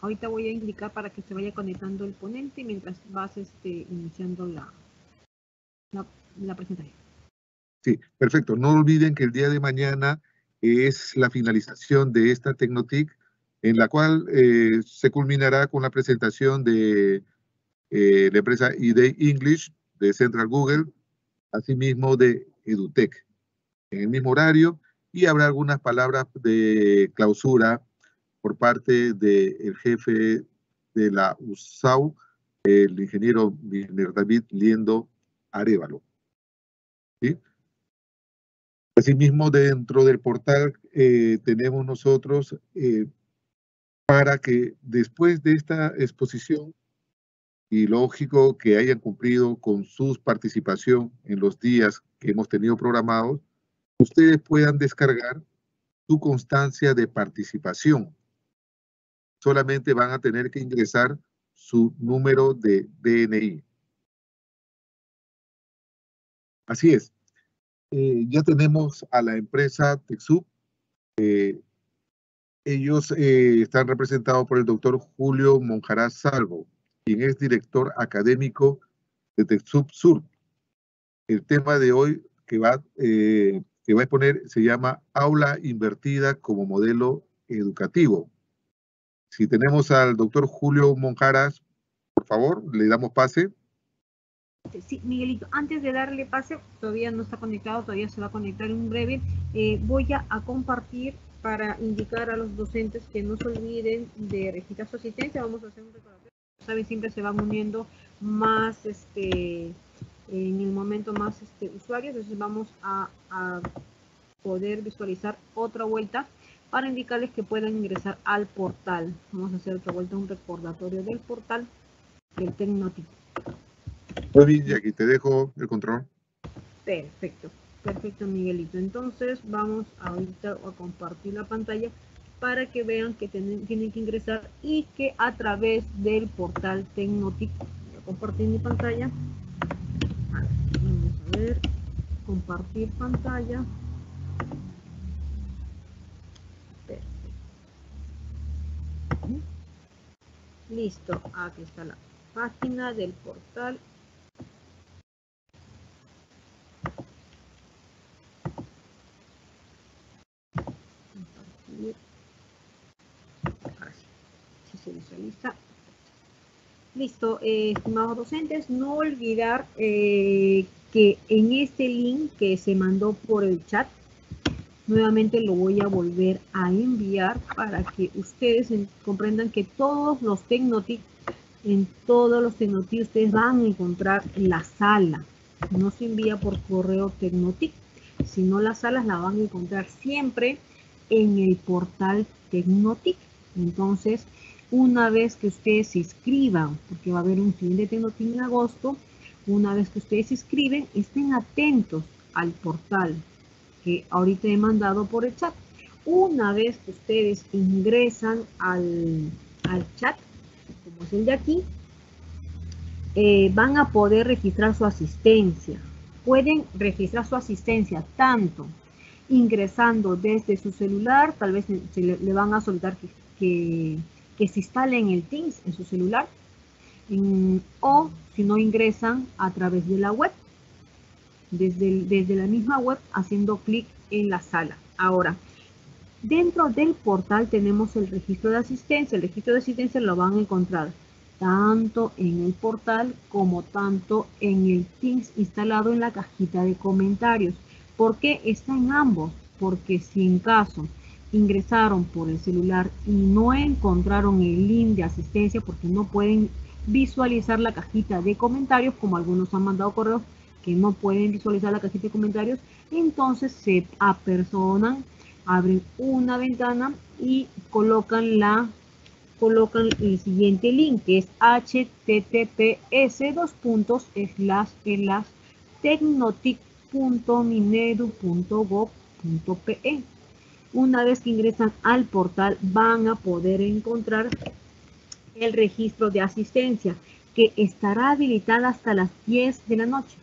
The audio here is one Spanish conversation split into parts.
ahorita voy a indicar para que se vaya conectando el ponente mientras vas este, iniciando la, presentación. Sí, perfecto. No olviden que el día de mañana es la finalización de esta Tecnotic, en la cual eh, se culminará con la presentación de eh, la empresa ID English de Central Google, asimismo de EduTech, en el mismo horario, y habrá algunas palabras de clausura por parte del jefe de la USAU, el ingeniero David Liendo Arevalo. Asimismo, dentro del portal eh, tenemos nosotros eh, para que después de esta exposición, y lógico que hayan cumplido con su participación en los días que hemos tenido programados, ustedes puedan descargar su constancia de participación solamente van a tener que ingresar su número de DNI. Así es. Eh, ya tenemos a la empresa TechSoup. Eh, ellos eh, están representados por el doctor Julio Monjaraz Salvo, quien es director académico de TechSoup Sur. El tema de hoy que va, que va a exponer se llama Aula invertida como modelo educativo. Si tenemos al doctor Julio Monjaras, por favor, le damos pase. Sí, Miguelito, antes de darle pase, todavía no está conectado, todavía se va a conectar en un breve. Eh, voy a, compartir para indicar a los docentes que no se olviden de registrar su asistencia. Vamos a hacer un recordatorio. Saben, siempre se van uniendo más, este, en el momento más este, usuarios. Entonces vamos a, a poder visualizar otra vuelta para indicarles que puedan ingresar al portal. Vamos a hacer otra vuelta un recordatorio del portal del Tecnotip. aquí te dejo el control. Perfecto, perfecto Miguelito. Entonces vamos ahorita a compartir la pantalla para que vean que tienen, que ingresar y que a través del portal Tecnotip, voy a compartir mi pantalla. Vamos a ver, compartir pantalla. Listo, aquí está la página del portal. Listo, eh, estimados docentes, no olvidar eh, que en este link que se mandó por el chat Nuevamente lo voy a volver a enviar para que ustedes comprendan que todos los TECNOTIC, en todos los TECNOTIC ustedes van a encontrar la sala. No se envía por correo TECNOTIC, sino las salas la van a encontrar siempre en el portal Tecnotic. Entonces, una vez que ustedes se inscriban, porque va a haber un fin de Tecnotic en agosto, una vez que ustedes se inscriben, estén atentos al portal que ahorita he mandado por el chat. Una vez que ustedes ingresan al, al chat, como es el de aquí, eh, van a poder registrar su asistencia. Pueden registrar su asistencia tanto ingresando desde su celular, tal vez le, van a soltar que, que, instale se instalen el Teams en su celular, o si no ingresan a través de la web, desde, la misma web haciendo clic en la sala. Ahora, dentro del portal tenemos el registro de asistencia. El registro de asistencia lo van a encontrar tanto en el portal como tanto en el Teams instalado en la cajita de comentarios. ¿Por qué está en ambos? Porque si en caso ingresaron por el celular y no encontraron el link de asistencia porque no pueden visualizar la cajita de comentarios como algunos han mandado correos que no pueden visualizar la cajita de comentarios, entonces se apersonan, abren una ventana y colocan la colocan el siguiente link que es https dos puntos tecnotic.minedu.gov.pe una vez que ingresan al portal van a poder encontrar el registro de asistencia que estará habilitada hasta las 10 de la noche.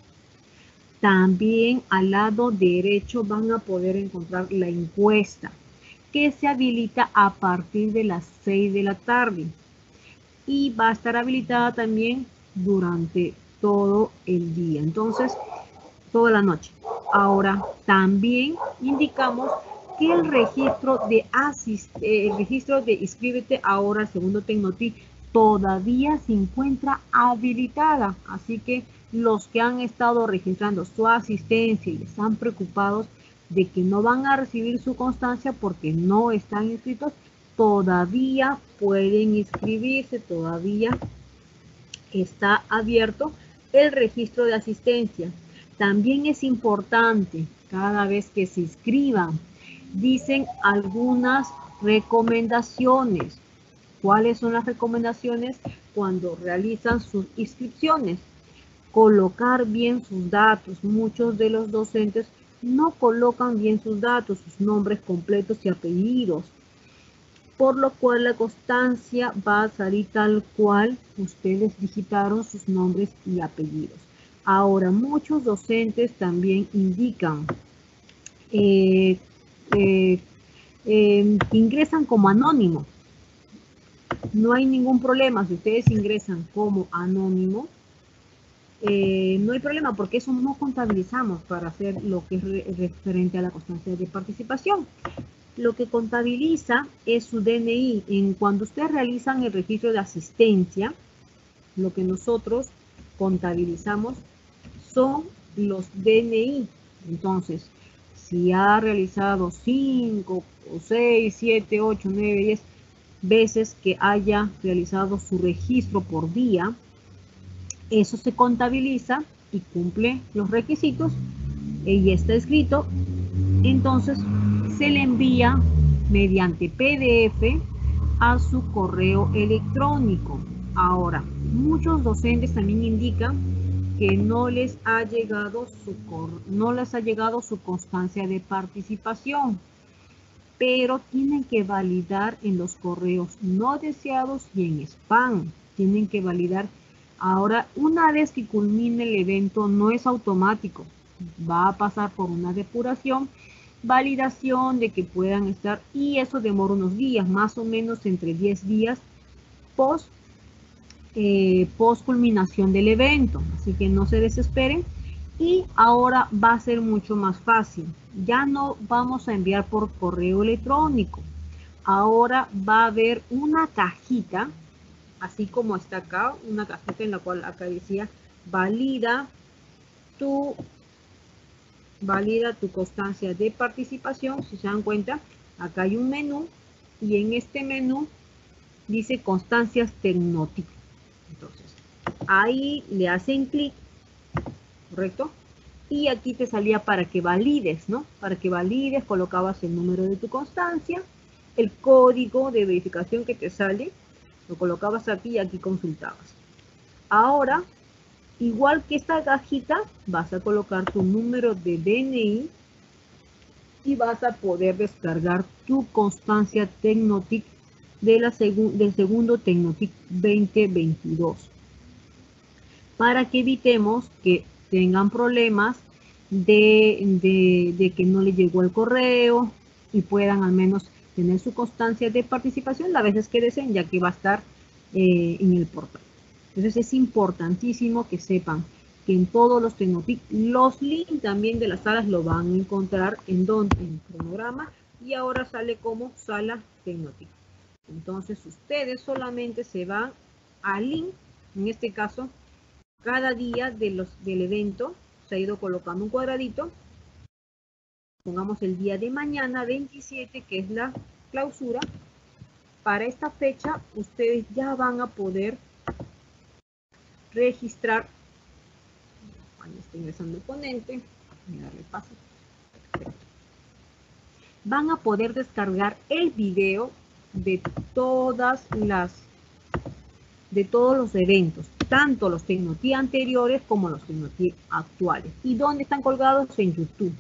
También al lado derecho van a poder encontrar la encuesta que se habilita a partir de las 6 de la tarde y va a estar habilitada también durante todo el día. Entonces, toda la noche. Ahora, también indicamos que el registro de ASIS, el registro de inscríbete ahora, segundo Tecnoti, todavía se encuentra habilitada. Así que los que han estado registrando su asistencia y están preocupados de que no van a recibir su constancia porque no están inscritos, todavía pueden inscribirse, todavía está abierto el registro de asistencia. También es importante cada vez que se inscriban, dicen algunas recomendaciones. ¿Cuáles son las recomendaciones cuando realizan sus inscripciones? colocar bien sus datos. Muchos de los docentes no colocan bien sus datos, sus nombres completos y apellidos, por lo cual la constancia va a salir tal cual ustedes digitaron sus nombres y apellidos. Ahora, muchos docentes también indican eh, eh, em, ingresan como anónimo. No hay ningún problema si ustedes ingresan como anónimo, eh, no hay problema porque eso no contabilizamos para hacer lo que es referente a la constancia de participación. Lo que contabiliza es su DNI. En cuando ustedes realizan el registro de asistencia, lo que nosotros contabilizamos son los DNI. Entonces, si ha realizado 5 o 6, 7, 8, 9, 10 veces que haya realizado su registro por día, eso se contabiliza y cumple los requisitos eh, y está escrito, entonces se le envía mediante PDF a su correo electrónico. Ahora, muchos docentes también indican que no les ha llegado su no les ha llegado su constancia de participación, pero tienen que validar en los correos no deseados y en spam. Tienen que validar Ahora, una vez que culmine el evento, no es automático. Va a pasar por una depuración, validación de que puedan estar, y eso demora unos días, más o menos entre 10 días eh, post, culminación del evento. Así que no se desesperen. Y ahora va a ser mucho más fácil. Ya no vamos a enviar por correo electrónico. Ahora va a haber una cajita así como está acá, una cajita en la cual acá decía, valida tu, tu constancia de participación. Si se dan cuenta, acá hay un menú y en este menú dice constancias tecnóticas. Entonces, ahí le hacen clic, ¿correcto? Y aquí te salía para que valides, ¿no? Para que valides, colocabas el número de tu constancia, el código de verificación que te sale, lo colocabas aquí y aquí consultabas. Ahora, igual que esta cajita, vas a colocar tu número de DNI y vas a poder descargar tu constancia Tecnotic de la del segundo Tecnotic 2022 para que evitemos que tengan problemas de, que no le llegó el correo y puedan al menos tener su constancia de participación las veces que deseen, ya que va a estar eh, en el portal. Entonces es importantísimo que sepan que en todos los Tecnotic, los links también de las salas lo van a encontrar en donde, en cronograma, y ahora sale como sala Tecnotic. Entonces ustedes solamente se van al link, en este caso, cada día de los, del evento se ha ido colocando un cuadradito pongamos el día de mañana 27, que es la clausura, para esta fecha ustedes ya van a poder registrar, ahí está ingresando el ponente, voy a darle paso, van a poder descargar el video de todas las, de todos los eventos, tanto los Tecnotí anteriores como los Tecnotí actuales. ¿Y dónde están colgados? En YouTube.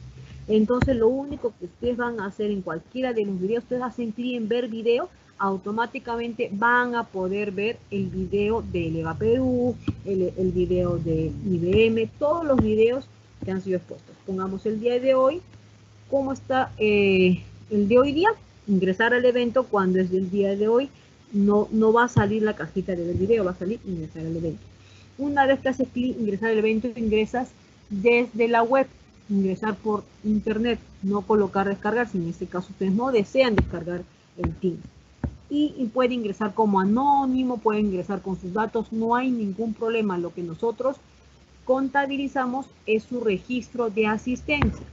Entonces lo único que ustedes van a hacer en cualquiera de los videos, ustedes hacen clic en ver video, automáticamente van a poder ver el video de Eleva el, video de IBM, todos los videos que han sido expuestos. Pongamos el día de hoy, cómo está eh, el de hoy día, ingresar al evento cuando es del día de hoy, no, no va a salir la cajita del video, va a salir ingresar al evento. Una vez que haces clic ingresar al evento, ingresas desde la web ingresar por internet, no colocar descargar, si en este caso ustedes no desean descargar el Teams. Y, puede ingresar como anónimo, puede ingresar con sus datos, no hay ningún problema. Lo que nosotros contabilizamos es su registro de asistencia.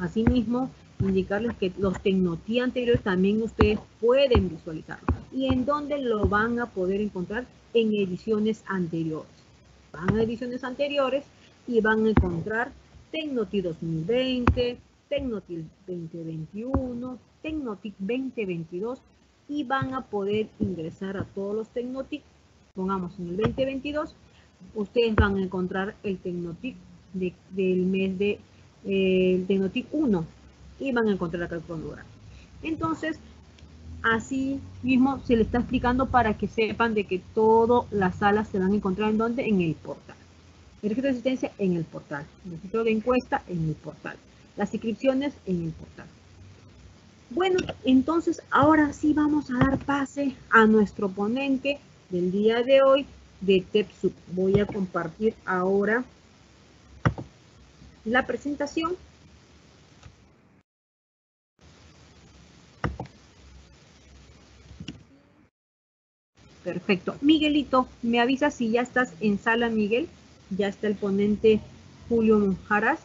Asimismo, indicarles que los tecnotías anteriores también ustedes pueden visualizarlo. ¿Y en dónde lo van a poder encontrar? En ediciones anteriores. Van a ediciones anteriores y van a encontrar Tecnotic 2020, Tecnotic 2021, Tecnotic 2022 y van a poder ingresar a todos los Tecnotic. Pongamos en el 2022, ustedes van a encontrar el Tecnotic del mes de eh, Tecnotic 1 y van a encontrar la calculadora. Entonces, así mismo se le está explicando para que sepan de que todas las salas se van a encontrar en donde? En el portal. El registro de asistencia en el portal. el registro de encuesta en el portal. Las inscripciones en el portal. Bueno, entonces ahora sí vamos a dar pase a nuestro ponente del día de hoy de TEPSUB. Voy a compartir ahora la presentación. Perfecto. Miguelito, me avisas si ya estás en sala, Miguel ya está el ponente Julio Monjaras.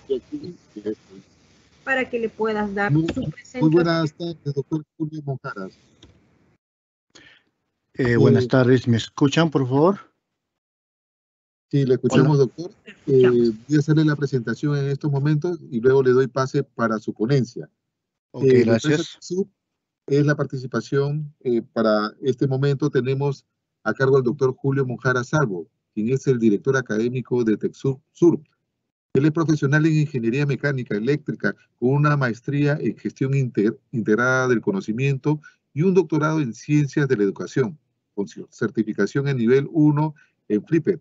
Para que le puedas dar su presentación. Muy buenas tardes, doctor Julio Monjaras. Eh, buenas tardes, ¿me escuchan, por favor? Sí, le escuchamos, doctor. Eh, voy a hacerle la presentación en estos momentos y luego le doy pase para su ponencia. Eh, gracias. Es la participación para este momento. Tenemos a cargo al doctor Julio Monjaras Salvo, quien es el director académico de TechSur Sur. Él es profesional en ingeniería mecánica eléctrica con una maestría en gestión integrada del conocimiento y un doctorado en ciencias de la educación, con certificación en nivel 1 en Flipped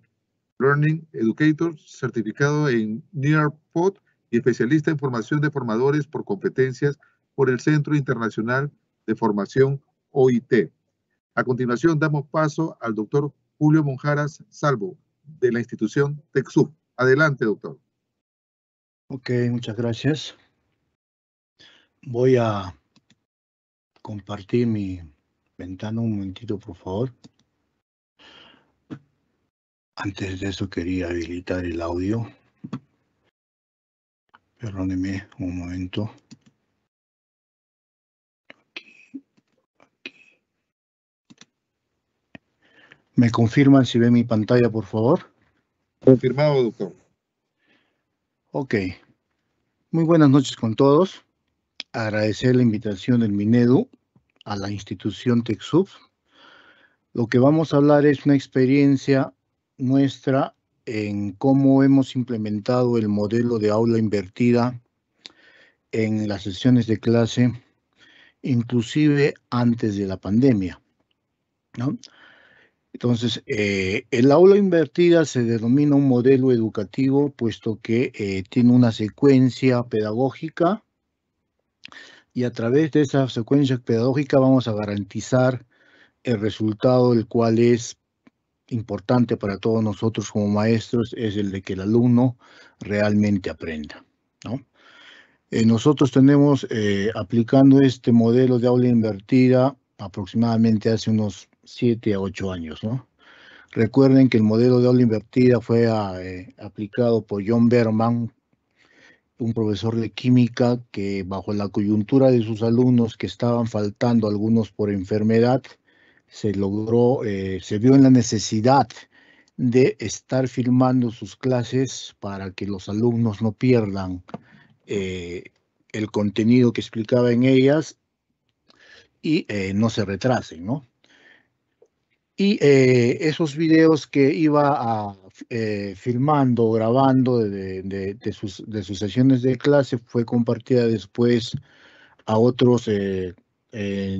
Learning Educator, certificado en Nearpod y especialista en formación de formadores por competencias por el Centro Internacional de Formación OIT. A continuación, damos paso al doctor Julio Monjaras Salvo, de la institución TEXU. Adelante, doctor. Ok, muchas gracias. Voy a compartir mi ventana un momentito, por favor. Antes de eso quería habilitar el audio. Perdóneme un momento. ¿Me confirman si ve mi pantalla, por favor? Confirmado, doctor. Ok. Muy buenas noches con todos. Agradecer la invitación del Minedu a la institución TechSoup. Lo que vamos a hablar es una experiencia nuestra en cómo hemos implementado el modelo de aula invertida en las sesiones de clase, inclusive antes de la pandemia. ¿no? Entonces, eh, el aula invertida se denomina un modelo educativo, puesto que eh, tiene una secuencia pedagógica y a través de esa secuencia pedagógica vamos a garantizar el resultado, el cual es importante para todos nosotros como maestros, es el de que el alumno realmente aprenda. Eh, nosotros tenemos, aplicando este modelo de aula invertida, aproximadamente hace unos 7 a 8 años. ¿no? Recuerden que el modelo de aula invertida fue eh, aplicado por John Berman, un profesor de química que bajo la coyuntura de sus alumnos que estaban faltando algunos por enfermedad, se logró, eh, se vio en la necesidad de estar filmando sus clases para que los alumnos no pierdan eh, el contenido que explicaba en ellas y no se retrasen, ¿no? Y eh, esos videos que iba a, eh, filmando, grabando de, de, sus, de, sus, sesiones de clase fue compartida después a otros eh,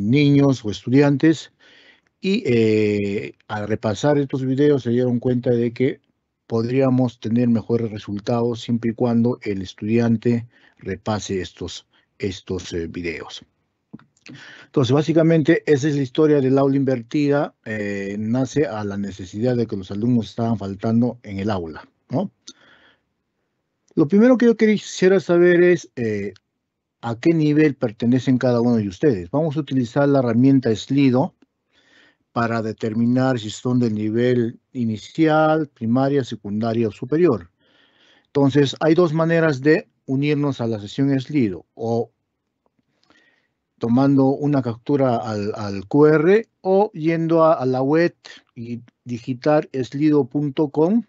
niños o estudiantes. Y al repasar estos videos se dieron cuenta de que podríamos tener mejores resultados siempre y cuando el estudiante repase estos, estos videos. Entonces, básicamente, esa es la historia del aula invertida. Eh, nace a la necesidad de que los alumnos estaban faltando en el aula. Lo primero que yo quisiera saber es eh, a qué nivel pertenecen cada uno de ustedes. Vamos a utilizar la herramienta Slido para determinar si son del nivel inicial, primaria, secundaria o superior. Entonces, hay dos maneras de unirnos a la sesión Slido. O tomando una captura al, QR o yendo a, la web y digitar slido.com.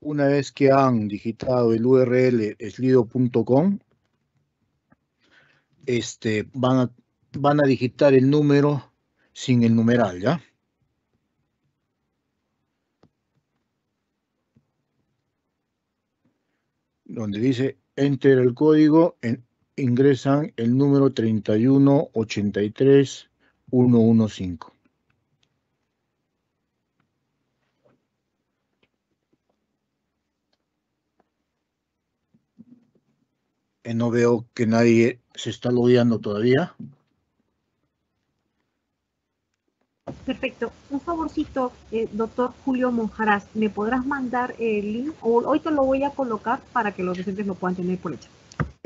Una vez que han digitado el URL slido.com, este, van, a, van a digitar el número sin el numeral, ¿ya? Donde dice enter el código, en, ingresan el número 3183115. Eh, no veo que nadie se está logueando todavía. Perfecto. Un favorcito, eh, doctor Julio Monjaraz, ¿me podrás mandar el link? O, hoy te lo voy a colocar para que los docentes lo puedan tener por el chat.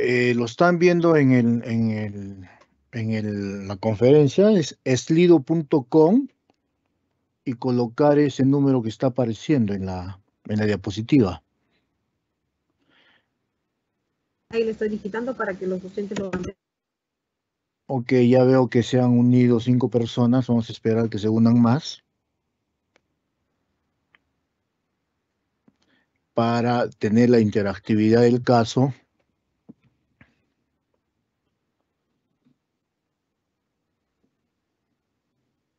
Eh, lo están viendo en, el, en, el, en el, la conferencia, es eslido.com y colocar ese número que está apareciendo en la, en la diapositiva. Ahí le estoy digitando para que los docentes lo vean. Ok, ya veo que se han unido cinco personas. Vamos a esperar que se unan más. Para tener la interactividad del caso.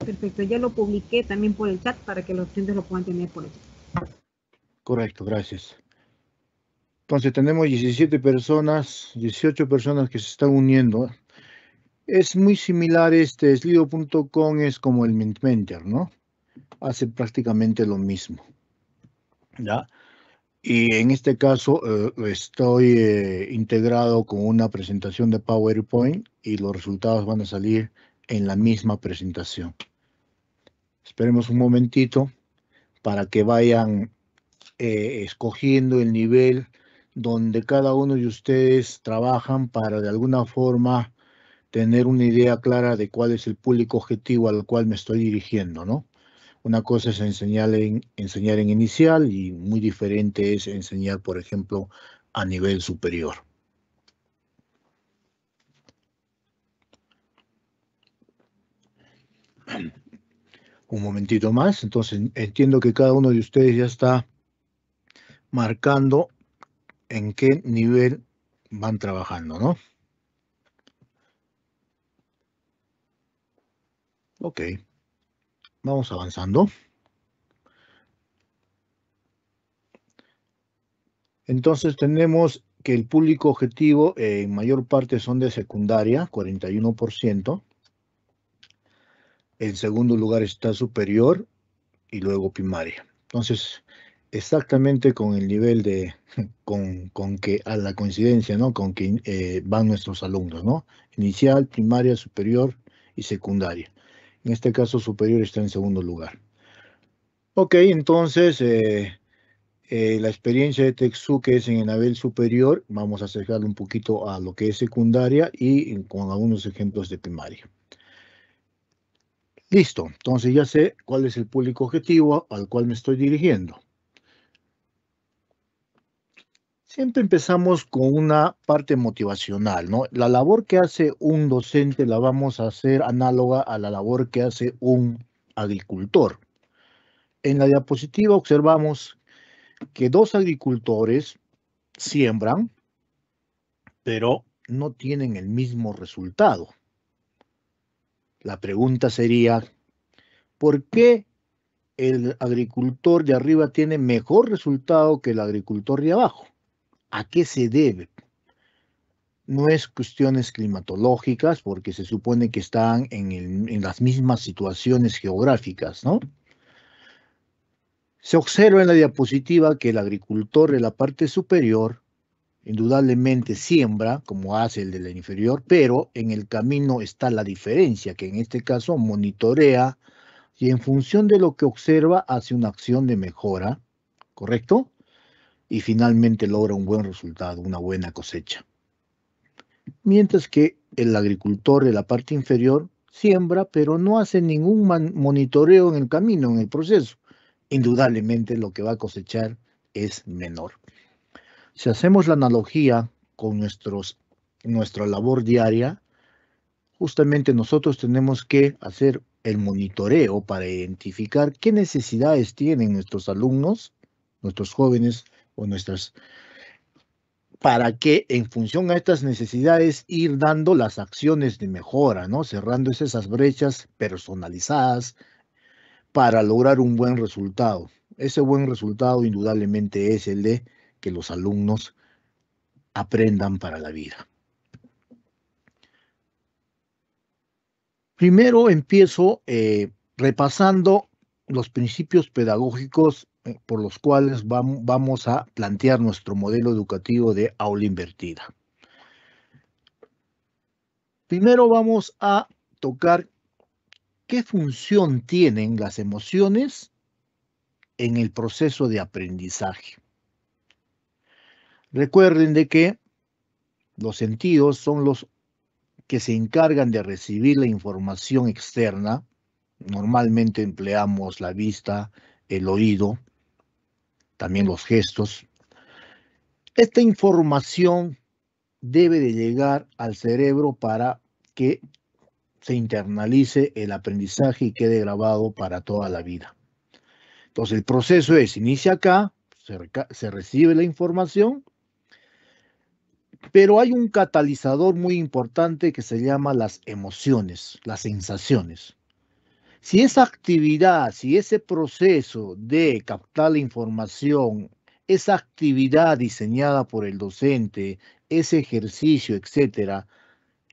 perfecto. Ya lo publiqué también por el chat para que los clientes lo puedan tener por el Correcto, gracias. Entonces tenemos 17 personas, 18 personas que se están uniendo. Es muy similar este slido.com es como el Mentor, ¿no? Hace prácticamente lo mismo. ¿Ya? Y en este caso eh, estoy eh, integrado con una presentación de PowerPoint y los resultados van a salir en la misma presentación. Esperemos un momentito para que vayan eh, escogiendo el nivel donde cada uno de ustedes trabajan para de alguna forma tener una idea clara de cuál es el público objetivo al cual me estoy dirigiendo, ¿no? Una cosa es enseñar en, enseñar en inicial y muy diferente es enseñar, por ejemplo, a nivel superior un momentito más. Entonces entiendo que cada uno de ustedes ya está marcando en qué nivel van trabajando, ¿no? Ok, vamos avanzando. Entonces tenemos que el público objetivo en mayor parte son de secundaria, 41% en segundo lugar está superior y luego primaria. Entonces, exactamente con el nivel de, con, que, a la coincidencia, ¿no? Con que eh, van nuestros alumnos, ¿no? Inicial, primaria, superior y secundaria. En este caso, superior está en segundo lugar. Ok, entonces, eh, eh, la experiencia de Texu que es en el nivel superior, vamos a acercarlo un poquito a lo que es secundaria y con algunos ejemplos de primaria. Listo, entonces ya sé cuál es el público objetivo al cual me estoy dirigiendo. Siempre empezamos con una parte motivacional, ¿no? La labor que hace un docente la vamos a hacer análoga a la labor que hace un agricultor. En la diapositiva observamos que dos agricultores siembran, pero no tienen el mismo resultado. La pregunta sería, ¿por qué el agricultor de arriba tiene mejor resultado que el agricultor de abajo? ¿A qué se debe? No es cuestiones climatológicas, porque se supone que están en, las mismas situaciones geográficas, ¿no? Se observa en la diapositiva que el agricultor de la parte superior indudablemente siembra, como hace el de la inferior, pero en el camino está la diferencia, que en este caso monitorea y en función de lo que observa hace una acción de mejora, ¿correcto? Y finalmente logra un buen resultado, una buena cosecha. Mientras que el agricultor de la parte inferior siembra, pero no hace ningún monitoreo en el camino, en el proceso. Indudablemente lo que va a cosechar es menor. Si hacemos la analogía con nuestros, nuestra labor diaria, justamente nosotros tenemos que hacer el monitoreo para identificar qué necesidades tienen nuestros alumnos, nuestros jóvenes o nuestras para que en función a estas necesidades ir dando las acciones de mejora, ¿no? Cerrando esas brechas personalizadas para lograr un buen resultado. Ese buen resultado indudablemente es el de que los alumnos aprendan para la vida. Primero empiezo eh, repasando los principios pedagógicos eh, por los cuales vamos a plantear nuestro modelo educativo de aula invertida. Primero vamos a tocar qué función tienen las emociones en el proceso de aprendizaje. Recuerden de que los sentidos son los que se encargan de recibir la información externa. Normalmente empleamos la vista, el oído, también los gestos. Esta información debe de llegar al cerebro para que se internalice el aprendizaje y quede grabado para toda la vida. Entonces el proceso es, inicia acá, se, se recibe la información, pero hay un catalizador muy importante que se llama las emociones, las sensaciones. Si esa actividad, si ese proceso de captar la información, esa actividad diseñada por el docente, ese ejercicio, etcétera,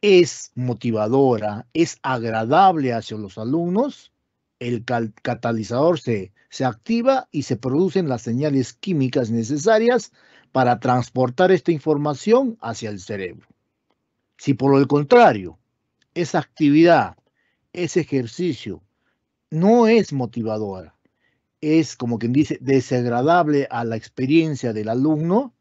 es motivadora, es agradable hacia los alumnos, el catalizador se activa y se producen las señales químicas necesarias para transportar esta información hacia el cerebro. Si por el contrario, esa actividad, ese ejercicio, no es motivadora, es como quien dice desagradable a la experiencia del alumno,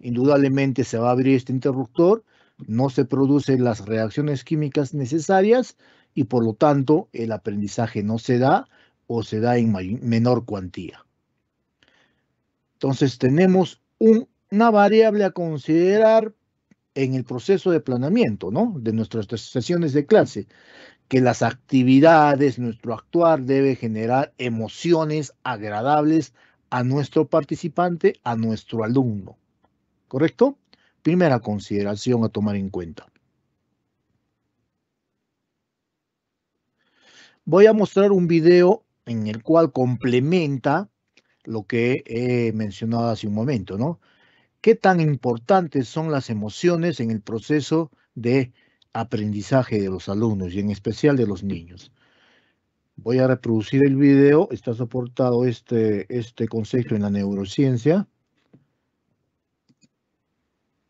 indudablemente se va a abrir este interruptor, no se producen las reacciones químicas necesarias y por lo tanto el aprendizaje no se da o se da en menor cuantía. Entonces tenemos una variable a considerar en el proceso de planeamiento, ¿no? De nuestras sesiones de clase, que las actividades, nuestro actuar debe generar emociones agradables a nuestro participante, a nuestro alumno. ¿Correcto? Primera consideración a tomar en cuenta. Voy a mostrar un video en el cual complementa lo que he mencionado hace un momento, ¿no? ¿Qué tan importantes son las emociones en el proceso de aprendizaje de los alumnos y en especial de los niños? Voy a reproducir el video, está soportado este, este concepto en la neurociencia.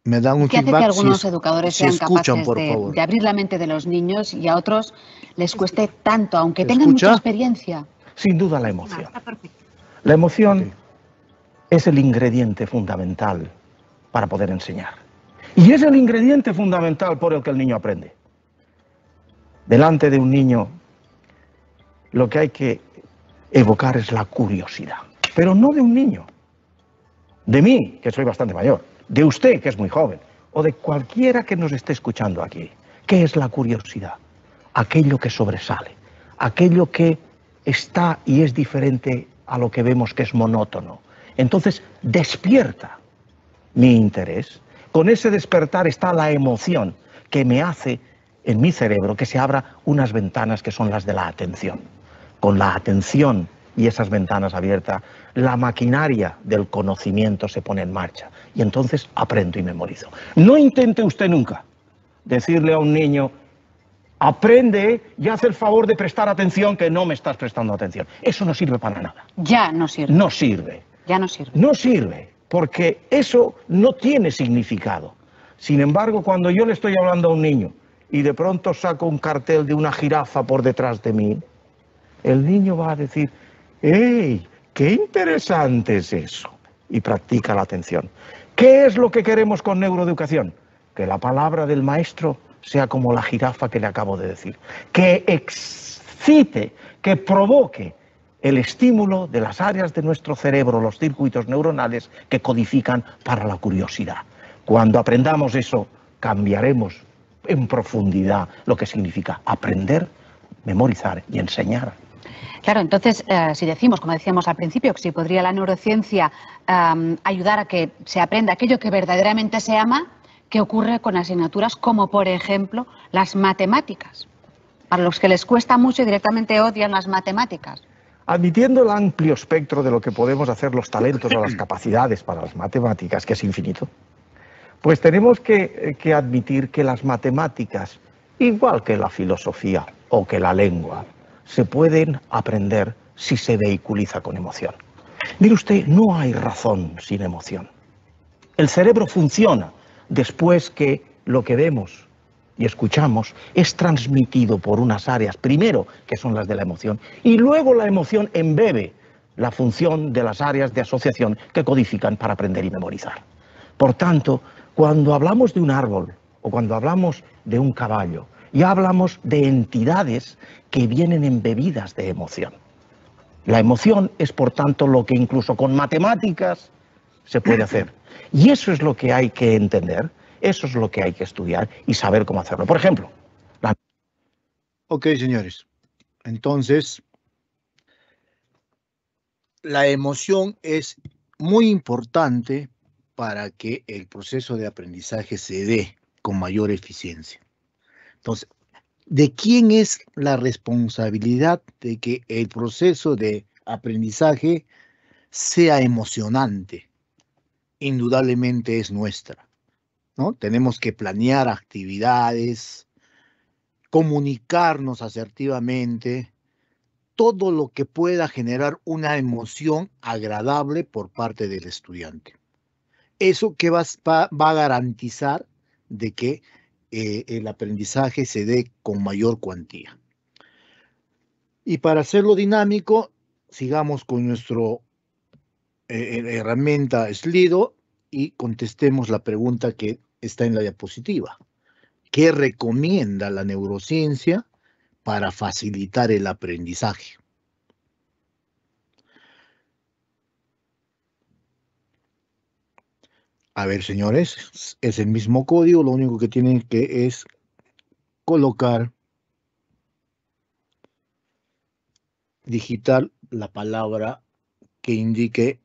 Me da un que hace que algunos educadores sean capaces de, abrir la mente de los niños y a otros les cueste tanto, aunque tengan mucha experiencia. Sin duda la emoción. perfecto. La emoción es el ingrediente fundamental para poder enseñar. Y es el ingrediente fundamental por el que el niño aprende. Delante de un niño lo que hay que evocar es la curiosidad, pero no de un niño, de mí, que soy bastante mayor, de usted, que es muy joven, o de cualquiera que nos esté escuchando aquí. ¿Qué es la curiosidad? Aquello que sobresale, aquello que está y es diferente a lo que vemos que es monótono. Entonces despierta mi interés. Con ese despertar está la emoción que me hace en mi cerebro que se abra unas ventanas que son las de la atención. Con la atención y esas ventanas abiertas, la maquinaria del conocimiento se pone en marcha y entonces aprendo y memorizo. No intente usted nunca decirle a un niño Aprende y haz el favor de prestar atención que no me estás prestando atención. Eso no sirve para nada. Ya no sirve. No sirve. Ya no sirve. No sirve, porque eso no tiene significado. Sin embargo, cuando yo le estoy hablando a un niño y de pronto saco un cartel de una jirafa por detrás de mí, el niño va a decir, ¡Ey! ¡Qué interesante es eso! Y practica la atención. ¿Qué es lo que queremos con neuroeducación? Que la palabra del maestro sea como la jirafa que le acabo de decir, que excite, que provoque el estímulo de las áreas de nuestro cerebro, los circuitos neuronales que codifican para la curiosidad. Cuando aprendamos eso, cambiaremos en profundidad lo que significa aprender, memorizar y enseñar. Claro, entonces, eh, si decimos, como decíamos al principio, que si podría la neurociencia ayudar a que se aprenda aquello que verdaderamente se ama, ¿Qué ocurre con asignaturas como, por ejemplo, las matemáticas. Para los que les cuesta mucho y directamente odian las matemáticas. Admitiendo el amplio espectro de lo que podemos hacer los talentos o las capacidades para las matemáticas, que es infinito, pues tenemos que, eh, que admitir que las matemáticas, igual que la filosofía o que la lengua, se pueden aprender si se vehiculiza con emoción. Mire usted, no hay razón sin emoción. El cerebro funciona después que lo que vemos y escuchamos es transmitido por unas áreas, primero que son las de la emoción, y luego la emoción embebe la función de las áreas de asociación que codifican para aprender y memorizar. Por tanto, cuando hablamos de un árbol o cuando hablamos de un caballo, ya hablamos de entidades que vienen embebidas de emoción. La emoción es, por tanto, lo que incluso con matemáticas se puede hacer. Y eso es lo que hay que entender, eso es lo que hay que estudiar y saber cómo hacerlo. Por ejemplo. Ok, señores. Entonces, la emoción es muy importante para que el proceso de aprendizaje se dé con mayor eficiencia. Entonces, ¿de quién es la responsabilidad de que el proceso de aprendizaje sea emocionante? indudablemente es nuestra. ¿no? Tenemos que planear actividades, comunicarnos asertivamente, todo lo que pueda generar una emoción agradable por parte del estudiante. Eso que va, a garantizar de que eh, el aprendizaje se dé con mayor cuantía. Y para hacerlo dinámico, sigamos con nuestro eh, eh, herramienta Slido y contestemos la pregunta que está en la diapositiva. ¿Qué recomienda la neurociencia para facilitar el aprendizaje? A ver, señores, es el mismo código, lo único que tienen que es colocar digital la palabra que indique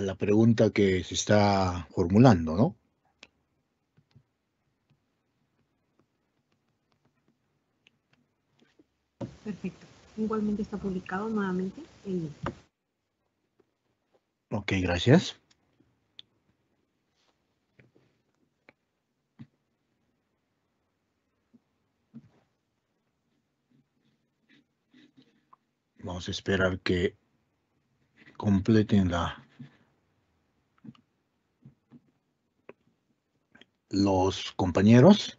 la pregunta que se está formulando, ¿no? Perfecto. Igualmente está publicado nuevamente Ok, gracias. Vamos a esperar que completen la los compañeros.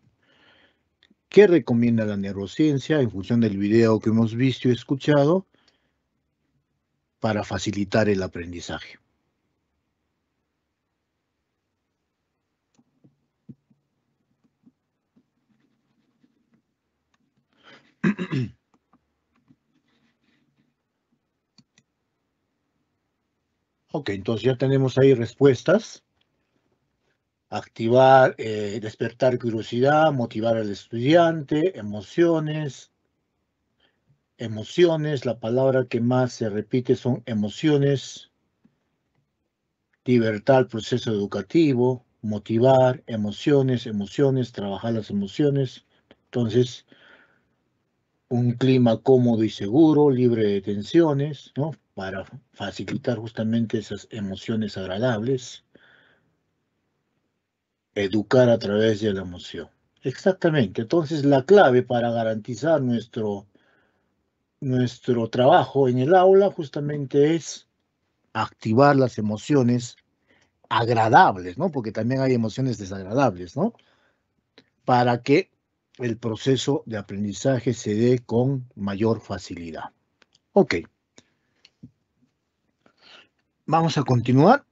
¿Qué recomienda la neurociencia en función del video que hemos visto y escuchado para facilitar el aprendizaje? Ok, entonces ya tenemos ahí respuestas activar, eh, despertar curiosidad, motivar al estudiante, emociones, emociones, la palabra que más se repite son emociones, libertar el proceso educativo, motivar, emociones, emociones, trabajar las emociones. Entonces, un clima cómodo y seguro, libre de tensiones, ¿no? Para facilitar justamente esas emociones agradables educar a través de la emoción. Exactamente. Entonces, la clave para garantizar nuestro, nuestro trabajo en el aula justamente es activar las emociones agradables, ¿no? Porque también hay emociones desagradables, ¿no? Para que el proceso de aprendizaje se dé con mayor facilidad. Ok. Vamos a continuar.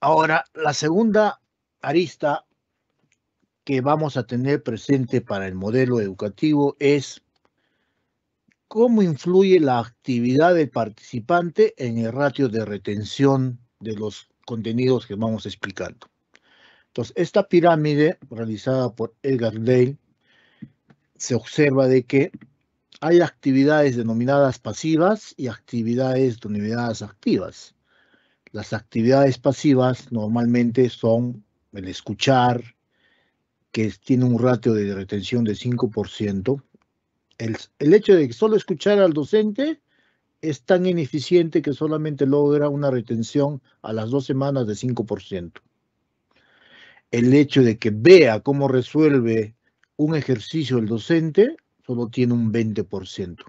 Ahora, la segunda arista que vamos a tener presente para el modelo educativo es cómo influye la actividad del participante en el ratio de retención de los contenidos que vamos explicando. Entonces, esta pirámide realizada por Edgar Dale se observa de que hay actividades denominadas pasivas y actividades denominadas activas. Las actividades pasivas normalmente son el escuchar, que tiene un ratio de retención de 5%. El, hecho de que solo escuchar al docente es tan ineficiente que solamente logra una retención a las dos semanas de 5%. El hecho de que vea cómo resuelve un ejercicio el docente solo tiene un 20%.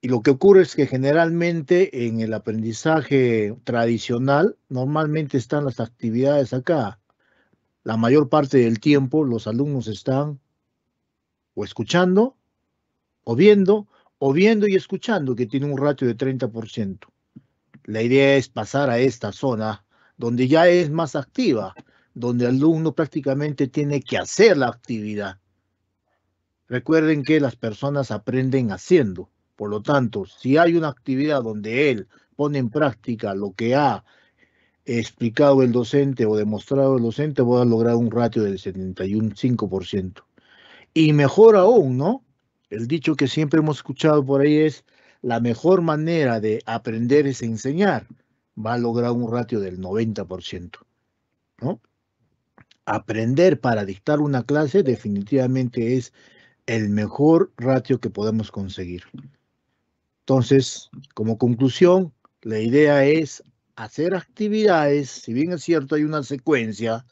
Y lo que ocurre es que generalmente en el aprendizaje tradicional normalmente están las actividades acá. La mayor parte del tiempo los alumnos están o escuchando, o viendo, o viendo y escuchando, que tiene un ratio de 30%. La idea es pasar a esta zona donde ya es más activa, donde el alumno prácticamente tiene que hacer la actividad. Recuerden que las personas aprenden haciendo. Por lo tanto, si hay una actividad donde él pone en práctica lo que ha explicado el docente o demostrado el docente, voy a lograr un ratio del 75%. Y mejor aún, ¿no? El dicho que siempre hemos escuchado por ahí es, la mejor manera de aprender es enseñar. Va a lograr un ratio del 90%, ¿no? Aprender para dictar una clase definitivamente es el mejor ratio que podemos conseguir. Entonces, como conclusión, la idea es hacer actividades, si bien es cierto hay una secuencia,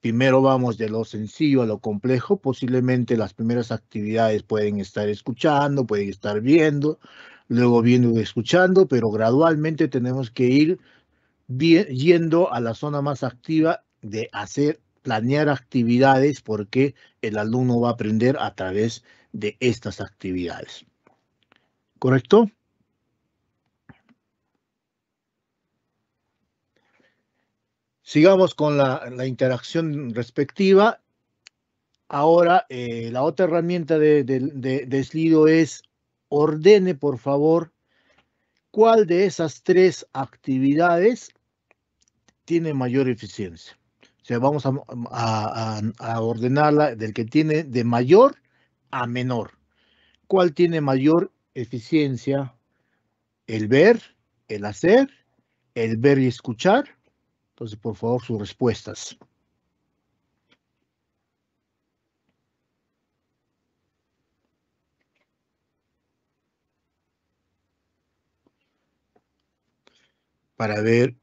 primero vamos de lo sencillo a lo complejo, posiblemente las primeras actividades pueden estar escuchando, pueden estar viendo, luego viendo y escuchando, pero gradualmente tenemos que ir yendo a la zona más activa de hacer, planear actividades, porque el alumno va a aprender a través de estas actividades. ¿correcto? Sigamos con la, interacción respectiva. Ahora, eh, la otra herramienta de, deslido es ordene, por favor, cuál de esas tres actividades tiene mayor eficiencia. O sea, vamos a, a, ordenarla del que tiene de mayor a menor. ¿Cuál tiene mayor eficiencia, el ver, el hacer, el ver y escuchar. Entonces, por favor, sus respuestas. Para ver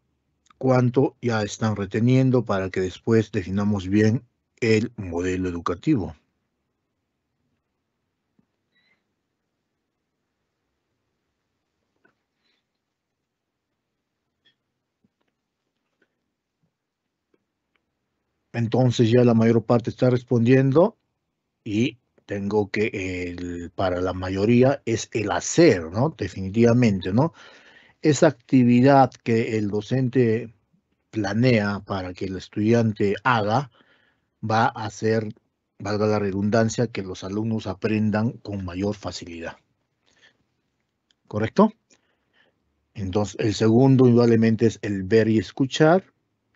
cuánto ya están reteniendo para que después definamos bien el modelo educativo. Entonces ya la mayor parte está respondiendo y tengo que, el, para la mayoría es el hacer, ¿no? Definitivamente, ¿no? Esa actividad que el docente planea para que el estudiante haga va a hacer, valga la redundancia, que los alumnos aprendan con mayor facilidad. ¿Correcto? Entonces, el segundo, indudablemente, es el ver y escuchar.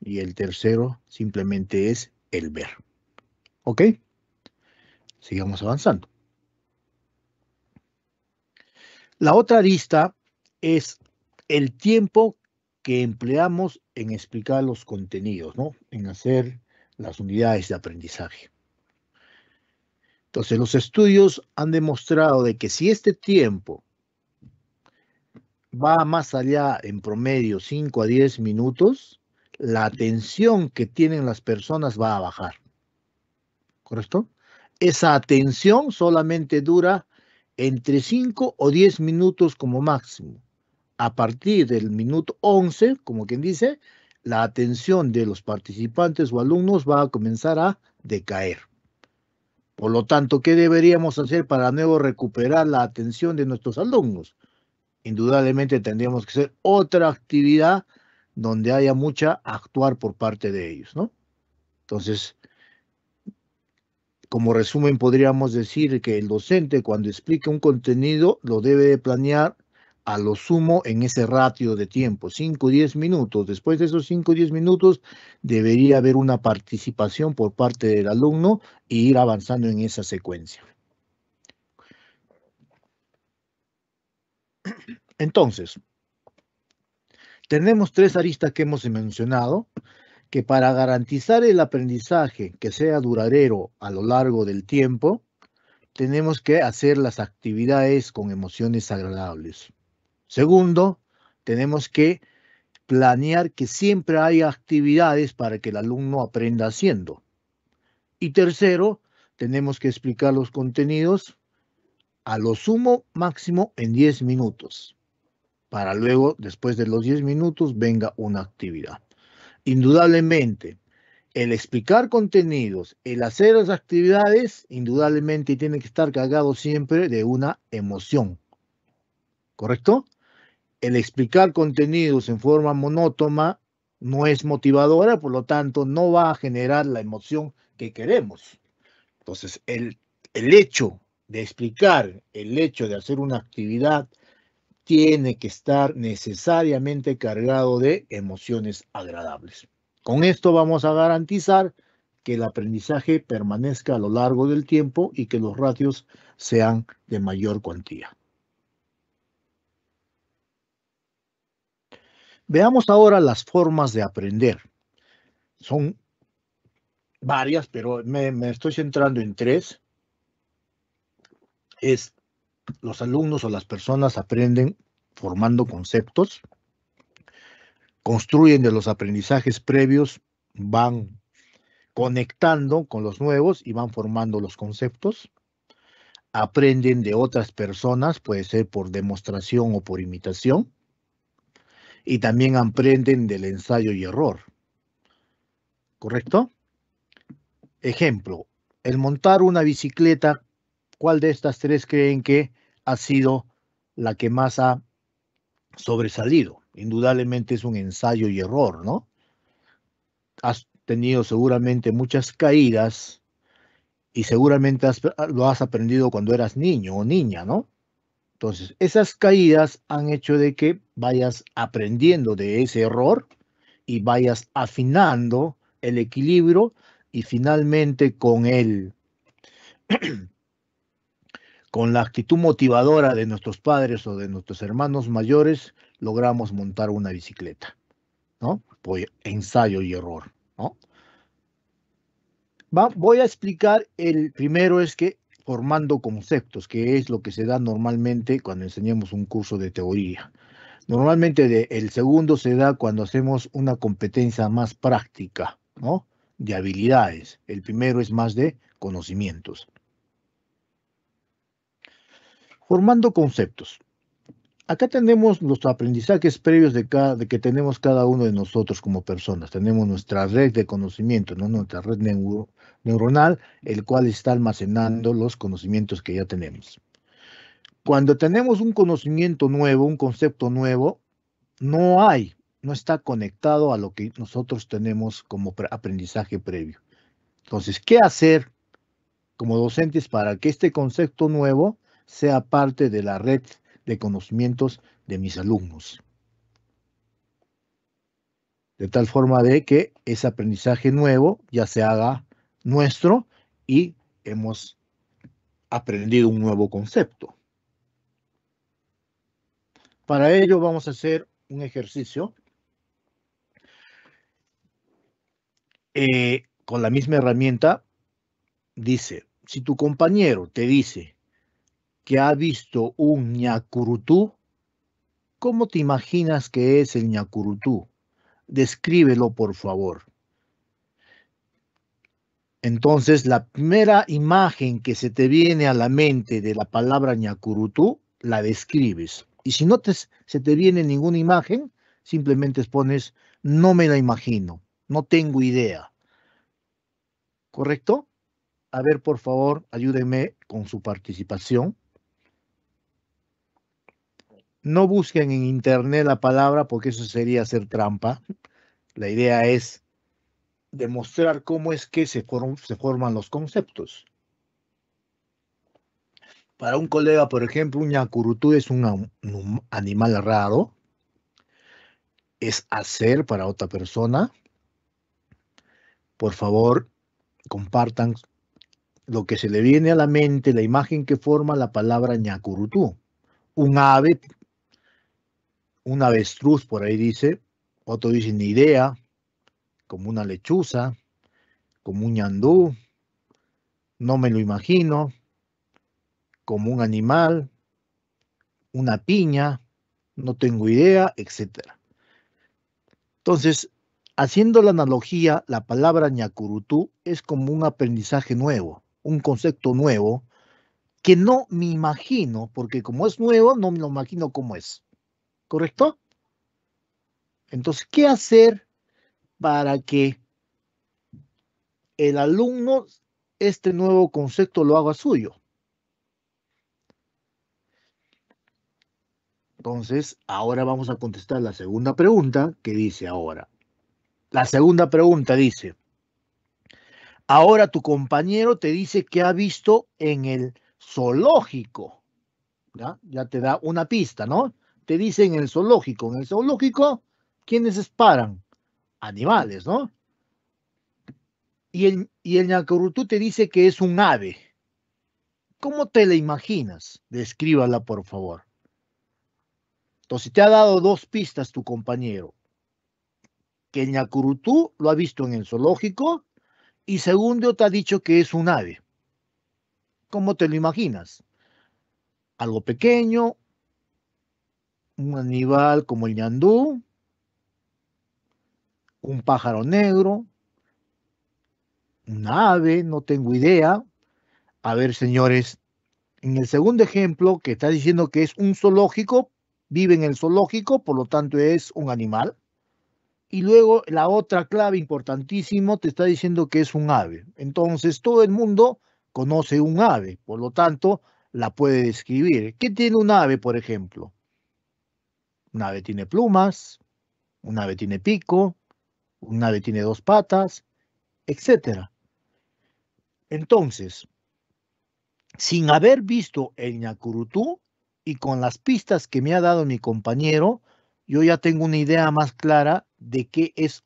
Y el tercero simplemente es el ver. ¿Ok? Sigamos avanzando. La otra lista es el tiempo que empleamos en explicar los contenidos, ¿no? En hacer las unidades de aprendizaje. Entonces, los estudios han demostrado de que si este tiempo va más allá en promedio 5 a 10 minutos, la atención que tienen las personas va a bajar. ¿Correcto? Esa atención solamente dura entre 5 o 10 minutos como máximo. A partir del minuto 11, como quien dice, la atención de los participantes o alumnos va a comenzar a decaer. Por lo tanto, ¿qué deberíamos hacer para nuevo recuperar la atención de nuestros alumnos? Indudablemente tendríamos que hacer otra actividad donde haya mucha actuar por parte de ellos, ¿no? Entonces, como resumen, podríamos decir que el docente cuando explique un contenido lo debe planear a lo sumo en ese ratio de tiempo, 5 o 10 minutos. Después de esos 5 o 10 minutos debería haber una participación por parte del alumno e ir avanzando en esa secuencia. Entonces, tenemos tres aristas que hemos mencionado, que para garantizar el aprendizaje que sea duradero a lo largo del tiempo, tenemos que hacer las actividades con emociones agradables. Segundo, tenemos que planear que siempre haya actividades para que el alumno aprenda haciendo. Y tercero, tenemos que explicar los contenidos a lo sumo máximo en 10 minutos para luego, después de los 10 minutos, venga una actividad. Indudablemente, el explicar contenidos, el hacer las actividades, indudablemente tiene que estar cargado siempre de una emoción. ¿Correcto? El explicar contenidos en forma monótona no es motivadora, por lo tanto no va a generar la emoción que queremos. Entonces, el, el hecho de explicar, el hecho de hacer una actividad, tiene que estar necesariamente cargado de emociones agradables. Con esto vamos a garantizar que el aprendizaje permanezca a lo largo del tiempo y que los ratios sean de mayor cuantía. Veamos ahora las formas de aprender. Son varias, pero me, estoy centrando en tres. Es los alumnos o las personas aprenden formando conceptos, construyen de los aprendizajes previos, van conectando con los nuevos y van formando los conceptos. Aprenden de otras personas, puede ser por demostración o por imitación. Y también aprenden del ensayo y error. ¿Correcto? Ejemplo, el montar una bicicleta, ¿cuál de estas tres creen que ha sido la que más ha sobresalido. Indudablemente es un ensayo y error, ¿no? Has tenido seguramente muchas caídas y seguramente lo has aprendido cuando eras niño o niña, ¿no? Entonces, esas caídas han hecho de que vayas aprendiendo de ese error y vayas afinando el equilibrio y finalmente con él... con la actitud motivadora de nuestros padres o de nuestros hermanos mayores, logramos montar una bicicleta, ¿no? Por ensayo y error, ¿no? voy a explicar, el primero es que formando conceptos, que es lo que se da normalmente cuando enseñamos un curso de teoría. Normalmente el segundo se da cuando hacemos una competencia más práctica, ¿no? De habilidades. El primero es más de conocimientos formando conceptos. Acá tenemos los aprendizajes previos de, cada, de que tenemos cada uno de nosotros como personas. Tenemos nuestra red de conocimiento, ¿no? nuestra red neuronal, el cual está almacenando los conocimientos que ya tenemos. Cuando tenemos un conocimiento nuevo, un concepto nuevo, no hay, no está conectado a lo que nosotros tenemos como aprendizaje previo. Entonces, ¿qué hacer como docentes para que este concepto nuevo sea parte de la red de conocimientos de mis alumnos. De tal forma de que ese aprendizaje nuevo ya se haga nuestro y hemos aprendido un nuevo concepto. Para ello vamos a hacer un ejercicio eh, con la misma herramienta. Dice, si tu compañero te dice, que ha visto un ñacurutú, ¿cómo te imaginas que es el ñacurutú? Descríbelo, por favor. Entonces, la primera imagen que se te viene a la mente de la palabra ñacurutú, la describes. Y si no se te viene ninguna imagen, simplemente pones, no me la imagino, no tengo idea. ¿Correcto? A ver, por favor, ayúdenme con su participación. No busquen en internet la palabra porque eso sería hacer trampa. La idea es demostrar cómo es que se, forman los conceptos. Para un colega, por ejemplo, un ñakurutú es un, animal raro. Es hacer para otra persona. Por favor, compartan lo que se le viene a la mente, la imagen que forma la palabra ñacurutú. Un ave un avestruz por ahí dice, otro dice ni idea, como una lechuza, como un ñandú, no me lo imagino, como un animal, una piña, no tengo idea, etc. Entonces, haciendo la analogía, la palabra ñacurutú es como un aprendizaje nuevo, un concepto nuevo, que no me imagino, porque como es nuevo, no me lo imagino cómo es. ¿correcto? Entonces, ¿qué hacer para que el alumno este nuevo concepto lo haga suyo? Entonces, ahora vamos a contestar la segunda pregunta que dice ahora. La segunda pregunta dice, ahora tu compañero te dice que ha visto en el zoológico. ¿Ya? te da una pista, ¿no? dice en el zoológico. En el zoológico, ¿quiénes esparan? Animales, ¿no? Y el, y te dice que es un ave. ¿Cómo te la imaginas? Descríbala, por favor. Entonces, te ha dado dos pistas tu compañero. Que el Ñacurutú lo ha visto en el zoológico y segundo te ha dicho que es un ave. ¿Cómo te lo imaginas? Algo pequeño, un animal como el ñandú, un pájaro negro, un ave, no tengo idea. A ver, señores, en el segundo ejemplo que está diciendo que es un zoológico, vive en el zoológico, por lo tanto es un animal. Y luego la otra clave importantísimo te está diciendo que es un ave. Entonces todo el mundo conoce un ave, por lo tanto la puede describir. ¿Qué tiene un ave, por ejemplo? Un ave tiene plumas, un ave tiene pico, un ave tiene dos patas, etc. Entonces, sin haber visto el ñacurutú y con las pistas que me ha dado mi compañero, yo ya tengo una idea más clara de qué es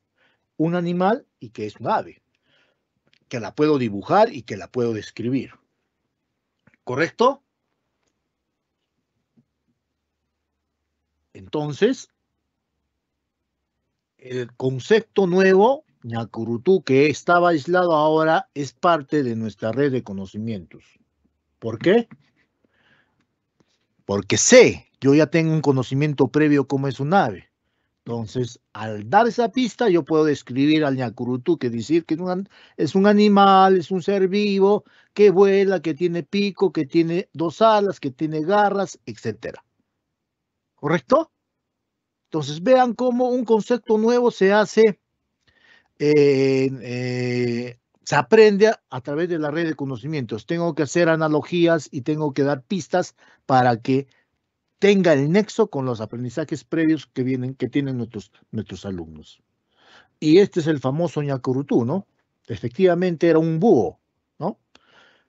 un animal y qué es un ave, que la puedo dibujar y que la puedo describir. ¿Correcto? Entonces, el concepto nuevo, Ñacurutú, que estaba aislado ahora, es parte de nuestra red de conocimientos. ¿Por qué? Porque sé, yo ya tengo un conocimiento previo cómo es un ave. Entonces, al dar esa pista, yo puedo describir al ñacurutú, que decir que es un animal, es un ser vivo, que vuela, que tiene pico, que tiene dos alas, que tiene garras, etcétera. ¿correcto? Entonces vean cómo un concepto nuevo se hace, eh, eh, se aprende a, través de la red de conocimientos. Tengo que hacer analogías y tengo que dar pistas para que tenga el nexo con los aprendizajes previos que vienen, que tienen nuestros, nuestros alumnos. Y este es el famoso Ñakurutú, ¿no? Efectivamente era un búho,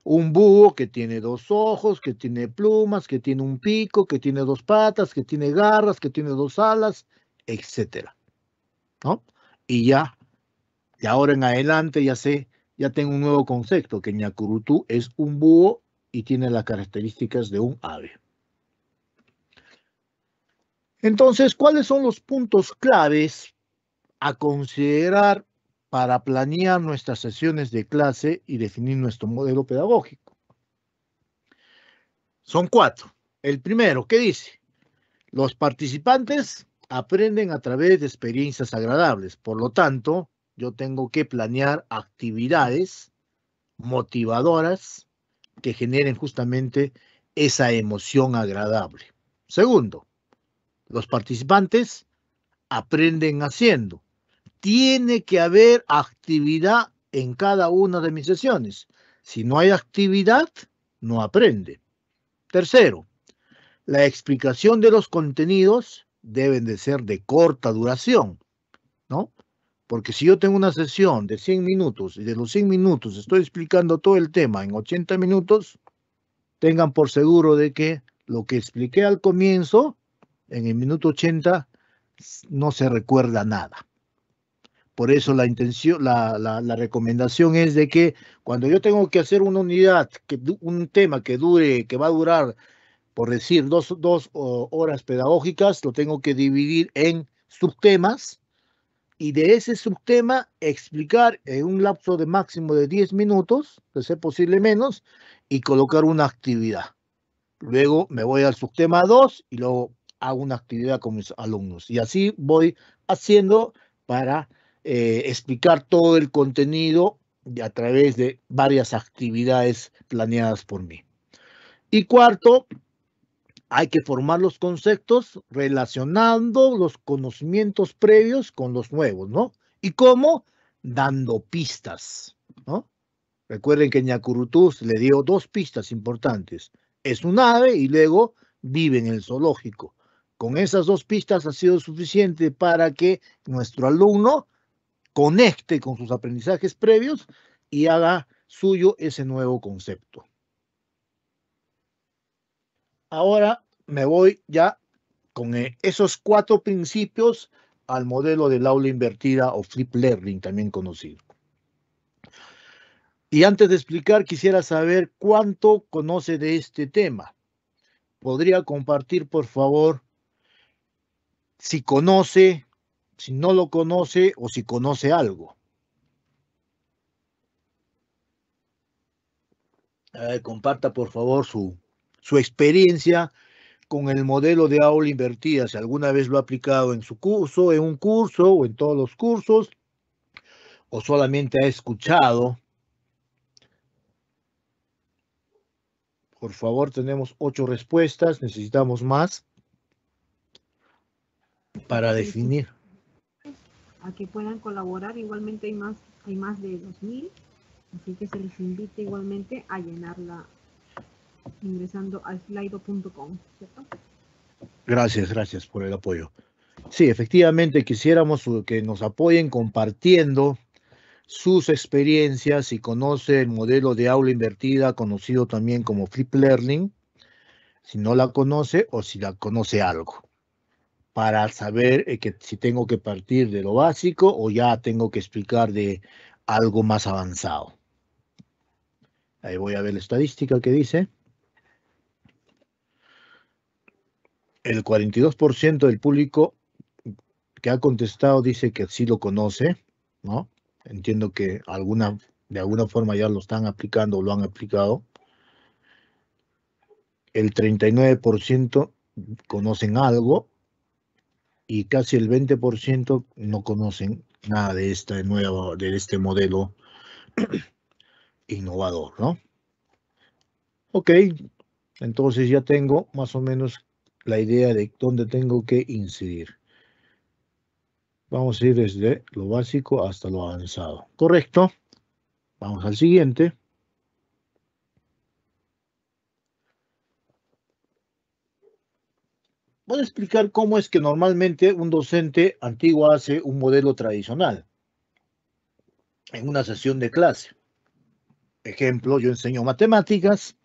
un búho que tiene dos ojos, que tiene plumas, que tiene un pico, que tiene dos patas, que tiene garras, que tiene dos alas, etcétera. ¿No? Y ya, de ahora en adelante ya sé, ya tengo un nuevo concepto, que Ñakurutú es un búho y tiene las características de un ave. Entonces, ¿cuáles son los puntos claves a considerar para planear nuestras sesiones de clase y definir nuestro modelo pedagógico. Son cuatro. El primero, ¿qué dice? Los participantes aprenden a través de experiencias agradables. Por lo tanto, yo tengo que planear actividades motivadoras que generen justamente esa emoción agradable. Segundo, los participantes aprenden haciendo tiene que haber actividad en cada una de mis sesiones. Si no hay actividad, no aprende. Tercero, la explicación de los contenidos deben de ser de corta duración, ¿no? Porque si yo tengo una sesión de 100 minutos y de los 100 minutos estoy explicando todo el tema en 80 minutos, tengan por seguro de que lo que expliqué al comienzo, en el minuto 80, no se recuerda nada. Por eso la intención, la, la, recomendación es de que cuando yo tengo que hacer una unidad, que, un tema que dure, que va a durar, por decir, dos, horas pedagógicas, lo tengo que dividir en subtemas y de ese subtema explicar en un lapso de máximo de 10 minutos, de ser posible menos, y colocar una actividad. Luego me voy al subtema 2 y luego hago una actividad con mis alumnos. Y así voy haciendo para eh, explicar todo el contenido a través de varias actividades planeadas por mí. Y cuarto, hay que formar los conceptos relacionando los conocimientos previos con los nuevos, ¿no? ¿Y cómo? Dando pistas, ¿no? Recuerden que Ñacurutuz le dio dos pistas importantes. Es un ave y luego vive en el zoológico. Con esas dos pistas ha sido suficiente para que nuestro alumno conecte con sus aprendizajes previos y haga suyo ese nuevo concepto. Ahora me voy ya con eh, esos cuatro principios al modelo del aula invertida o flip learning, también conocido. Y antes de explicar, quisiera saber cuánto conoce de este tema. ¿Podría compartir, por favor, si conoce si no lo conoce o si conoce algo. comparta por favor su experiencia con el modelo de aula invertida, si alguna vez lo ha aplicado en su curso, en un curso o en todos los cursos, o solamente ha escuchado. Por favor, tenemos ocho respuestas, necesitamos más para definir a que puedan colaborar. Igualmente hay más, hay más de 2.000, así que se les invita igualmente a llenarla ingresando al slido.com, ¿cierto? Gracias, gracias por el apoyo. Sí, efectivamente quisiéramos que nos apoyen compartiendo sus experiencias y conoce el modelo de aula invertida conocido también como flip learning, si no la conoce o si la conoce algo para saber eh, que si tengo que partir de lo básico o ya tengo que explicar de algo más avanzado. Ahí voy a ver la estadística que dice. El 42% del público que ha contestado dice que sí lo conoce, ¿no? Entiendo que alguna, de alguna forma ya lo están aplicando o lo han aplicado. El 39% conocen algo y casi el 20% no conocen nada de esta nueva, de este modelo innovador, ¿no? Ok, entonces ya tengo más o menos la idea de dónde tengo que incidir. Vamos a ir desde lo básico hasta lo avanzado. ¿Correcto? Vamos al siguiente. voy a explicar cómo es que normalmente un docente antiguo hace un modelo tradicional en una sesión de clase. Ejemplo, yo enseño matemáticas,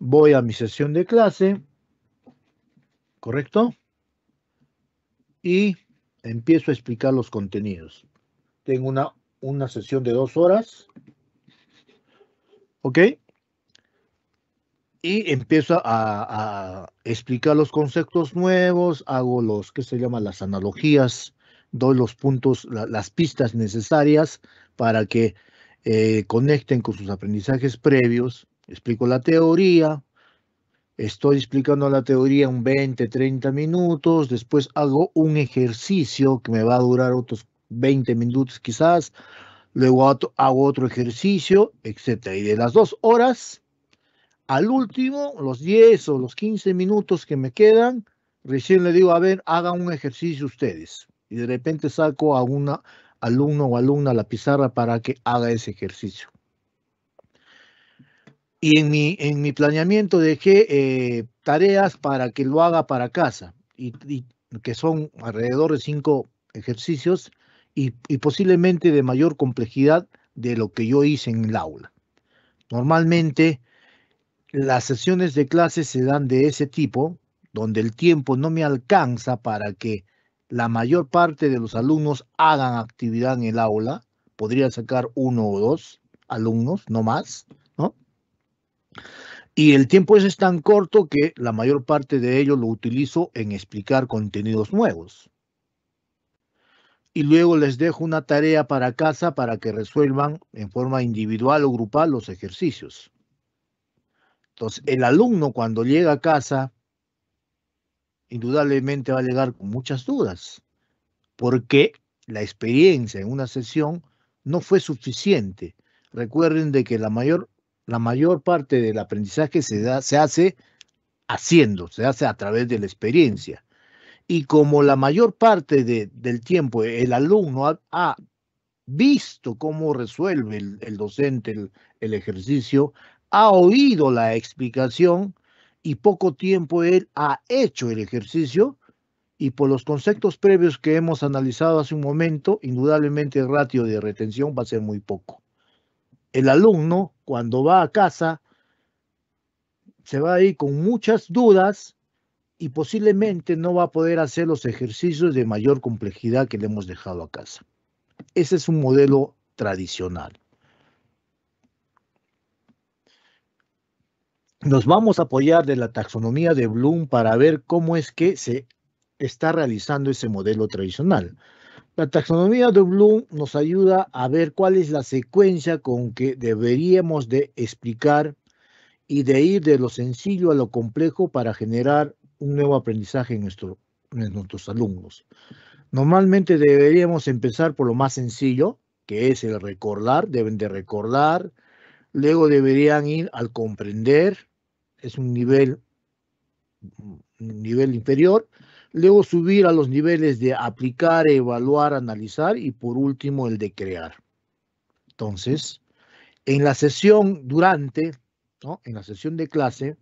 voy a mi sesión de clase, ¿correcto? Y empiezo a explicar los contenidos. Tengo una, una sesión de dos horas, ¿ok? y empiezo a, explicar los conceptos nuevos, hago los que se llaman las analogías, doy los puntos, las pistas necesarias para que eh, conecten con sus aprendizajes previos, explico la teoría, estoy explicando la teoría un 20, 30 minutos, después hago un ejercicio que me va a durar otros 20 minutos quizás, luego hago otro ejercicio, etc. Y de las dos horas, al último, los 10 o los 15 minutos que me quedan, recién le digo, a ver, hagan un ejercicio ustedes. Y de repente saco a un alumno o alumna a la pizarra para que haga ese ejercicio. Y en mi, en mi planeamiento dejé eh, tareas para que lo haga para casa, y, que son alrededor de cinco ejercicios y, y posiblemente de mayor complejidad de lo que yo hice en el aula. Normalmente las sesiones de clases se dan de ese tipo, donde el tiempo no me alcanza para que la mayor parte de los alumnos hagan actividad en el aula. Podría sacar uno o dos alumnos, no más, ¿no? Y el tiempo es tan corto que la mayor parte de ello lo utilizo en explicar contenidos nuevos. Y luego les dejo una tarea para casa para que resuelvan en forma individual o grupal los ejercicios. Entonces, el alumno cuando llega a casa, indudablemente va a llegar con muchas dudas, porque la experiencia en una sesión no fue suficiente. Recuerden de que la mayor, la mayor parte del aprendizaje se, da, se hace haciendo, se hace a través de la experiencia. Y como la mayor parte del tiempo el alumno ha, visto cómo resuelve el, docente el, ejercicio, ha oído la explicación y poco tiempo él ha hecho el ejercicio y por los conceptos previos que hemos analizado hace un momento, indudablemente el ratio de retención va a ser muy poco. El alumno, cuando va a casa, se va a ir con muchas dudas y posiblemente no va a poder hacer los ejercicios de mayor complejidad que le hemos dejado a casa. Ese es un modelo tradicional. nos vamos a apoyar de la taxonomía de Bloom para ver cómo es que se está realizando ese modelo tradicional. La taxonomía de Bloom nos ayuda a ver cuál es la secuencia con que deberíamos de explicar y de ir de lo sencillo a lo complejo para generar un nuevo aprendizaje en, nuestros alumnos. Normalmente deberíamos empezar por lo más sencillo, que es el recordar, deben de recordar, luego deberían ir al comprender, es un nivel, nivel inferior, luego subir a los niveles de aplicar, evaluar, analizar y por último el de crear. Entonces, en la sesión durante, ¿no? en la sesión de clase,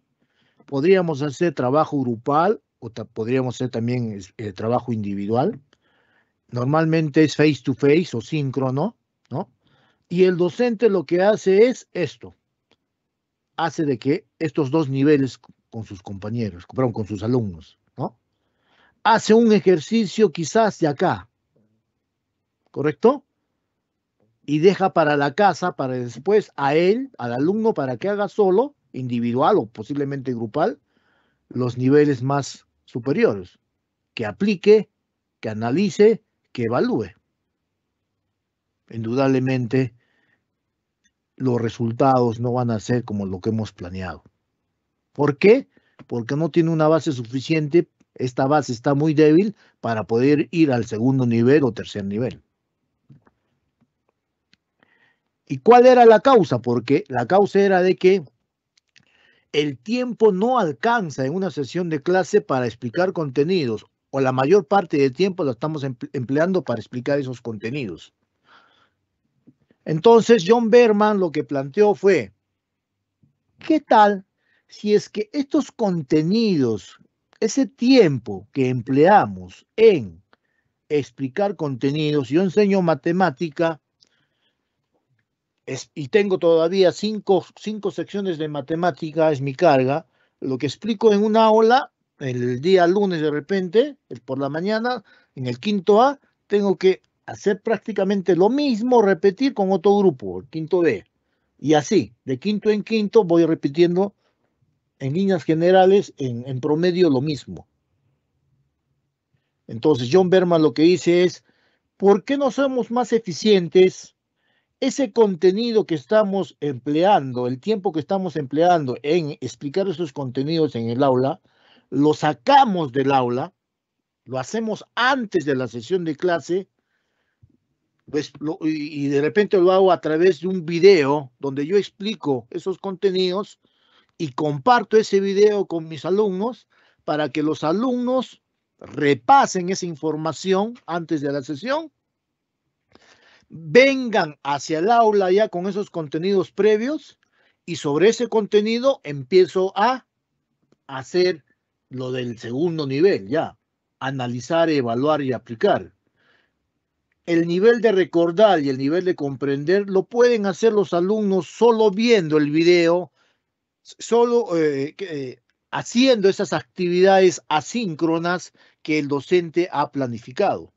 podríamos hacer trabajo grupal o podríamos hacer también eh, trabajo individual. Normalmente es face to face o síncrono, ¿no? Y el docente lo que hace es esto hace de que estos dos niveles con sus compañeros, perdón, con sus alumnos, ¿no? Hace un ejercicio quizás de acá, ¿correcto? Y deja para la casa, para después a él, al alumno, para que haga solo, individual o posiblemente grupal, los niveles más superiores, que aplique, que analice, que evalúe. Indudablemente, los resultados no van a ser como lo que hemos planeado. ¿Por qué? Porque no tiene una base suficiente, esta base está muy débil para poder ir al segundo nivel o tercer nivel. ¿Y cuál era la causa? Porque la causa era de que el tiempo no alcanza en una sesión de clase para explicar contenidos, o la mayor parte del tiempo lo estamos empleando para explicar esos contenidos. Entonces John Berman lo que planteó fue, ¿qué tal si es que estos contenidos, ese tiempo que empleamos en explicar contenidos, yo enseño matemática y tengo todavía cinco, secciones de matemática, es mi carga, lo que explico en una aula, el día lunes de repente, por la mañana, en el quinto A, tengo que hacer prácticamente lo mismo, repetir con otro grupo, el quinto B. Y así, de quinto en quinto, voy repitiendo en líneas generales, en, en promedio, lo mismo. Entonces, John Berman lo que dice es, ¿por qué no somos más eficientes? Ese contenido que estamos empleando, el tiempo que estamos empleando en explicar esos contenidos en el aula, lo sacamos del aula, lo hacemos antes de la sesión de clase pues, y de repente lo hago a través de un video donde yo explico esos contenidos y comparto ese video con mis alumnos para que los alumnos repasen esa información antes de la sesión, vengan hacia el aula ya con esos contenidos previos y sobre ese contenido empiezo a hacer lo del segundo nivel ya, analizar, evaluar y aplicar el nivel de recordar y el nivel de comprender lo pueden hacer los alumnos solo viendo el video, solo eh, eh, haciendo esas actividades asíncronas que el docente ha planificado.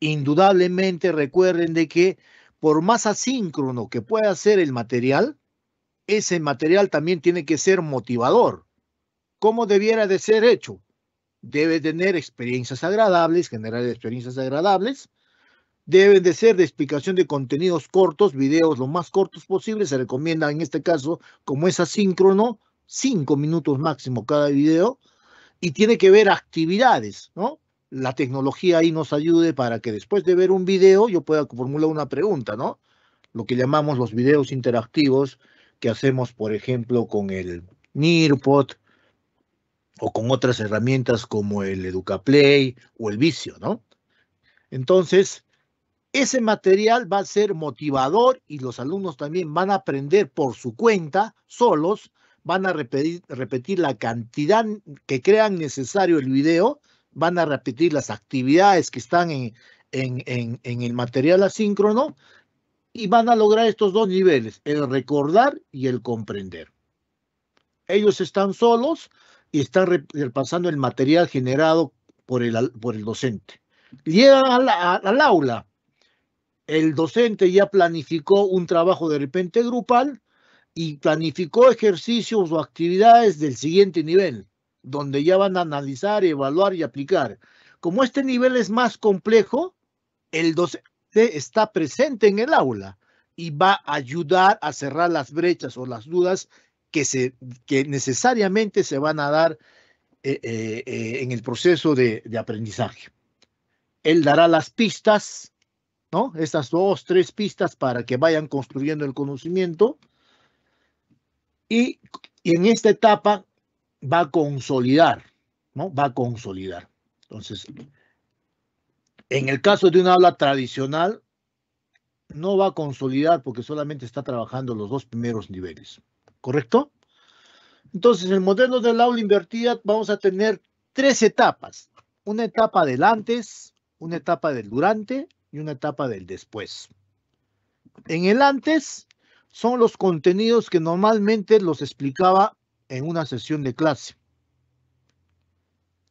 Indudablemente recuerden de que por más asíncrono que pueda ser el material, ese material también tiene que ser motivador. ¿Cómo debiera de ser hecho? Debe tener experiencias agradables, generar experiencias agradables, deben de ser de explicación de contenidos cortos, videos lo más cortos posible. Se recomienda en este caso, como es asíncrono, cinco minutos máximo cada video. Y tiene que ver actividades, ¿no? La tecnología ahí nos ayude para que después de ver un video yo pueda formular una pregunta, ¿no? Lo que llamamos los videos interactivos que hacemos, por ejemplo, con el Nearpod o con otras herramientas como el EducaPlay o el Vicio, ¿no? Entonces, ese material va a ser motivador y los alumnos también van a aprender por su cuenta, solos, van a repetir, la cantidad que crean necesario el video, van a repetir las actividades que están en, el material asíncrono y van a lograr estos dos niveles, el recordar y el comprender. Ellos están solos y están repasando el material generado por el, por el docente. Llegan al aula el docente ya planificó un trabajo de repente grupal y planificó ejercicios o actividades del siguiente nivel, donde ya van a analizar, evaluar y aplicar. Como este nivel es más complejo, el docente está presente en el aula y va a ayudar a cerrar las brechas o las dudas que, se, que necesariamente se van a dar eh, eh, eh, en el proceso de aprendizaje. Él dará las pistas, ¿no? Estas dos, tres pistas para que vayan construyendo el conocimiento. Y, en esta etapa va a consolidar, ¿no? Va a consolidar. Entonces, en el caso de una aula tradicional, no va a consolidar porque solamente está trabajando los dos primeros niveles, ¿correcto? Entonces, en el modelo del aula invertida vamos a tener tres etapas. Una etapa del antes, una etapa del durante y una etapa del después. En el antes son los contenidos que normalmente los explicaba en una sesión de clase.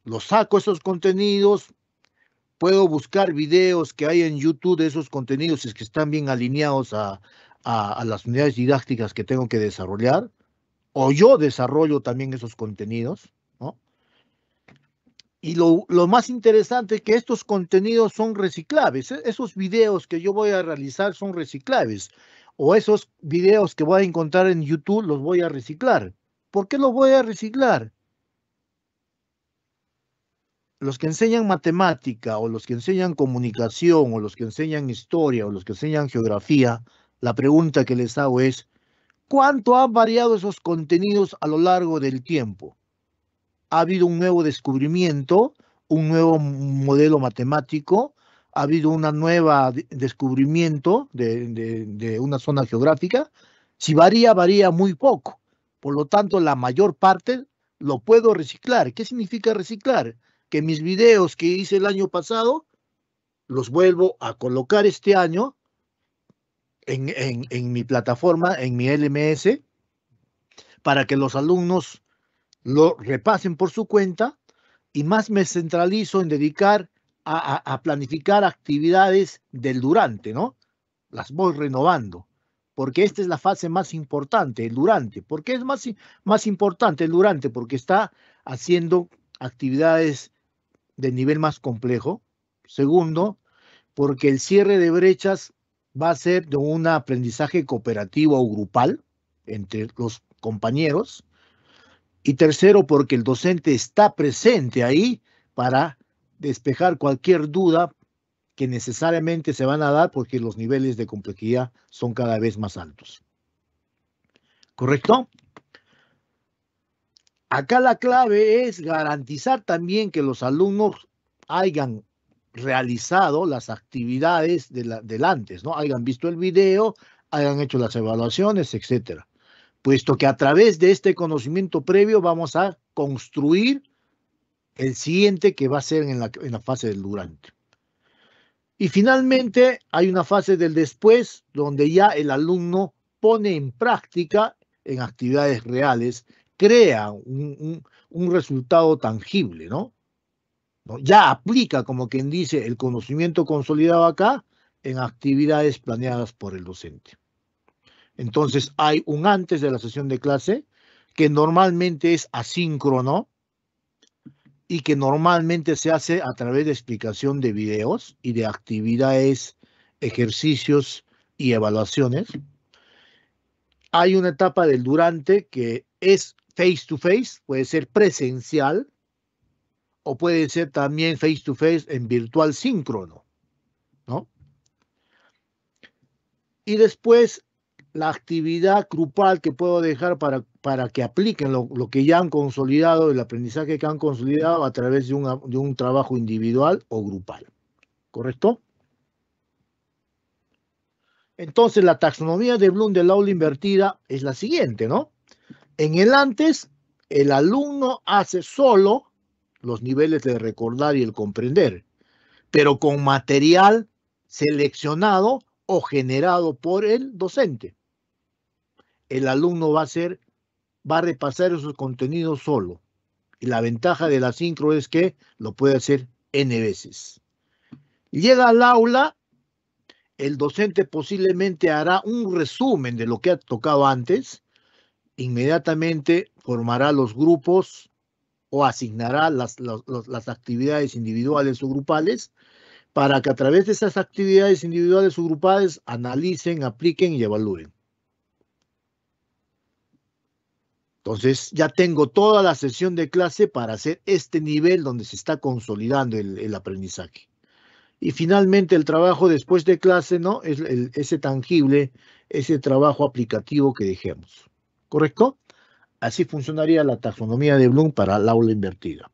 Los saco esos contenidos, puedo buscar videos que hay en YouTube de esos contenidos es que están bien alineados a, a, las unidades didácticas que tengo que desarrollar, o yo desarrollo también esos contenidos. Y lo, más interesante es que estos contenidos son reciclables. E, esos videos que yo voy a realizar son reciclables. O esos videos que voy a encontrar en YouTube los voy a reciclar. ¿Por qué los voy a reciclar? Los que enseñan matemática o los que enseñan comunicación o los que enseñan historia o los que enseñan geografía, la pregunta que les hago es, ¿cuánto han variado esos contenidos a lo largo del tiempo? ha habido un nuevo descubrimiento, un nuevo modelo matemático, ha habido un nuevo descubrimiento de, una zona geográfica. Si varía, varía muy poco. Por lo tanto, la mayor parte lo puedo reciclar. ¿Qué significa reciclar? Que mis videos que hice el año pasado los vuelvo a colocar este año en, en mi plataforma, en mi LMS, para que los alumnos lo repasen por su cuenta y más me centralizo en dedicar a, planificar actividades del durante, ¿no? Las voy renovando, porque esta es la fase más importante, el durante. ¿Por qué es más, más importante el durante? Porque está haciendo actividades de nivel más complejo. Segundo, porque el cierre de brechas va a ser de un aprendizaje cooperativo o grupal entre los compañeros. Y tercero, porque el docente está presente ahí para despejar cualquier duda que necesariamente se van a dar porque los niveles de complejidad son cada vez más altos. ¿Correcto? Acá la clave es garantizar también que los alumnos hayan realizado las actividades del antes, ¿no? Hayan visto el video, hayan hecho las evaluaciones, etcétera puesto que a través de este conocimiento previo vamos a construir el siguiente que va a ser en la, fase del durante. Y finalmente hay una fase del después donde ya el alumno pone en práctica en actividades reales, crea un, resultado tangible, ¿no? ¿no? Ya aplica, como quien dice, el conocimiento consolidado acá en actividades planeadas por el docente. Entonces hay un antes de la sesión de clase que normalmente es asíncrono y que normalmente se hace a través de explicación de videos y de actividades, ejercicios y evaluaciones. Hay una etapa del durante que es face to face, puede ser presencial o puede ser también face to face en virtual síncrono, ¿no? Y después la actividad grupal que puedo dejar para, que apliquen lo, que ya han consolidado, el aprendizaje que han consolidado a través de, de un trabajo individual o grupal. ¿Correcto? Entonces, la taxonomía de Bloom del aula invertida es la siguiente, ¿no? En el antes, el alumno hace solo los niveles de recordar y el comprender, pero con material seleccionado o generado por el docente el alumno va a ser, va a repasar esos contenidos solo. Y la ventaja de la sincro es que lo puede hacer n veces. Llega al aula, el docente posiblemente hará un resumen de lo que ha tocado antes, inmediatamente formará los grupos o asignará las, actividades individuales o grupales para que a través de esas actividades individuales o grupales analicen, apliquen y evalúen. Entonces ya tengo toda la sesión de clase para hacer este nivel donde se está consolidando el, aprendizaje. Y finalmente el trabajo después de clase, ¿no? Es ese tangible, ese trabajo aplicativo que dejemos. ¿Correcto? Así funcionaría la taxonomía de Bloom para el aula invertida.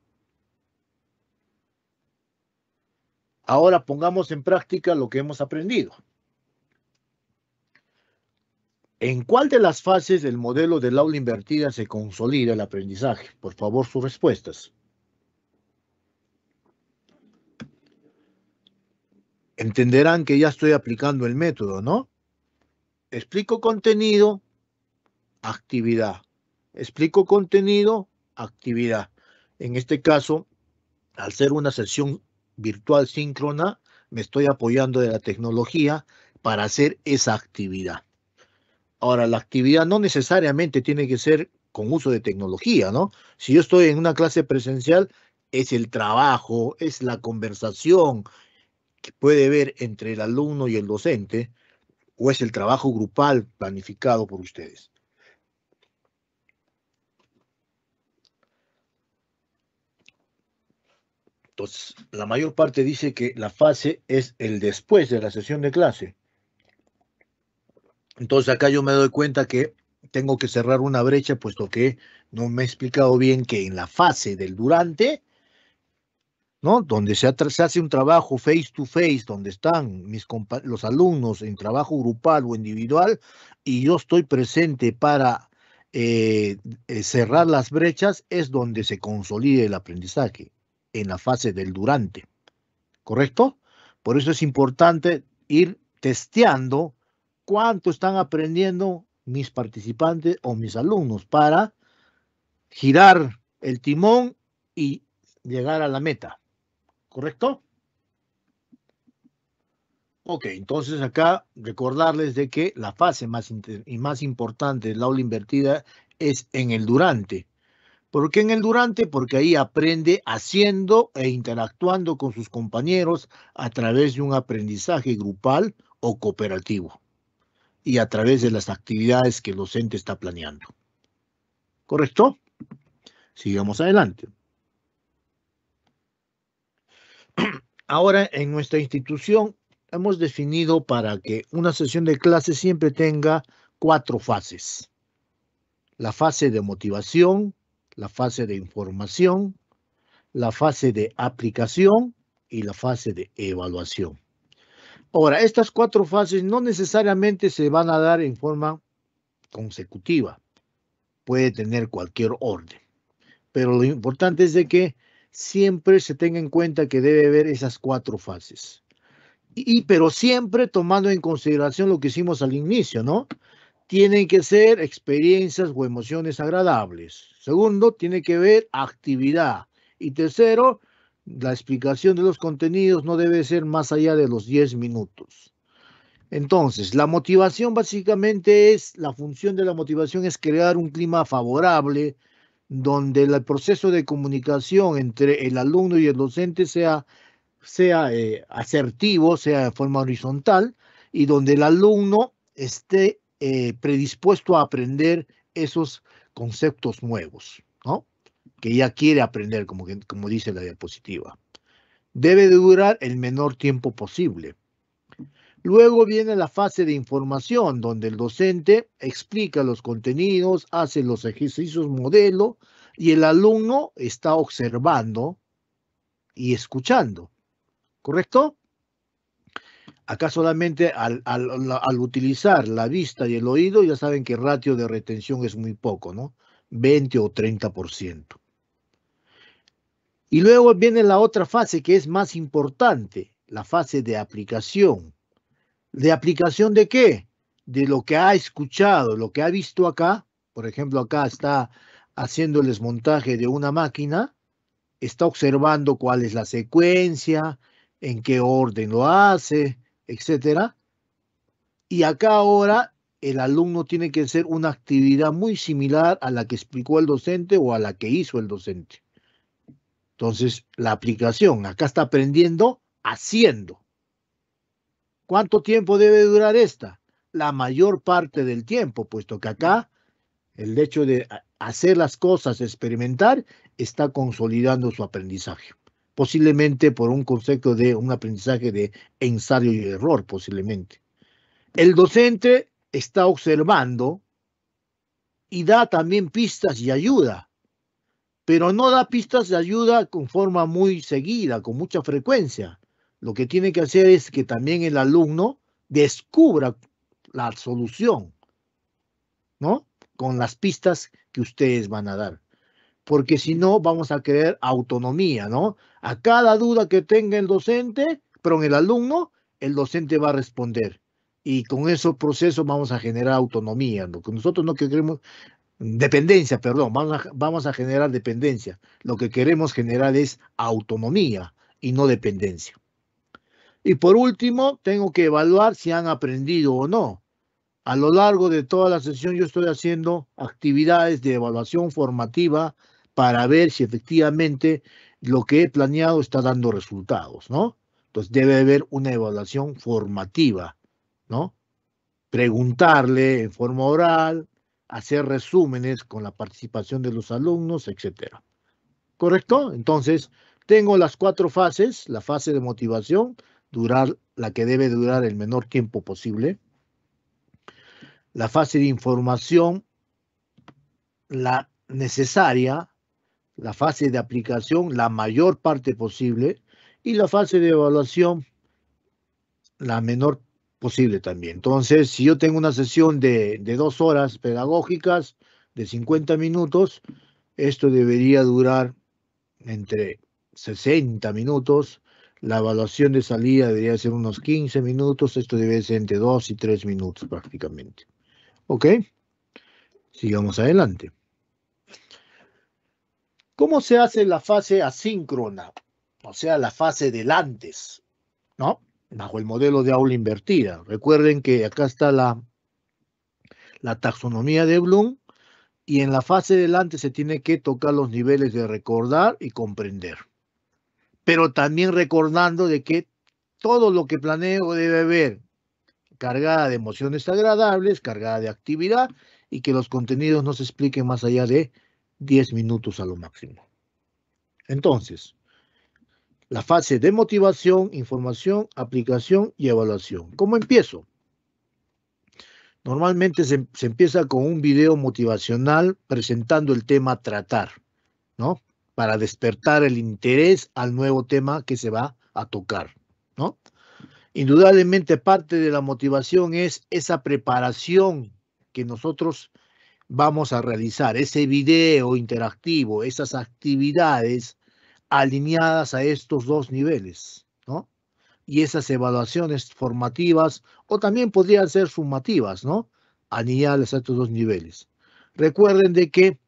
Ahora pongamos en práctica lo que hemos aprendido. ¿En cuál de las fases del modelo del aula invertida se consolida el aprendizaje? Por favor, sus respuestas. Entenderán que ya estoy aplicando el método, ¿no? Explico contenido, actividad. Explico contenido, actividad. En este caso, al ser una sesión virtual síncrona, me estoy apoyando de la tecnología para hacer esa actividad. Ahora, la actividad no necesariamente tiene que ser con uso de tecnología, ¿no? Si yo estoy en una clase presencial, es el trabajo, es la conversación que puede haber entre el alumno y el docente, o es el trabajo grupal planificado por ustedes. Entonces, la mayor parte dice que la fase es el después de la sesión de clase. Entonces acá yo me doy cuenta que tengo que cerrar una brecha, puesto que no me he explicado bien que en la fase del durante, ¿no? Donde se, hace un trabajo face to face, donde están mis los alumnos en trabajo grupal o individual, y yo estoy presente para eh, eh, cerrar las brechas, es donde se consolide el aprendizaje, en la fase del durante. ¿Correcto? Por eso es importante ir testeando cuánto están aprendiendo mis participantes o mis alumnos para girar el timón y llegar a la meta. ¿Correcto? Ok, entonces acá recordarles de que la fase más, y más importante del aula invertida es en el durante. ¿Por qué en el durante? Porque ahí aprende haciendo e interactuando con sus compañeros a través de un aprendizaje grupal o cooperativo y a través de las actividades que el docente está planeando. ¿Correcto? Sigamos adelante. Ahora, en nuestra institución hemos definido para que una sesión de clase siempre tenga cuatro fases. La fase de motivación, la fase de información, la fase de aplicación y la fase de evaluación. Ahora, estas cuatro fases no necesariamente se van a dar en forma consecutiva. Puede tener cualquier orden. Pero lo importante es de que siempre se tenga en cuenta que debe haber esas cuatro fases. Y, pero siempre tomando en consideración lo que hicimos al inicio, ¿no? Tienen que ser experiencias o emociones agradables. Segundo, tiene que ver actividad. Y tercero, la explicación de los contenidos no debe ser más allá de los 10 minutos. Entonces, la motivación básicamente es, la función de la motivación es crear un clima favorable donde el proceso de comunicación entre el alumno y el docente sea, sea eh, asertivo, sea de forma horizontal y donde el alumno esté eh, predispuesto a aprender esos conceptos nuevos que ya quiere aprender, como, como dice la diapositiva. Debe durar el menor tiempo posible. Luego viene la fase de información, donde el docente explica los contenidos, hace los ejercicios modelo y el alumno está observando y escuchando. ¿Correcto? Acá solamente al, al, utilizar la vista y el oído, ya saben que el ratio de retención es muy poco, ¿no? 20 o 30%. Y luego viene la otra fase que es más importante, la fase de aplicación. ¿De aplicación de qué? De lo que ha escuchado, lo que ha visto acá. Por ejemplo, acá está haciendo el desmontaje de una máquina, está observando cuál es la secuencia, en qué orden lo hace, etc. Y acá ahora el alumno tiene que hacer una actividad muy similar a la que explicó el docente o a la que hizo el docente. Entonces, la aplicación, acá está aprendiendo haciendo. ¿Cuánto tiempo debe durar esta? La mayor parte del tiempo, puesto que acá el hecho de hacer las cosas, experimentar, está consolidando su aprendizaje. Posiblemente por un concepto de un aprendizaje de ensayo y error, posiblemente. El docente está observando y da también pistas y ayuda pero no da pistas de ayuda con forma muy seguida, con mucha frecuencia. Lo que tiene que hacer es que también el alumno descubra la solución, ¿no? Con las pistas que ustedes van a dar. Porque si no, vamos a querer autonomía, ¿no? A cada duda que tenga el docente, pero en el alumno, el docente va a responder. Y con ese proceso vamos a generar autonomía. Lo que nosotros no queremos dependencia, perdón, vamos a, generar dependencia. Lo que queremos generar es autonomía y no dependencia. Y por último, tengo que evaluar si han aprendido o no. A lo largo de toda la sesión yo estoy haciendo actividades de evaluación formativa para ver si efectivamente lo que he planeado está dando resultados, ¿no? Entonces debe haber una evaluación formativa, ¿no? Preguntarle en forma oral, hacer resúmenes con la participación de los alumnos, etcétera. ¿Correcto? Entonces, tengo las cuatro fases. La fase de motivación, durar la que debe durar el menor tiempo posible. La fase de información, la necesaria. La fase de aplicación, la mayor parte posible. Y la fase de evaluación, la menor parte posible también. Entonces, si yo tengo una sesión de, dos horas pedagógicas, de 50 minutos, esto debería durar entre 60 minutos, la evaluación de salida debería ser unos 15 minutos, esto debe ser entre 2 y 3 minutos prácticamente. ¿Ok? Sigamos adelante. ¿Cómo se hace la fase asíncrona? O sea, la fase del antes, ¿no? bajo el modelo de aula invertida. Recuerden que acá está la, la taxonomía de Bloom y en la fase delante se tiene que tocar los niveles de recordar y comprender. Pero también recordando de que todo lo que planeo debe ver cargada de emociones agradables, cargada de actividad y que los contenidos no se expliquen más allá de 10 minutos a lo máximo. Entonces, la fase de motivación, información, aplicación y evaluación. ¿Cómo empiezo? Normalmente se, empieza con un video motivacional presentando el tema a tratar, ¿no? Para despertar el interés al nuevo tema que se va a tocar, ¿no? Indudablemente parte de la motivación es esa preparación que nosotros vamos a realizar, ese video interactivo, esas actividades alineadas a estos dos niveles, ¿no? Y esas evaluaciones formativas o también podrían ser sumativas, ¿no? Alineadas a estos dos niveles. Recuerden de que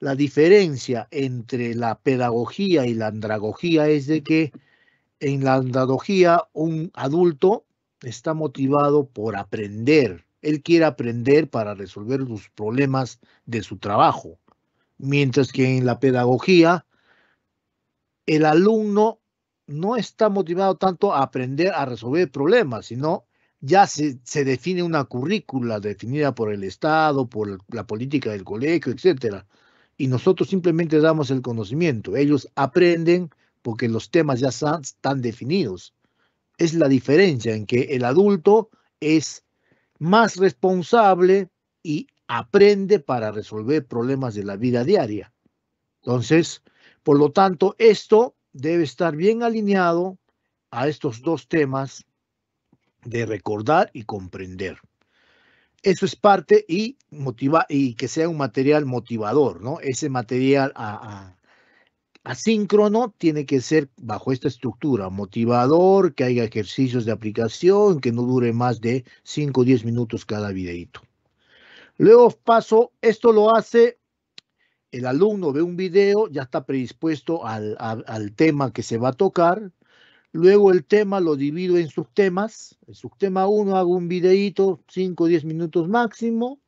la diferencia entre la pedagogía y la andragogía es de que en la andragogía un adulto está motivado por aprender. Él quiere aprender para resolver los problemas de su trabajo. Mientras que en la pedagogía el alumno no está motivado tanto a aprender a resolver problemas, sino ya se, define una currícula definida por el Estado, por la política del colegio, etcétera. Y nosotros simplemente damos el conocimiento. Ellos aprenden porque los temas ya están, están definidos. Es la diferencia en que el adulto es más responsable y aprende para resolver problemas de la vida diaria. Entonces, por lo tanto, esto debe estar bien alineado a estos dos temas de recordar y comprender. Eso es parte y motiva y que sea un material motivador, ¿no? Ese material asíncrono tiene que ser bajo esta estructura, motivador, que haya ejercicios de aplicación, que no dure más de 5 o 10 minutos cada videito. Luego paso, esto lo hace el alumno ve un video, ya está predispuesto al, tema que se va a tocar. Luego el tema lo divido en subtemas. El subtema 1 hago un videito, 5 o 10 minutos máximo.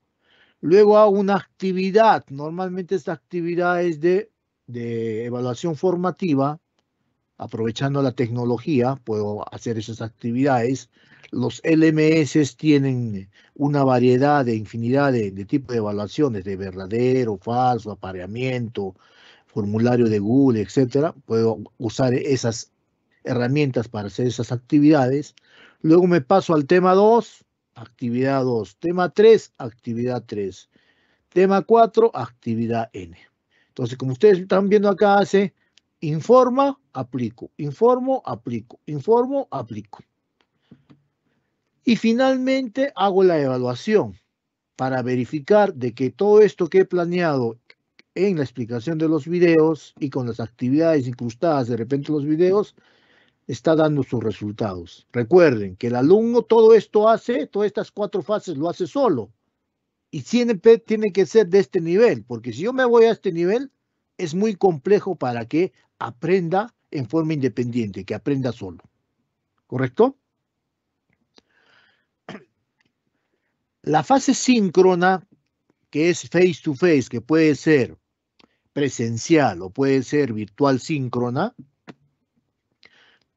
Luego hago una actividad. Normalmente esta actividad es de, de evaluación formativa. Aprovechando la tecnología, puedo hacer esas actividades los LMS tienen una variedad de infinidad de, tipos de evaluaciones, de verdadero, falso, apareamiento, formulario de Google, etcétera. Puedo usar esas herramientas para hacer esas actividades. Luego me paso al tema 2, actividad 2. Tema 3, actividad 3. Tema 4, actividad N. Entonces, como ustedes están viendo acá, hace informa, aplico, informo, aplico, informo, aplico. Y finalmente hago la evaluación para verificar de que todo esto que he planeado en la explicación de los videos y con las actividades incrustadas de repente los videos, está dando sus resultados. Recuerden que el alumno todo esto hace, todas estas cuatro fases lo hace solo. Y siempre tiene que ser de este nivel, porque si yo me voy a este nivel, es muy complejo para que aprenda en forma independiente, que aprenda solo. ¿Correcto? La fase síncrona, que es face to face, que puede ser presencial o puede ser virtual síncrona,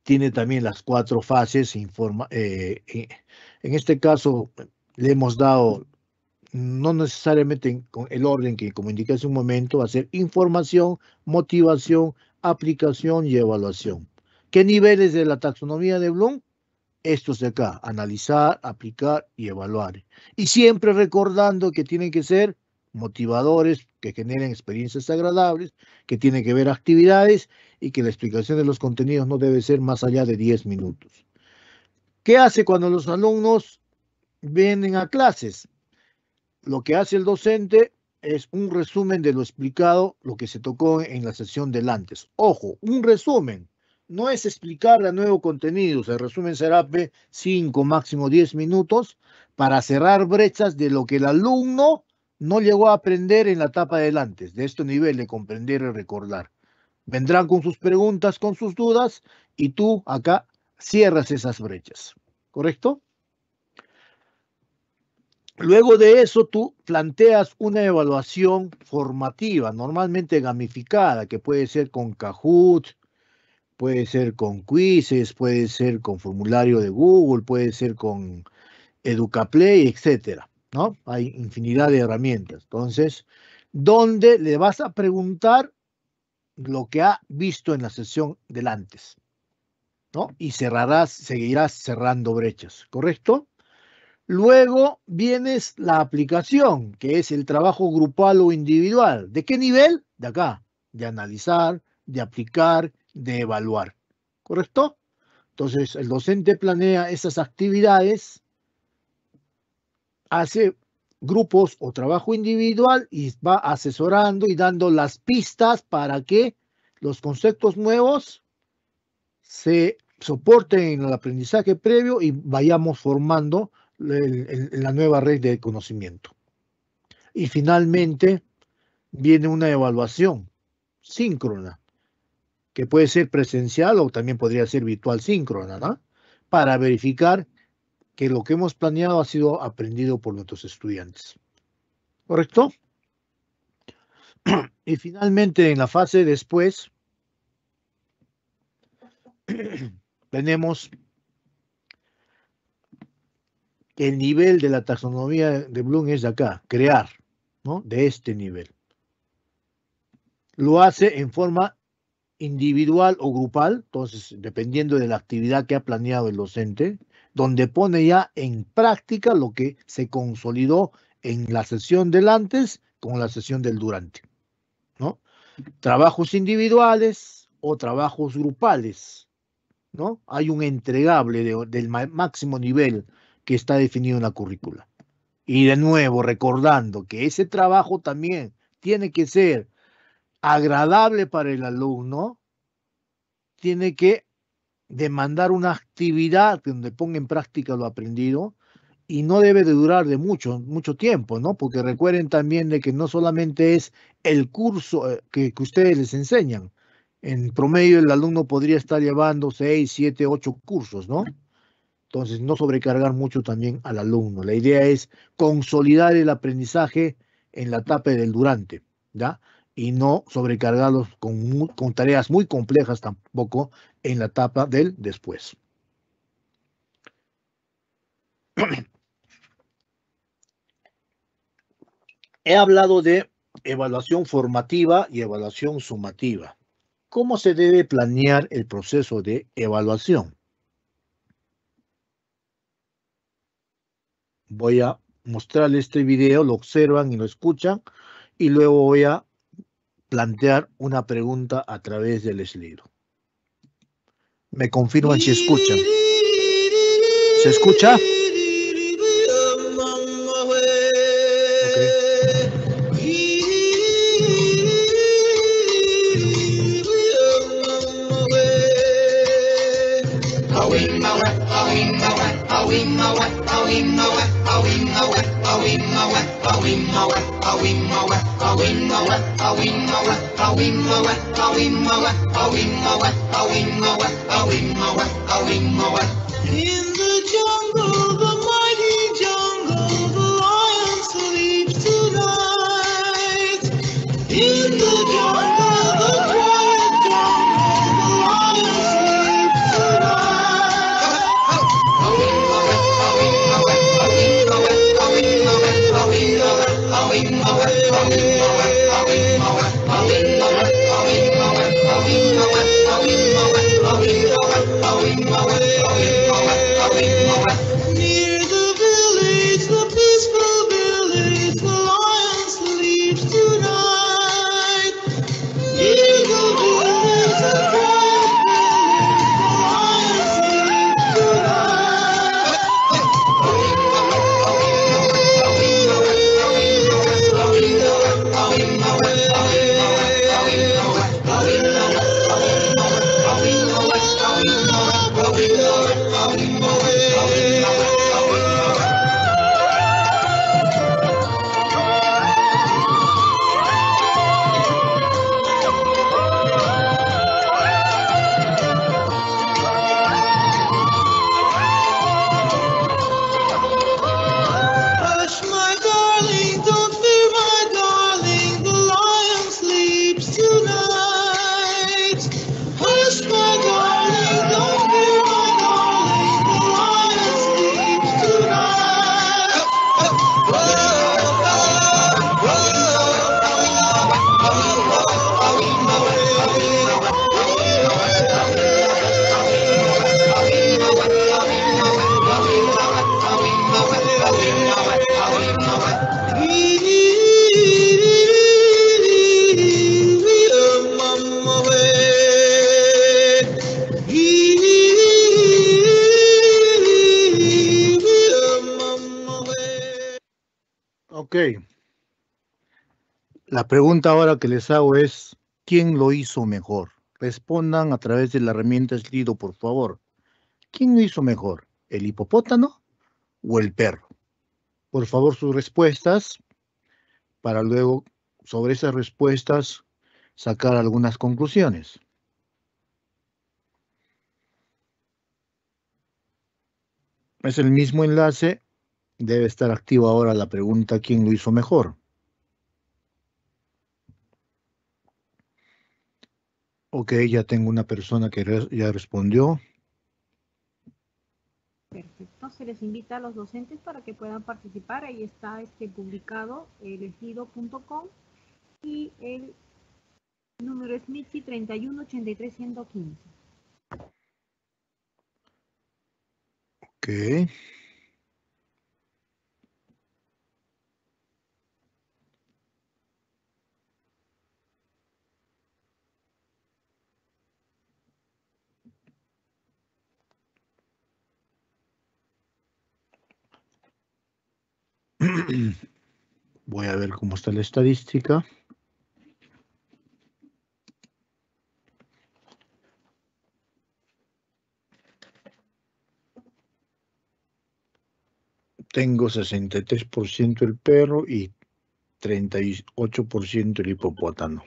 tiene también las cuatro fases. Informa, eh, eh, en este caso, le hemos dado no necesariamente con el orden que como indiqué hace un momento, va a ser información, motivación, aplicación y evaluación. ¿Qué niveles de la taxonomía de Bloom? estos de acá, analizar, aplicar y evaluar. Y siempre recordando que tienen que ser motivadores, que generen experiencias agradables, que tienen que ver actividades y que la explicación de los contenidos no debe ser más allá de 10 minutos. ¿Qué hace cuando los alumnos vienen a clases? Lo que hace el docente es un resumen de lo explicado, lo que se tocó en la sesión del antes. Ojo, un resumen no es explicarle nuevo contenido, el resumen será 5, máximo 10 minutos, para cerrar brechas de lo que el alumno no llegó a aprender en la etapa de antes, de este nivel de comprender y recordar. Vendrán con sus preguntas, con sus dudas, y tú acá cierras esas brechas, ¿correcto? Luego de eso, tú planteas una evaluación formativa, normalmente gamificada, que puede ser con Kahoot, Puede ser con quizzes, puede ser con formulario de Google, puede ser con EducaPlay, etcétera, ¿no? Hay infinidad de herramientas. Entonces, donde le vas a preguntar lo que ha visto en la sesión del antes, ¿no? Y cerrarás, seguirás cerrando brechas, ¿correcto? Luego vienes la aplicación, que es el trabajo grupal o individual. ¿De qué nivel? De acá, de analizar, de aplicar de evaluar. ¿Correcto? Entonces, el docente planea esas actividades, hace grupos o trabajo individual y va asesorando y dando las pistas para que los conceptos nuevos se soporten en el aprendizaje previo y vayamos formando la nueva red de conocimiento. Y finalmente viene una evaluación síncrona que puede ser presencial o también podría ser virtual síncrona, ¿no? Para verificar que lo que hemos planeado ha sido aprendido por nuestros estudiantes. ¿Correcto? Y finalmente, en la fase después, tenemos el nivel de la taxonomía de Bloom es de acá, crear, ¿no? De este nivel. Lo hace en forma individual o grupal, entonces dependiendo de la actividad que ha planeado el docente, donde pone ya en práctica lo que se consolidó en la sesión del antes con la sesión del durante. ¿no? Trabajos individuales o trabajos grupales. ¿no? Hay un entregable del máximo nivel que está definido en la currícula. Y de nuevo, recordando que ese trabajo también tiene que ser agradable para el alumno, tiene que demandar una actividad donde ponga en práctica lo aprendido y no debe de durar de mucho, mucho tiempo, ¿no? Porque recuerden también de que no solamente es el curso eh, que, ustedes les enseñan. En promedio el alumno podría estar llevando seis, siete, ocho cursos, ¿no? Entonces, no sobrecargar mucho también al alumno. La idea es consolidar el aprendizaje en la etapa del durante, ¿ya? y no sobrecargarlos con, tareas muy complejas tampoco en la etapa del después. He hablado de evaluación formativa y evaluación sumativa. ¿Cómo se debe planear el proceso de evaluación? Voy a mostrarles este video, lo observan y lo escuchan y luego voy a plantear una pregunta a través del libro Me confirman si escuchan. ¿Se escucha? in the jungle the mighty jungle the lion sleeps tonight in the jungle La pregunta ahora que les hago es, ¿quién lo hizo mejor? Respondan a través de la herramienta Slido, por favor. ¿Quién lo hizo mejor? ¿El hipopótamo o el perro? Por favor, sus respuestas, para luego, sobre esas respuestas, sacar algunas conclusiones. Es el mismo enlace, debe estar activa ahora la pregunta ¿quién lo hizo mejor? Ok, ya tengo una persona que ya respondió. Perfecto, se les invita a los docentes para que puedan participar. Ahí está este publicado elegido.com y el número es MITSI 3183115. Ok. Voy a ver cómo está la estadística. Tengo 63% el perro y 38% el hipopótamo.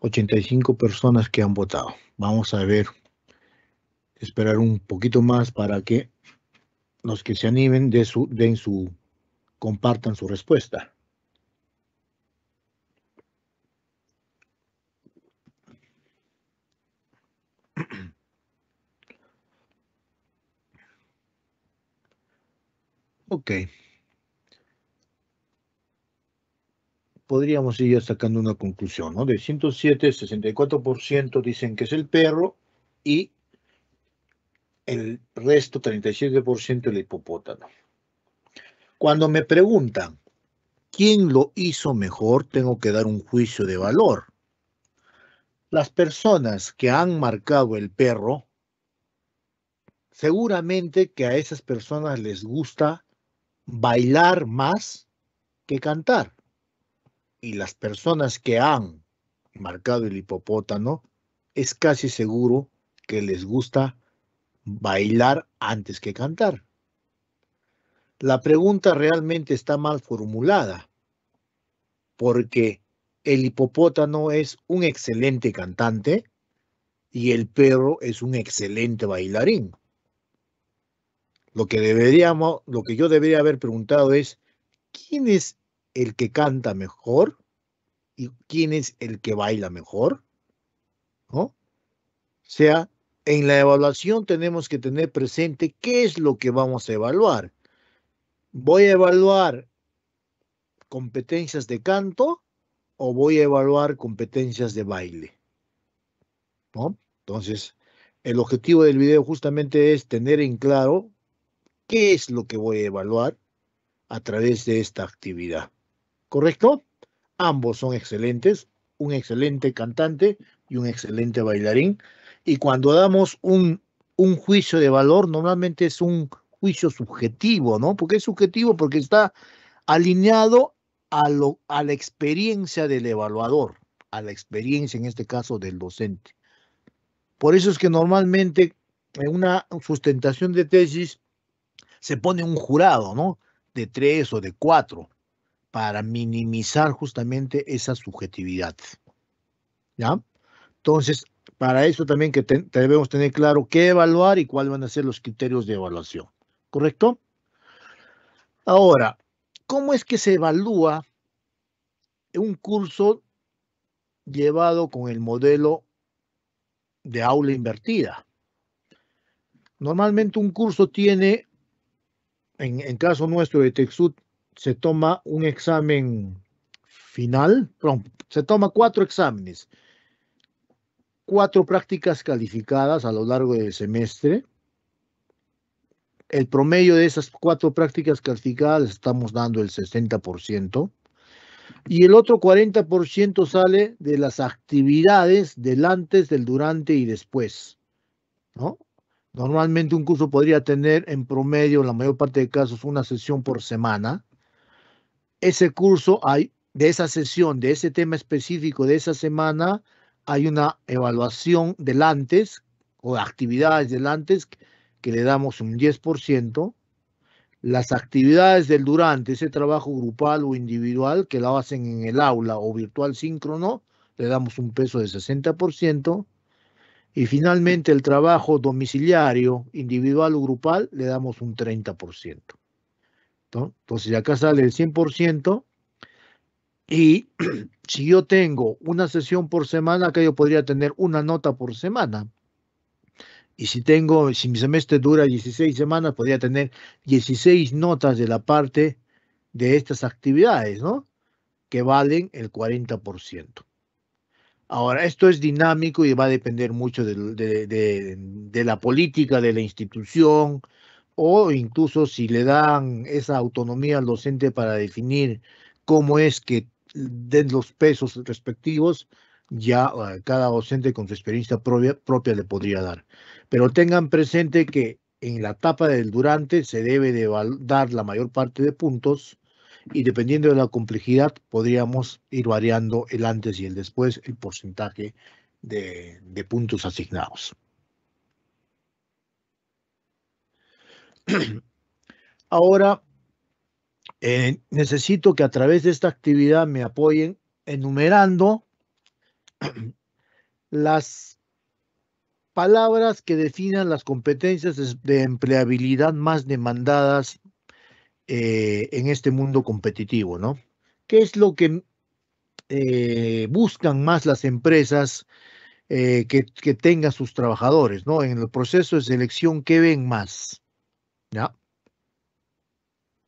85 personas que han votado. Vamos a ver, esperar un poquito más para que los que se animen de su, den su compartan su respuesta. Ok. Podríamos ir sacando una conclusión, ¿no? De 107, 64% dicen que es el perro y el resto, 37%, el hipopótamo. Cuando me preguntan quién lo hizo mejor, tengo que dar un juicio de valor. Las personas que han marcado el perro, seguramente que a esas personas les gusta bailar más que cantar. Y las personas que han marcado el hipopótano, es casi seguro que les gusta bailar antes que cantar la pregunta realmente está mal formulada, porque el hipopótamo es un excelente cantante y el perro es un excelente bailarín. Lo que deberíamos, lo que yo debería haber preguntado es quién es el que canta mejor y quién es el que baila mejor, ¿no? O sea, en la evaluación tenemos que tener presente qué es lo que vamos a evaluar voy a evaluar competencias de canto o voy a evaluar competencias de baile. Entonces, el objetivo del video justamente es tener en claro qué es lo que voy a evaluar a través de esta actividad. ¿Correcto? Ambos son excelentes, un excelente cantante y un excelente bailarín. Y cuando damos un juicio de valor, normalmente es un juicio subjetivo, ¿no? Porque es subjetivo porque está alineado a, lo, a la experiencia del evaluador, a la experiencia en este caso del docente. Por eso es que normalmente en una sustentación de tesis se pone un jurado, ¿no? De tres o de cuatro, para minimizar justamente esa subjetividad. ¿Ya? Entonces, para eso también que debemos tener claro qué evaluar y cuáles van a ser los criterios de evaluación. ¿correcto? Ahora, ¿cómo es que se evalúa un curso llevado con el modelo de aula invertida? Normalmente un curso tiene, en, en caso nuestro de TechSud, se toma un examen final, se toma cuatro exámenes, cuatro prácticas calificadas a lo largo del semestre, el promedio de esas cuatro prácticas les estamos dando el 60%. Y el otro 40% sale de las actividades del antes, del durante y después. Normalmente un curso podría tener en promedio, en la mayor parte de casos, una sesión por semana. Ese curso, hay, de esa sesión, de ese tema específico, de esa semana, hay una evaluación del antes o actividades del antes que le damos un 10%, las actividades del durante, ese trabajo grupal o individual que la hacen en el aula o virtual síncrono, le damos un peso de 60%, y finalmente el trabajo domiciliario, individual o grupal, le damos un 30%. Entonces acá sale el 100%, y si yo tengo una sesión por semana, acá yo podría tener una nota por semana, y si tengo, si mi semestre dura 16 semanas, podría tener 16 notas de la parte de estas actividades, ¿no? Que valen el 40%. Ahora, esto es dinámico y va a depender mucho de, la política de la institución o incluso si le dan esa autonomía al docente para definir cómo es que den los pesos respectivos, ya eh, cada docente con su experiencia propia le podría dar. Pero tengan presente que en la etapa del durante se debe de dar la mayor parte de puntos y dependiendo de la complejidad podríamos ir variando el antes y el después, el porcentaje de, puntos asignados. Ahora, eh, necesito que a través de esta actividad me apoyen enumerando las palabras que definan las competencias de empleabilidad más demandadas eh, en este mundo competitivo, ¿no? ¿Qué es lo que eh, buscan más las empresas eh, que, tengan sus trabajadores, ¿no? En el proceso de selección, ¿qué ven más? ¿Ya?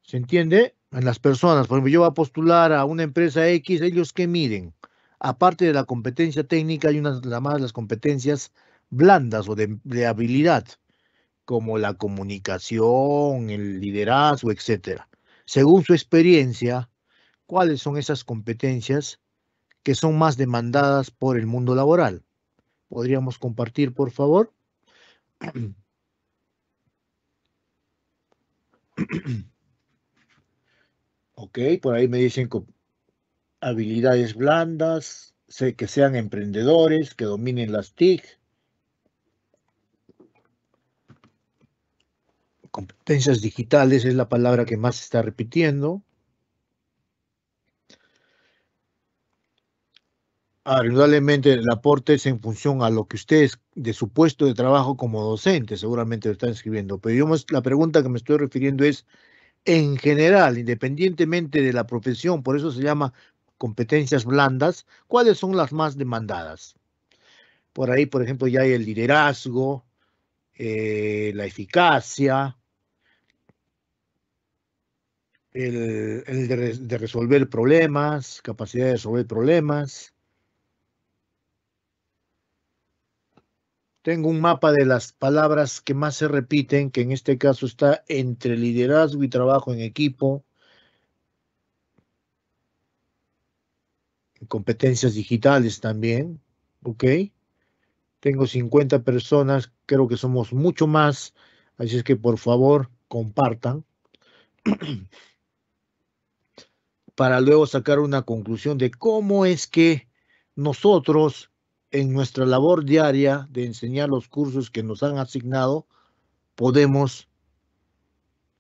¿Se entiende? En las personas, por ejemplo, yo voy a postular a una empresa X, ellos ¿qué miren, aparte de la competencia técnica, hay unas más las competencias blandas o de, habilidad, como la comunicación, el liderazgo, etc. Según su experiencia, ¿cuáles son esas competencias que son más demandadas por el mundo laboral? ¿Podríamos compartir, por favor? Ok, por ahí me dicen habilidades blandas, que sean emprendedores, que dominen las TIC, competencias digitales es la palabra que más se está repitiendo. Indudablemente el aporte es en función a lo que ustedes de su puesto de trabajo como docente seguramente lo están escribiendo, pero yo la pregunta que me estoy refiriendo es en general, independientemente de la profesión, por eso se llama competencias blandas, ¿cuáles son las más demandadas? Por ahí, por ejemplo, ya hay el liderazgo, eh, la eficacia, el, de, de, resolver problemas, capacidad de resolver problemas. Tengo un mapa de las palabras que más se repiten, que en este caso está entre liderazgo y trabajo en equipo, competencias digitales también, ¿ok? Tengo 50 personas, creo que somos mucho más, así es que por favor compartan. para luego sacar una conclusión de cómo es que nosotros en nuestra labor diaria de enseñar los cursos que nos han asignado, podemos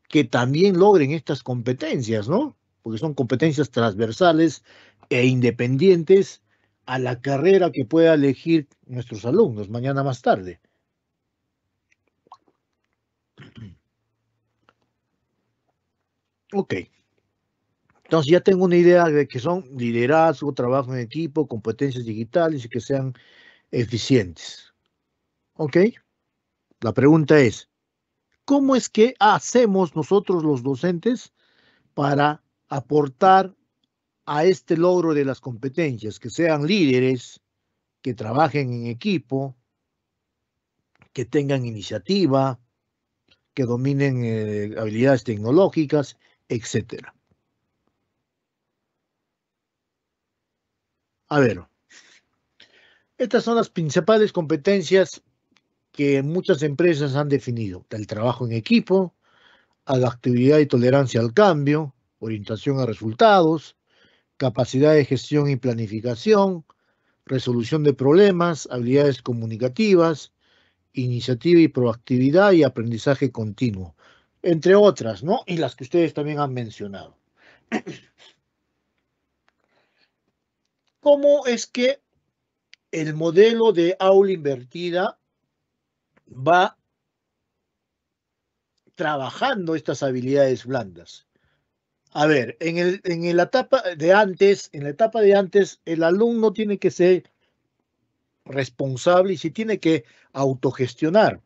que también logren estas competencias, ¿no? Porque son competencias transversales e independientes a la carrera que pueda elegir nuestros alumnos mañana más tarde. Ok. Entonces ya tengo una idea de que son liderazgo, trabajo en equipo, competencias digitales y que sean eficientes. ¿Ok? La pregunta es, ¿cómo es que hacemos nosotros los docentes para aportar a este logro de las competencias, que sean líderes, que trabajen en equipo, que tengan iniciativa, que dominen eh, habilidades tecnológicas, etcétera? A ver, estas son las principales competencias que muchas empresas han definido. del trabajo en equipo, adaptabilidad y tolerancia al cambio, orientación a resultados, capacidad de gestión y planificación, resolución de problemas, habilidades comunicativas, iniciativa y proactividad y aprendizaje continuo, entre otras, ¿no? Y las que ustedes también han mencionado cómo es que el modelo de aula invertida va trabajando estas habilidades blandas. A ver, en, el, en la etapa de antes, en la etapa de antes, el alumno tiene que ser responsable y se tiene que autogestionar,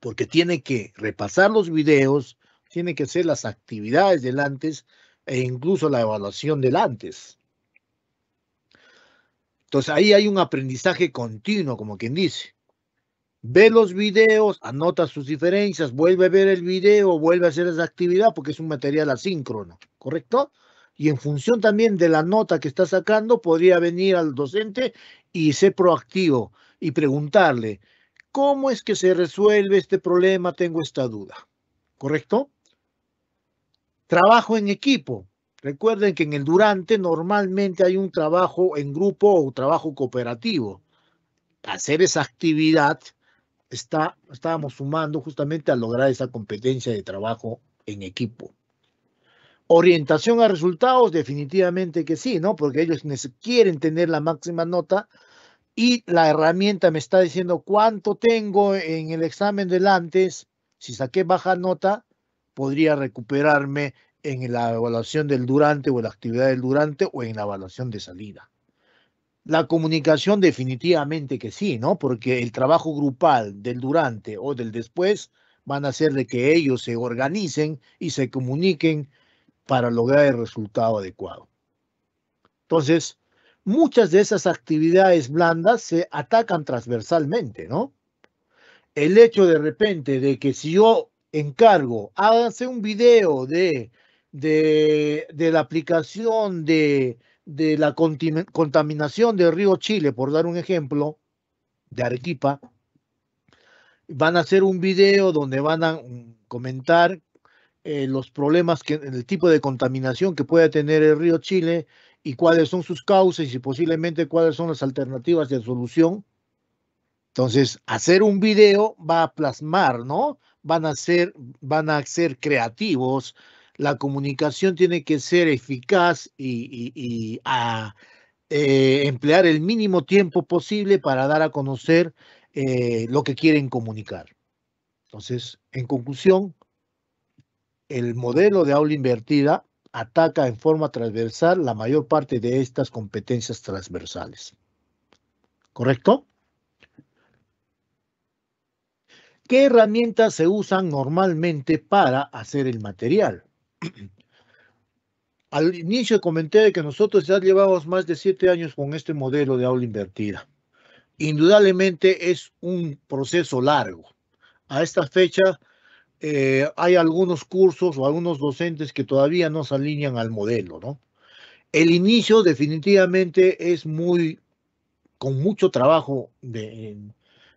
porque tiene que repasar los videos, tiene que hacer las actividades del antes e incluso la evaluación del antes. Entonces ahí hay un aprendizaje continuo, como quien dice. Ve los videos, anota sus diferencias, vuelve a ver el video, vuelve a hacer esa actividad porque es un material asíncrono, ¿correcto? Y en función también de la nota que está sacando, podría venir al docente y ser proactivo y preguntarle, ¿cómo es que se resuelve este problema? Tengo esta duda, ¿correcto? Trabajo en equipo. Recuerden que en el durante normalmente hay un trabajo en grupo o trabajo cooperativo. Hacer esa actividad está, estábamos sumando justamente a lograr esa competencia de trabajo en equipo. Orientación a resultados, definitivamente que sí, ¿no? Porque ellos quieren tener la máxima nota y la herramienta me está diciendo cuánto tengo en el examen del antes. Si saqué baja nota, podría recuperarme en la evaluación del durante o la actividad del durante o en la evaluación de salida. La comunicación definitivamente que sí, ¿no? Porque el trabajo grupal del durante o del después van a hacer de que ellos se organicen y se comuniquen para lograr el resultado adecuado. Entonces, muchas de esas actividades blandas se atacan transversalmente, ¿no? El hecho de repente de que si yo encargo, háganse un video de de, la aplicación de, la contaminación del río Chile, por dar un ejemplo, de Arequipa, van a hacer un video donde van a comentar eh, los problemas, que, el tipo de contaminación que puede tener el río Chile y cuáles son sus causas y posiblemente cuáles son las alternativas de solución. Entonces, hacer un video va a plasmar, ¿no? Van a ser, van a ser creativos, la comunicación tiene que ser eficaz y, eh, emplear el mínimo tiempo posible para dar a conocer eh, lo que quieren comunicar. Entonces, en conclusión, el modelo de aula invertida ataca en forma transversal la mayor parte de estas competencias transversales. ¿Correcto? ¿Qué herramientas se usan normalmente para hacer el material? Al inicio comenté que nosotros ya llevamos más de siete años con este modelo de aula invertida. Indudablemente es un proceso largo. A esta fecha eh, hay algunos cursos o algunos docentes que todavía no se alinean al modelo, ¿no? El inicio definitivamente es muy, con mucho trabajo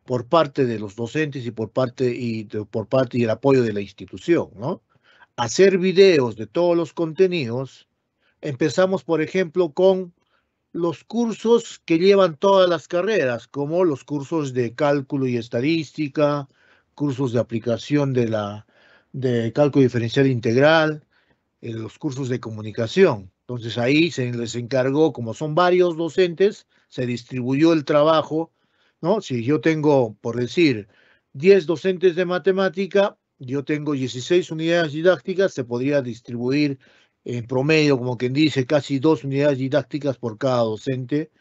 por parte de los docentes y por parte, y por parte y el apoyo de la institución, ¿no? hacer videos de todos los contenidos, empezamos, por ejemplo, con los cursos que llevan todas las carreras, como los cursos de cálculo y estadística, cursos de aplicación de, la, de cálculo diferencial integral, eh, los cursos de comunicación. Entonces ahí se les encargó, como son varios docentes, se distribuyó el trabajo, ¿no? Si yo tengo, por decir, 10 docentes de matemática, yo tengo 16 unidades didácticas, se podría distribuir en promedio, como quien dice, casi dos unidades didácticas por cada docente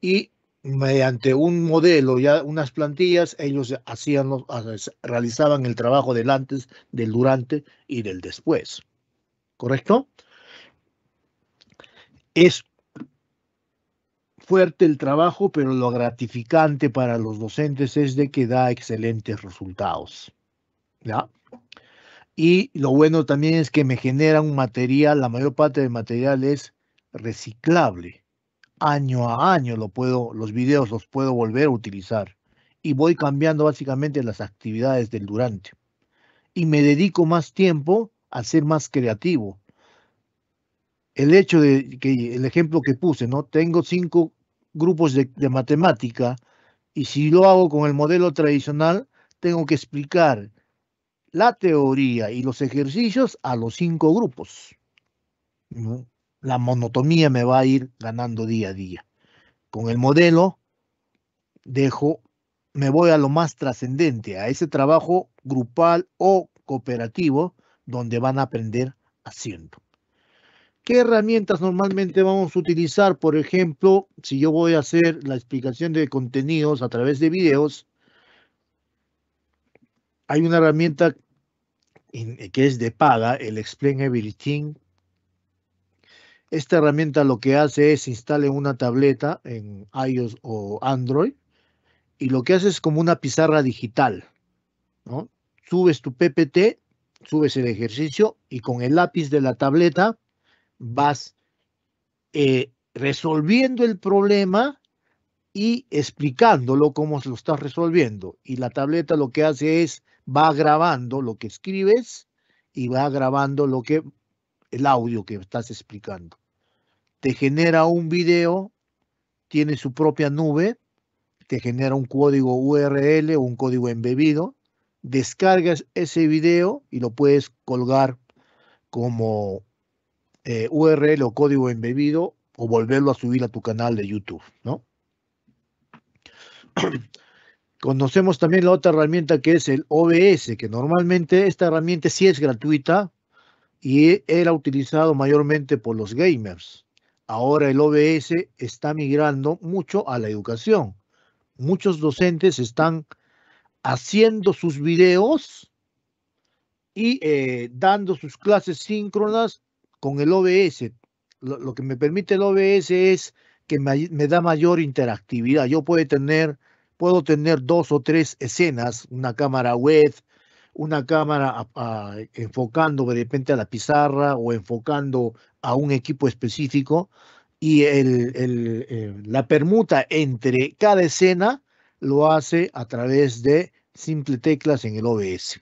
y mediante un modelo, ya unas plantillas, ellos hacían, realizaban el trabajo del antes, del durante y del después. ¿Correcto? Es fuerte el trabajo, pero lo gratificante para los docentes es de que da excelentes resultados. ¿Ya? Y lo bueno también es que me genera un material, la mayor parte del material es reciclable. Año a año lo puedo, los videos los puedo volver a utilizar. Y voy cambiando básicamente las actividades del durante. Y me dedico más tiempo a ser más creativo. El hecho de que el ejemplo que puse, ¿no? Tengo cinco grupos de matemática y si lo hago con el modelo tradicional, tengo que explicar la teoría y los ejercicios a los cinco grupos. La monotomía me va a ir ganando día a día. Con el modelo dejo, me voy a lo más trascendente, a ese trabajo grupal o cooperativo donde van a aprender haciendo. ¿Qué herramientas normalmente vamos a utilizar? Por ejemplo, si yo voy a hacer la explicación de contenidos a través de videos, hay una herramienta eh, que es de paga, el Explain Everything. Esta herramienta lo que hace es instale una tableta en iOS o Android y lo que hace es como una pizarra digital. Subes tu PPT, subes el ejercicio y con el lápiz de la tableta vas eh, resolviendo el problema y explicándolo cómo lo estás resolviendo. Y la tableta lo que hace es va grabando lo que escribes y va grabando lo que el audio que estás explicando. Te genera un video, tiene su propia nube, te genera un código URL o un código embebido, descargas ese video y lo puedes colgar como eh, URL o código embebido o volverlo a subir a tu canal de YouTube, ¿no? Conocemos también la otra herramienta que es el OBS, que normalmente esta herramienta sí es gratuita y era utilizado mayormente por los gamers. Ahora el OBS está migrando mucho a la educación. Muchos docentes están haciendo sus videos y eh, dando sus clases síncronas con el OBS. Lo, que me permite el OBS es que me da mayor interactividad. Yo puedo tener puedo tener dos o tres escenas, una cámara web, una cámara ah, ah, enfocando de repente a la pizarra o enfocando a un equipo específico y el, eh, la permuta entre cada escena lo hace a través de simple teclas en el OBS.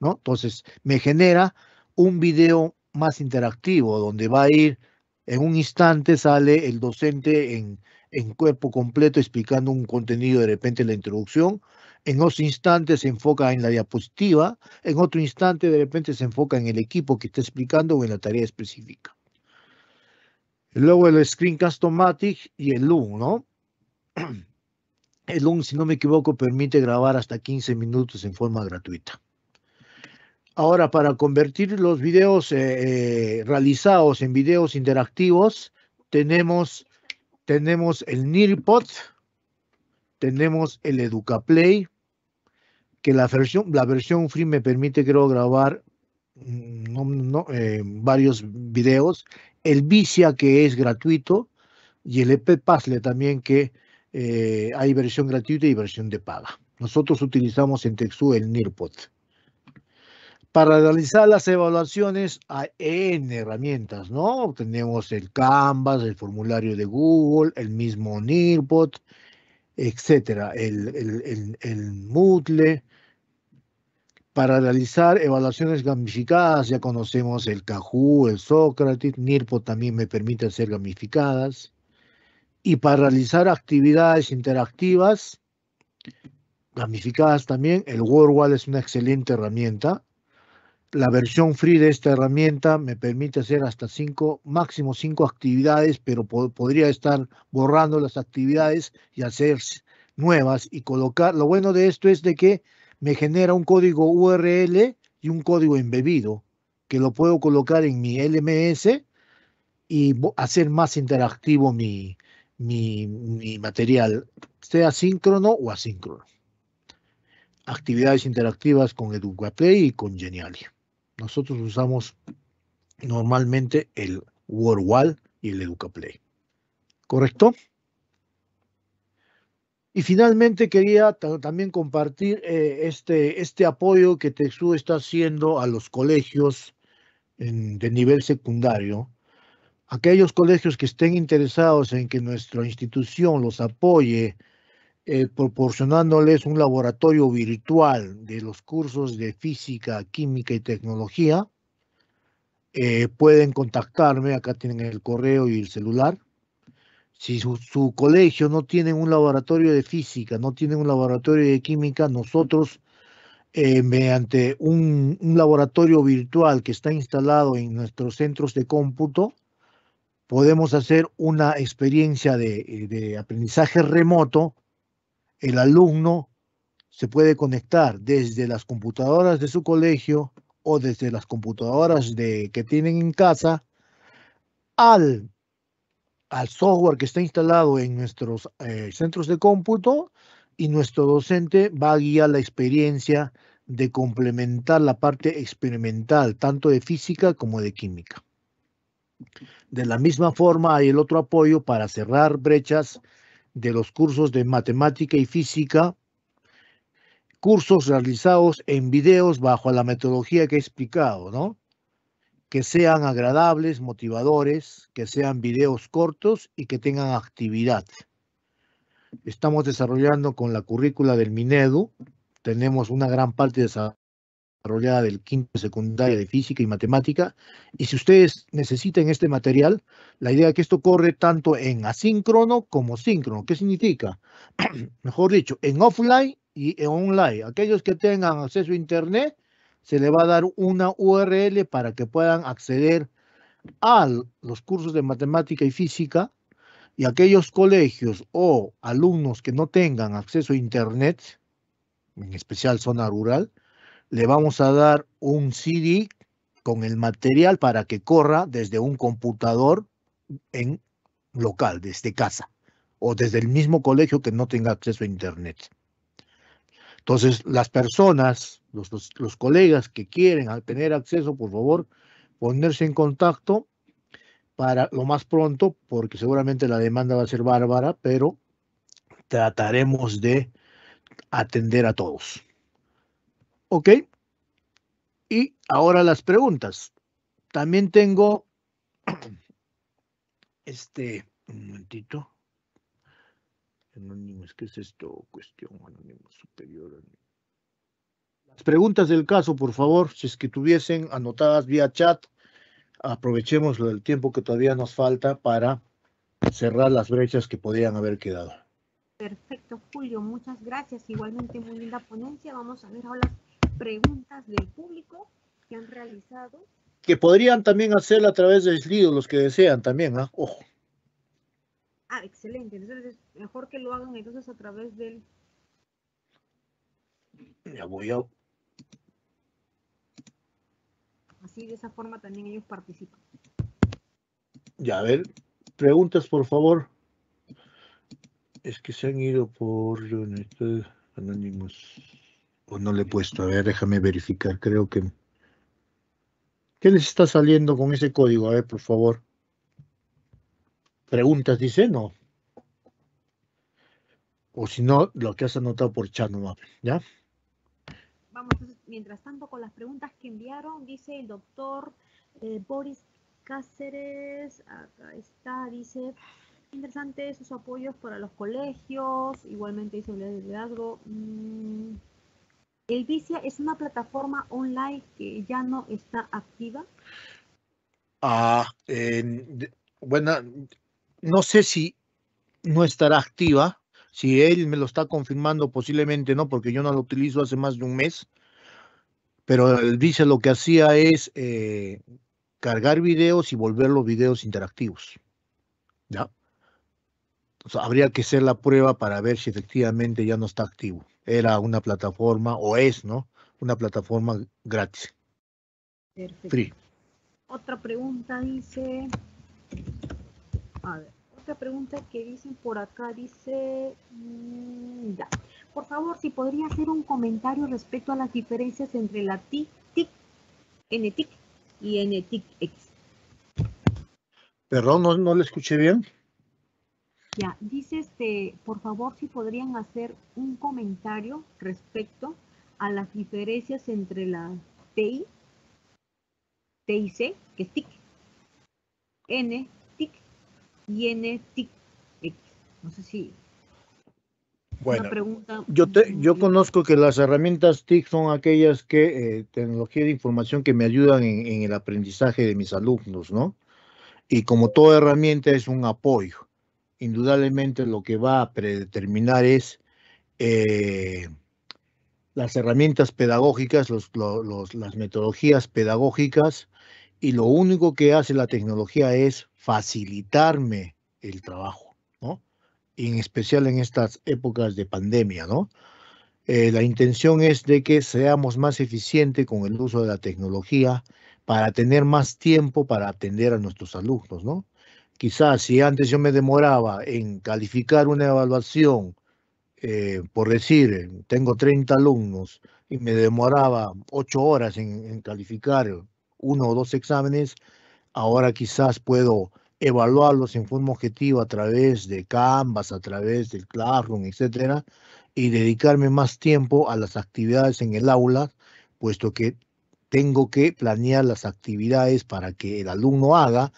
¿no? Entonces me genera un video más interactivo donde va a ir en un instante sale el docente en, en cuerpo completo explicando un contenido de repente en la introducción. En otro instante se enfoca en la diapositiva, en otro instante de repente se enfoca en el equipo que está explicando o en la tarea específica. Luego el screencast matic y el Loom, ¿no? El Loom, si no me equivoco, permite grabar hasta 15 minutos en forma gratuita. Ahora, para convertir los videos eh, eh, realizados en videos interactivos, tenemos tenemos el Nearpod, tenemos el EducaPlay, que la versión, la versión free me permite, creo, grabar mm, eh, varios videos. El Vicia, que es gratuito, y el EP también, que eh, hay versión gratuita y versión de paga. Nosotros utilizamos en Texu el Nearpod para realizar las evaluaciones hay N herramientas, ¿no? Tenemos el Canvas, el formulario de Google, el mismo Nearpod, etcétera, el, el, Moodle. Para realizar evaluaciones gamificadas ya conocemos el Kahoot, el Socrates, Nearpod también me permite hacer gamificadas. Y para realizar actividades interactivas, gamificadas también, el WordWall es una excelente herramienta la versión free de esta herramienta me permite hacer hasta cinco, máximo cinco actividades, pero podría estar borrando las actividades y hacer nuevas y colocar. Lo bueno de esto es de que me genera un código URL y un código embebido que lo puedo colocar en mi LMS y hacer más interactivo mi, material, sea síncrono o asíncrono. Actividades interactivas con play y con Genialia. Nosotros usamos normalmente el WordWall y el EducaPlay. ¿Correcto? Y finalmente quería también compartir eh, este, este, apoyo que Texu está haciendo a los colegios de nivel secundario. Aquellos colegios que estén interesados en que nuestra institución los apoye eh, proporcionándoles un laboratorio virtual de los cursos de física, química y tecnología. Eh, pueden contactarme, acá tienen el correo y el celular. Si su, colegio no tiene un laboratorio de física, no tiene un laboratorio de química, nosotros eh, mediante un, laboratorio virtual que está instalado en nuestros centros de cómputo, podemos hacer una experiencia de aprendizaje remoto el alumno se puede conectar desde las computadoras de su colegio o desde las computadoras que tienen en casa al, al software que está instalado en nuestros eh, centros de cómputo y nuestro docente va a guiar la experiencia de complementar la parte experimental, tanto de física como de química. De la misma forma, hay el otro apoyo para cerrar brechas de los cursos de matemática y física, cursos realizados en videos bajo la metodología que he explicado, ¿no? Que sean agradables, motivadores, que sean videos cortos y que tengan actividad. Estamos desarrollando con la currícula del Minedu, tenemos una gran parte de esa desarrollada del quinto secundaria de física y matemática. Y si ustedes necesiten este material, la idea es que esto corre tanto en asíncrono como síncrono. ¿Qué significa? Mejor dicho, en offline y en online. Aquellos que tengan acceso a Internet, se le va a dar una URL para que puedan acceder a los cursos de matemática y física. Y aquellos colegios o alumnos que no tengan acceso a Internet, en especial zona rural, le vamos a dar un CD con el material para que corra desde un computador en local, desde casa o desde el mismo colegio que no tenga acceso a Internet. Entonces, las personas, los, los colegas que quieren tener acceso, por favor, ponerse en contacto para lo más pronto, porque seguramente la demanda va a ser bárbara, pero trataremos de atender a todos. ¿Ok? Y ahora las preguntas. También tengo, este, un momentito. ¿es ¿qué es esto? Cuestión anónimo superior. Las preguntas del caso, por favor, si es que tuviesen anotadas vía chat, aprovechemos lo del tiempo que todavía nos falta para cerrar las brechas que podían haber quedado. Perfecto, Julio, muchas gracias. Igualmente muy linda ponencia. Vamos a ver ahora preguntas del público que han realizado. Que podrían también hacer a través de Slido los que desean también, ¿ah? Ojo. Ah, excelente. Entonces, mejor que lo hagan entonces a través del... Ya voy a... Así, de esa forma también ellos participan. Ya, a ver, preguntas, por favor. Es que se han ido por eh, Anónimos no le he puesto. A ver, déjame verificar. Creo que... ¿Qué les está saliendo con ese código? A ver, por favor. Preguntas, dice, no. O si no, lo que has anotado por chat ¿ya? Vamos, mientras tanto, con las preguntas que enviaron, dice el doctor eh, Boris Cáceres, acá está, dice, interesante sus apoyos para los colegios, igualmente dice el liderazgo. Mm, el Vicia es una plataforma online que ya no está activa. Ah, bueno, no sé si no estará activa. Si él me lo está confirmando, posiblemente no, porque yo no lo utilizo hace más de un mes. Pero el Vicia lo que hacía es eh, cargar videos y volver los videos interactivos. ¿Ya? habría que hacer la prueba para ver si efectivamente ya no está activo era una plataforma, o es, ¿no? Una plataforma gratis. Perfecto. Otra pregunta dice, a ver, otra pregunta que dicen por acá, dice, mm, ya. Por favor, si podría hacer un comentario respecto a las diferencias entre la TIC, TIC, NTIC y NTICX. Perdón, no, no le escuché bien. Ya, dice este, por favor si podrían hacer un comentario respecto a las diferencias entre la TI, TIC, que es TIC, N, TIC y N, TIC, X. No sé si... Bueno, yo, yo conozco que las herramientas TIC son aquellas que, eh, tecnología de información que me ayudan en el aprendizaje de mis alumnos, ¿no? Y como toda herramienta es un apoyo indudablemente lo que va a predeterminar es eh, las herramientas pedagógicas, las metodologías pedagógicas, y lo único que hace la tecnología es facilitarme el trabajo, ¿no? en especial en estas épocas de pandemia, ¿no? Eh, la intención es de que seamos más eficientes con el uso de la tecnología para tener más tiempo para atender a nuestros alumnos, ¿no? quizás si antes yo me demoraba en calificar una evaluación, eh, por decir, tengo 30 alumnos y me demoraba 8 horas en, calificar uno o dos exámenes, ahora quizás puedo evaluarlos en forma objetiva a través de Canvas, a través del Classroom, etcétera, y dedicarme más tiempo a las actividades en el aula, puesto que tengo que planear las actividades para que el alumno haga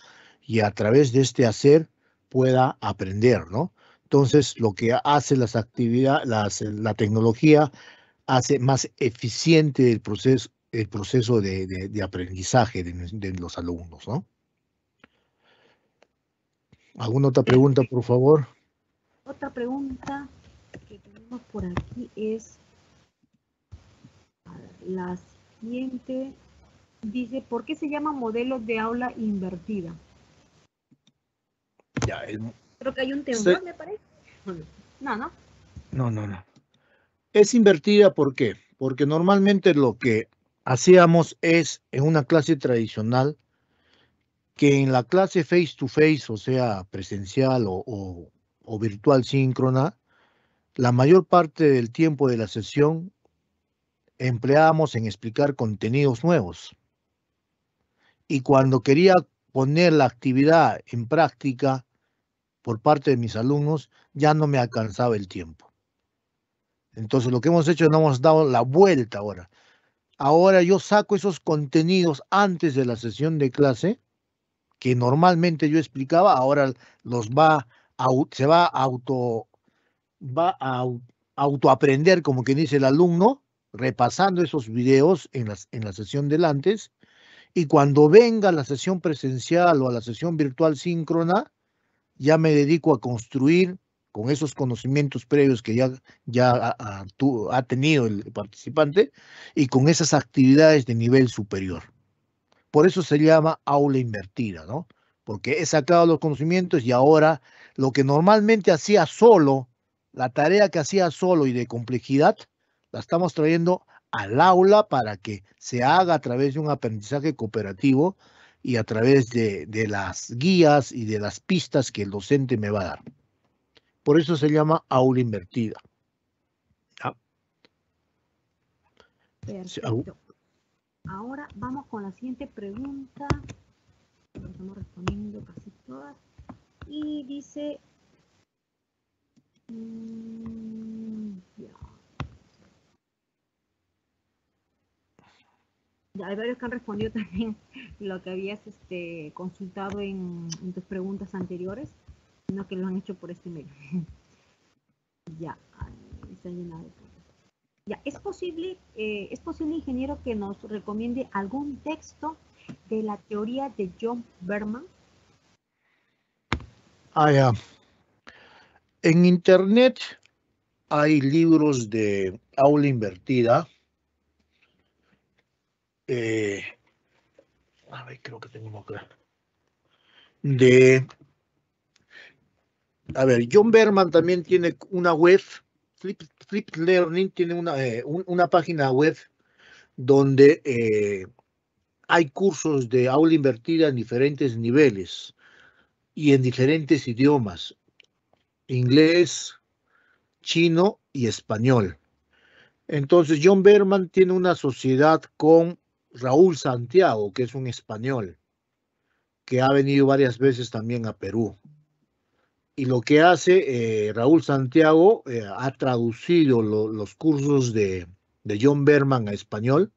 y a través de este hacer pueda aprender, ¿no? Entonces, lo que hace las actividades, la tecnología hace más eficiente el proceso, el proceso de, aprendizaje de, de, los alumnos, ¿no? ¿Alguna otra pregunta, por favor? Otra pregunta que tenemos por aquí es la siguiente. Dice, ¿por qué se llama modelo de aula invertida? Creo que hay un tema me parece. No, no. No, no, no. Es invertida, ¿por qué? Porque normalmente lo que hacíamos es en una clase tradicional que en la clase face to face, o sea, presencial o, o virtual síncrona, la mayor parte del tiempo de la sesión empleábamos en explicar contenidos nuevos. Y cuando quería poner la actividad en práctica, por parte de mis alumnos, ya no me alcanzaba el tiempo. Entonces lo que hemos hecho es hemos dado la vuelta ahora. Ahora yo saco esos contenidos antes de la sesión de clase, que normalmente yo explicaba, ahora los va a, se va auto va autoaprender, como quien dice el alumno, repasando esos videos en, las, en la sesión del antes, y cuando venga la sesión presencial o a la sesión virtual síncrona, ya me dedico a construir con esos conocimientos previos que ya, ya ha tenido el participante y con esas actividades de nivel superior. Por eso se llama aula invertida, ¿no? Porque he sacado los conocimientos y ahora lo que normalmente hacía solo, la tarea que hacía solo y de complejidad, la estamos trayendo al aula para que se haga a través de un aprendizaje cooperativo y a través de, las guías y de las pistas que el docente me va a dar. Por eso se llama aula invertida. Ah. Ahora vamos con la siguiente pregunta. Estamos respondiendo casi todas. Y dice... Mm, hay varios que han respondido también lo que habías este, consultado en, tus preguntas anteriores, sino que lo han hecho por este medio. ya, está llenado Ya, ¿es posible, eh, ¿es posible, ingeniero, que nos recomiende algún texto de la teoría de John Berman? Ah, ya. En Internet hay libros de aula invertida eh, a ver, creo que tengo acá, de, a ver, John Berman también tiene una web, Flip, Learning tiene eh, una, página web donde eh, hay cursos de aula invertida en diferentes niveles y en diferentes idiomas, inglés, chino y español. Entonces, John Berman tiene una sociedad con Raúl Santiago, que es un español, que ha venido varias veces también a Perú. Y lo que hace eh, Raúl Santiago, eh, ha traducido los cursos de, John Berman a español.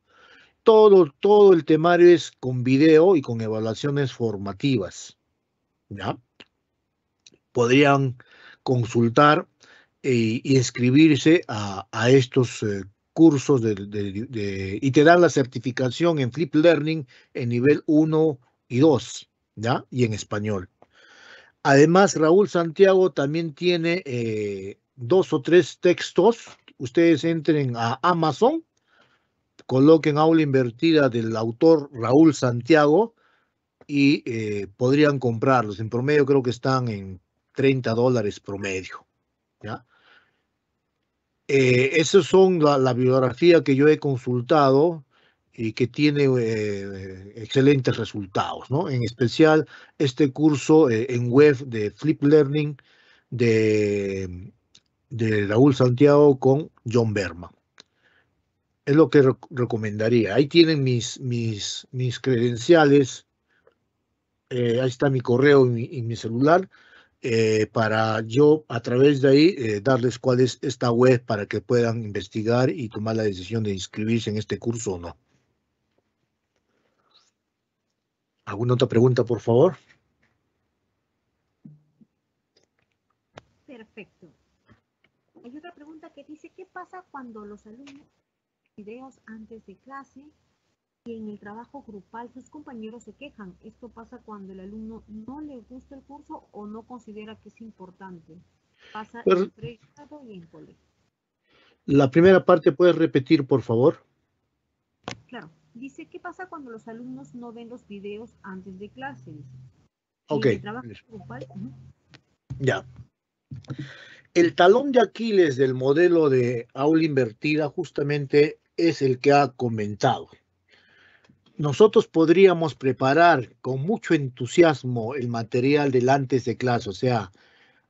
Todo, todo el temario es con video y con evaluaciones formativas. ¿ya? Podrían consultar eh, y, inscribirse escribirse a, estos cursos de, y te dan la certificación en Flip Learning en nivel 1 y 2, ¿ya? Y en español. Además, Raúl Santiago también tiene eh, dos o tres textos. Ustedes entren a Amazon, coloquen aula invertida del autor Raúl Santiago y eh, podrían comprarlos. En promedio creo que están en 30 dólares promedio. ¿ya? Eh, esas son la, la, que yo he consultado y que tiene eh, eh, excelentes resultados, ¿no? En especial este curso en web de Flip Learning de, Raúl Santiago con John Berman. Es lo que recomendaría. Ahí tienen mis, mis, mis credenciales. ahí está mi correo y mi celular eh, para yo a través de ahí eh, darles cuál es esta web para que puedan investigar y tomar la decisión de inscribirse en este curso o no. ¿Alguna otra pregunta, por favor? Perfecto. Hay otra pregunta que dice, ¿qué pasa cuando los alumnos videos antes de clase y en el trabajo grupal sus compañeros se quejan. Esto pasa cuando el alumno no le gusta el curso o no considera que es importante. Pasa pues, y en colegio. La primera parte puedes repetir, por favor. Claro. Dice, ¿qué pasa cuando los alumnos no ven los videos antes de clases? Ok. Ya. El talón de Aquiles del modelo de aula invertida justamente es el que ha comentado nosotros podríamos preparar con mucho entusiasmo el material del antes de clase, o sea,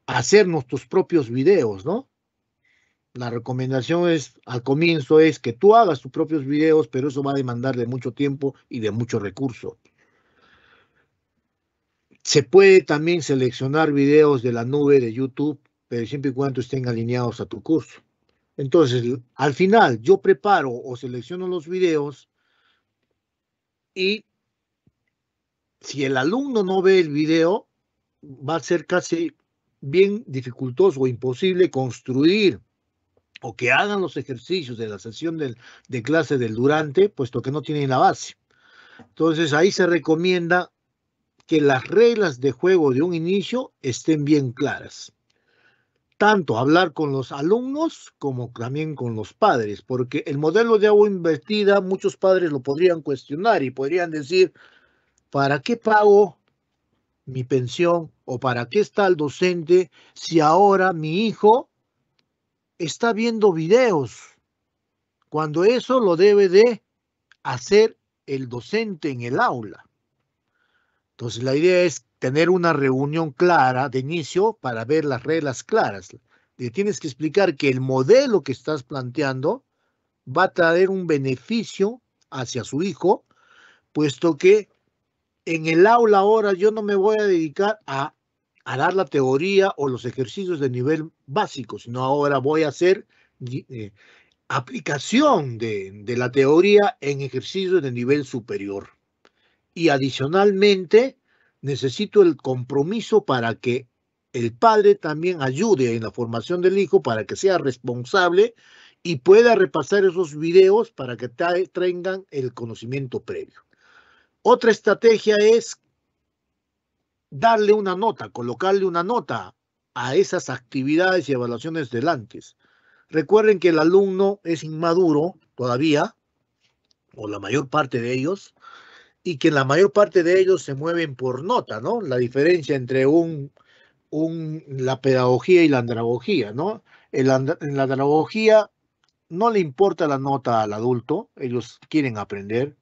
hacernos tus propios videos, ¿no? La recomendación es, al comienzo, es que tú hagas tus propios videos, pero eso va a demandar de mucho tiempo y de mucho recurso. Se puede también seleccionar videos de la nube de YouTube, pero siempre y cuando estén alineados a tu curso. Entonces, al final, yo preparo o selecciono los videos y si el alumno no ve el video, va a ser casi bien dificultoso o imposible construir o que hagan los ejercicios de la sesión de clase del durante, puesto que no tienen la base. Entonces ahí se recomienda que las reglas de juego de un inicio estén bien claras tanto hablar con los alumnos como también con los padres, porque el modelo de agua invertida muchos padres lo podrían cuestionar y podrían decir, ¿para qué pago mi pensión o para qué está el docente si ahora mi hijo está viendo videos? Cuando eso lo debe de hacer el docente en el aula. Entonces la idea es tener una reunión clara de inicio para ver las reglas claras. Le tienes que explicar que el modelo que estás planteando va a traer un beneficio hacia su hijo, puesto que en el aula ahora yo no me voy a dedicar a, dar la teoría o los ejercicios de nivel básico, sino ahora voy a hacer eh, aplicación de la teoría en ejercicios de nivel superior. Y adicionalmente, necesito el compromiso para que el padre también ayude en la formación del hijo para que sea responsable y pueda repasar esos videos para que tengan el conocimiento previo. Otra estrategia es darle una nota, colocarle una nota a esas actividades y evaluaciones del Recuerden que el alumno es inmaduro todavía, o la mayor parte de ellos, y que la mayor parte de ellos se mueven por nota, ¿no? La diferencia entre un, la pedagogía y la andragogía, ¿no? en la andragogía no le importa la nota al adulto, ellos quieren aprender,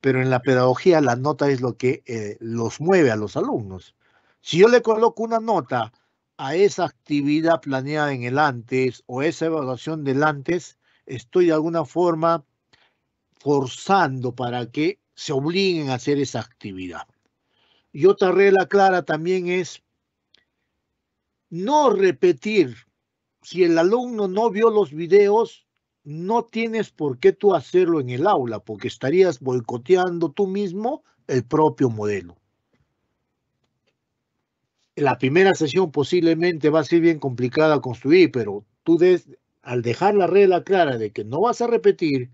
pero en la pedagogía la nota es lo que eh, los mueve a los alumnos. Si yo le coloco una nota a esa actividad planeada en el antes o esa evaluación del antes, estoy de alguna forma forzando para que se obliguen a hacer esa actividad. Y otra regla clara también es no repetir. Si el alumno no vio los videos, no tienes por qué tú hacerlo en el aula, porque estarías boicoteando tú mismo el propio modelo. La primera sesión posiblemente va a ser bien complicada construir, pero tú al dejar la regla clara de que no vas a repetir,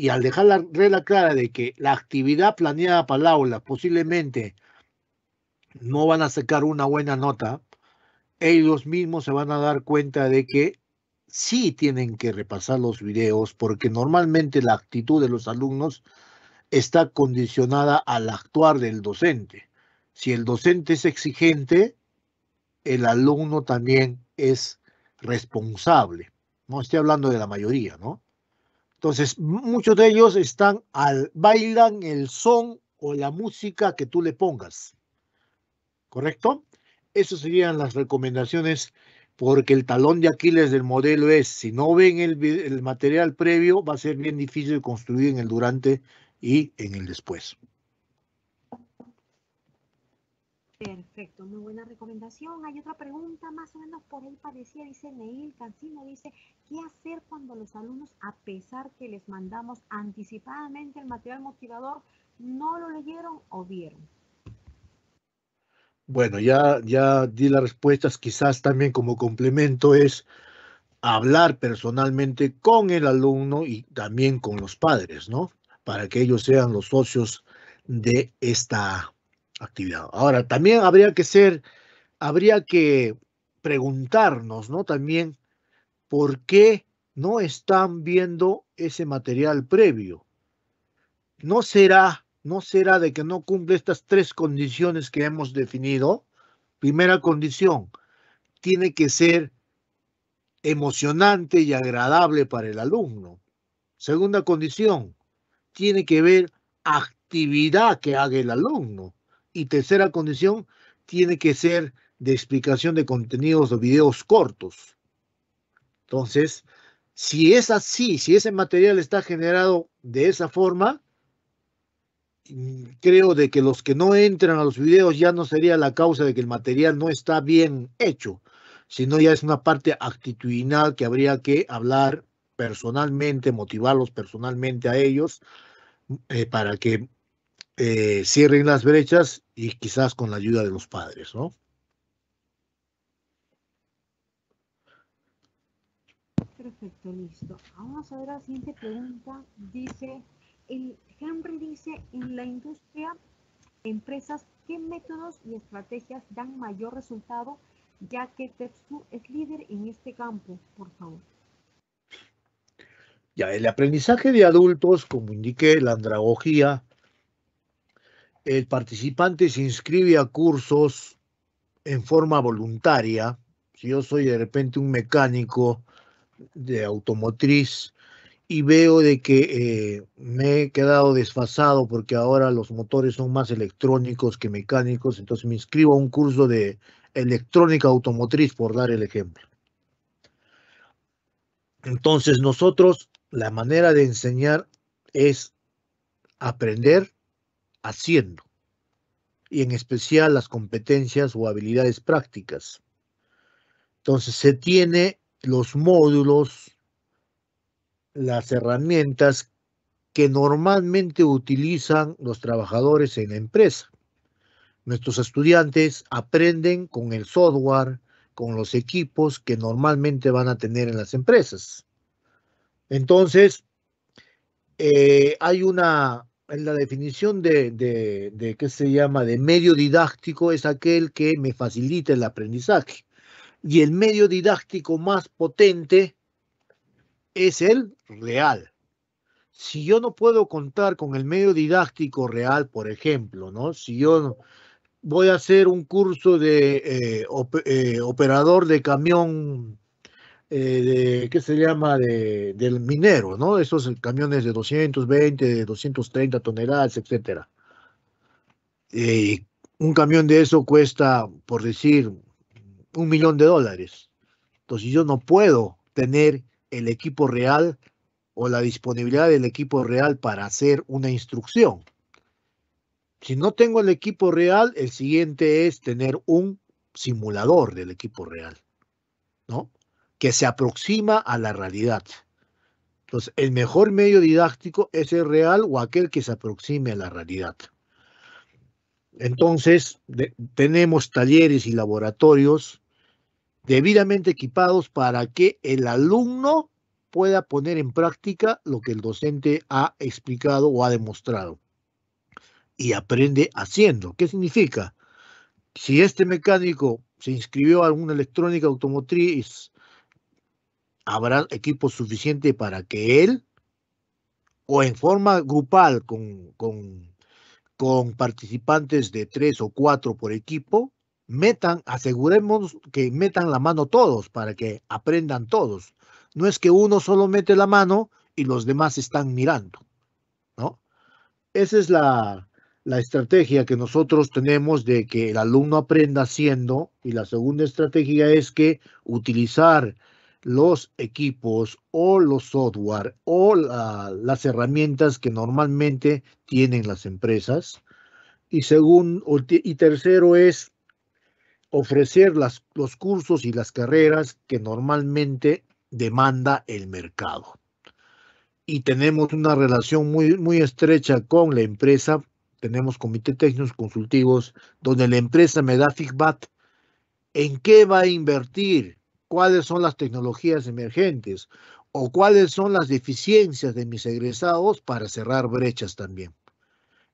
y al dejar la regla clara de que la actividad planeada para el aula posiblemente no van a sacar una buena nota, ellos mismos se van a dar cuenta de que sí tienen que repasar los videos porque normalmente la actitud de los alumnos está condicionada al actuar del docente. Si el docente es exigente, el alumno también es responsable. No estoy hablando de la mayoría, ¿no? Entonces, muchos de ellos están al, bailan el son o la música que tú le pongas. ¿Correcto? Esas serían las recomendaciones porque el talón de Aquiles del modelo es, si no ven el, material previo, va a ser bien difícil construir en el durante y en el después. Perfecto, muy buena recomendación. Hay otra pregunta, más o menos por ahí parecía, dice Neil Cancino, dice, ¿qué hacer cuando los alumnos, a pesar que les mandamos anticipadamente el material motivador, no lo leyeron o vieron? Bueno, ya, ya di las respuestas, quizás también como complemento es hablar personalmente con el alumno y también con los padres, ¿no? Para que ellos sean los socios de esta actividad. Ahora, también habría que ser, habría que preguntarnos, ¿no? También, ¿por qué no están viendo ese material previo? ¿No será, no será de que no cumple estas tres condiciones que hemos definido? Primera condición, tiene que ser emocionante y agradable para el alumno. Segunda condición, tiene que ver actividad que haga el alumno. Y tercera condición, tiene que ser de explicación de contenidos o videos cortos. Entonces, si es así, si ese material está generado de esa forma, mm, creo de que los que no entran a los videos ya no sería la causa de que el material no está bien hecho, sino ya es una parte actitudinal que habría que hablar personalmente, motivarlos personalmente a ellos eh, para que eh, cierren las brechas y quizás con la ayuda de los padres, ¿no? Perfecto, listo. Vamos a ver la siguiente pregunta. Dice, Henry dice, en la industria, empresas, ¿qué métodos y estrategias dan mayor resultado ya que Tetsu es líder en este campo? Por favor. Ya, el aprendizaje de adultos, como indiqué, la andragogía, el participante se inscribe a cursos en forma voluntaria. Si yo soy de repente un mecánico de automotriz y veo de que eh, me he quedado desfasado porque ahora los motores son más electrónicos que mecánicos, entonces me inscribo a un curso de electrónica automotriz, por dar el ejemplo. Entonces nosotros, la manera de enseñar es aprender haciendo, y en especial las competencias o habilidades prácticas. Entonces se tiene los módulos, las herramientas que normalmente utilizan los trabajadores en la empresa. Nuestros estudiantes aprenden con el software, con los equipos que normalmente van a tener en las empresas. Entonces, eh, hay una la definición de, ¿qué se llama?, de medio didáctico es aquel que me facilita el aprendizaje. Y el medio didáctico más potente es el real. Si yo no puedo contar con el medio didáctico real, por ejemplo, ¿no? Si yo voy a hacer un curso de eh, eh, operador de camión eh, de, ¿qué se llama? del minero, ¿no? Esos eh, camiones de 220, de 230 toneladas, etcétera. Eh, un camión de eso cuesta, por decir, un millón de dólares. Entonces yo no puedo tener el equipo real o la disponibilidad del equipo real para hacer una instrucción. Si no tengo el equipo real, el siguiente es tener un simulador del equipo real, ¿no? que se aproxima a la realidad. Entonces, el mejor medio didáctico es el real o aquel que se aproxime a la realidad. Entonces, tenemos talleres y laboratorios debidamente equipados para que el alumno pueda poner en práctica lo que el docente ha explicado o ha demostrado. Y aprende haciendo. ¿Qué significa? Si este mecánico se inscribió a alguna electrónica automotriz habrá equipo suficiente para que él, o en forma grupal con, participantes de tres o cuatro por equipo, metan, aseguremos que metan la mano todos para que aprendan todos. No es que uno solo mete la mano y los demás están mirando, ¿no? Esa es la, la estrategia que nosotros tenemos de que el alumno aprenda haciendo y la segunda estrategia es que utilizar los equipos o los software o las herramientas que normalmente tienen las empresas. Y, según, y tercero es ofrecer las, los cursos y las carreras que normalmente demanda el mercado. Y tenemos una relación muy, muy estrecha con la empresa. Tenemos comité técnicos consultivos donde la empresa me da feedback en qué va a invertir, cuáles son las tecnologías emergentes o cuáles son las deficiencias de mis egresados para cerrar brechas también.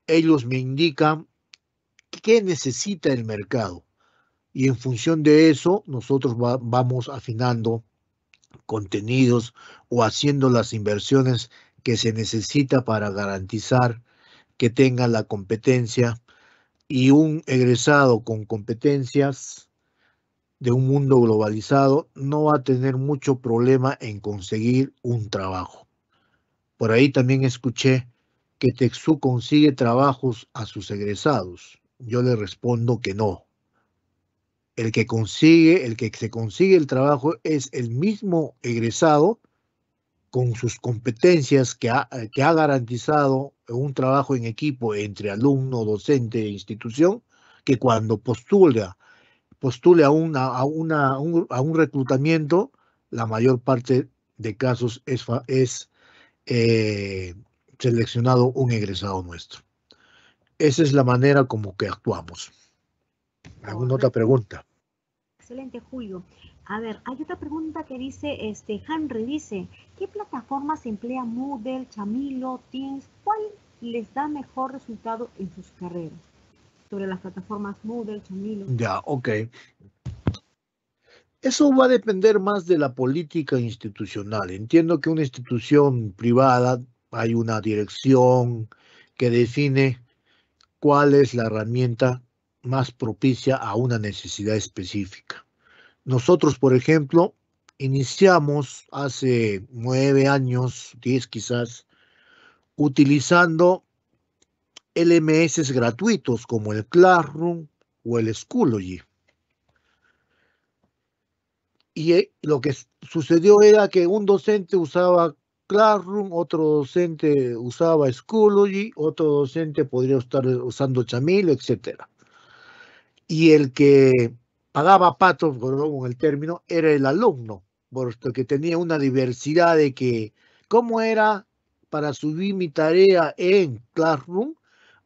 Ellos me indican qué necesita el mercado y en función de eso nosotros vamos afinando contenidos o haciendo las inversiones que se necesita para garantizar que tenga la competencia y un egresado con competencias de un mundo globalizado no va a tener mucho problema en conseguir un trabajo. Por ahí también escuché que Texú consigue trabajos a sus egresados. Yo le respondo que no. El que consigue, el que se consigue el trabajo es el mismo egresado con sus competencias que ha, eh, que ha garantizado un trabajo en equipo entre alumno, docente e institución, que cuando postula postule a, una, a, una, un, reclutamiento, la mayor parte de casos es, es eh, seleccionado un egresado nuestro. Esa es la manera como que actuamos. ¿Alguna otra pregunta? Excelente, Julio. A ver, hay otra pregunta que dice, este, Henry dice, ¿qué plataformas emplea Moodle, Chamilo, Teams? ¿Cuál les da mejor resultado en sus carreras? sobre las plataformas Moodle, Chamilo. Ya, ok. Eso va a depender más de la política institucional. Entiendo que una institución privada hay una dirección que define cuál es la herramienta más propicia a una necesidad específica. Nosotros, por ejemplo, iniciamos hace nueve años, diez quizás, utilizando LMS gratuitos como el Classroom o el Schoology. Y eh, lo que sucedió era que un docente usaba Classroom, otro docente usaba Schoology, otro docente podría estar usando Chamil, etc. Y el que pagaba pato, con el término, era el alumno, porque tenía una diversidad de que, ¿cómo era para subir mi tarea en Classroom?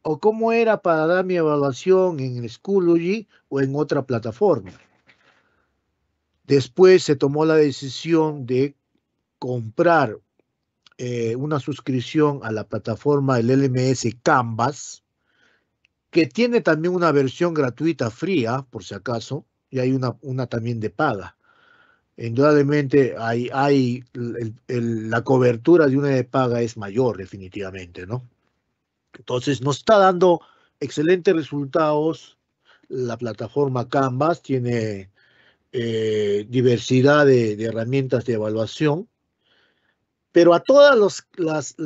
o cómo era para dar mi evaluación en Schoology o en otra plataforma. Después se tomó la decisión de comprar eh, una suscripción a la plataforma del LMS Canvas, que tiene también una versión gratuita fría, por si acaso, y hay una, también de paga. Indudablemente hay, la cobertura de una de paga es mayor, definitivamente, ¿no? Entonces nos está dando excelentes resultados. La plataforma Canvas tiene eh, diversidad de, herramientas de evaluación, pero a todas los, las,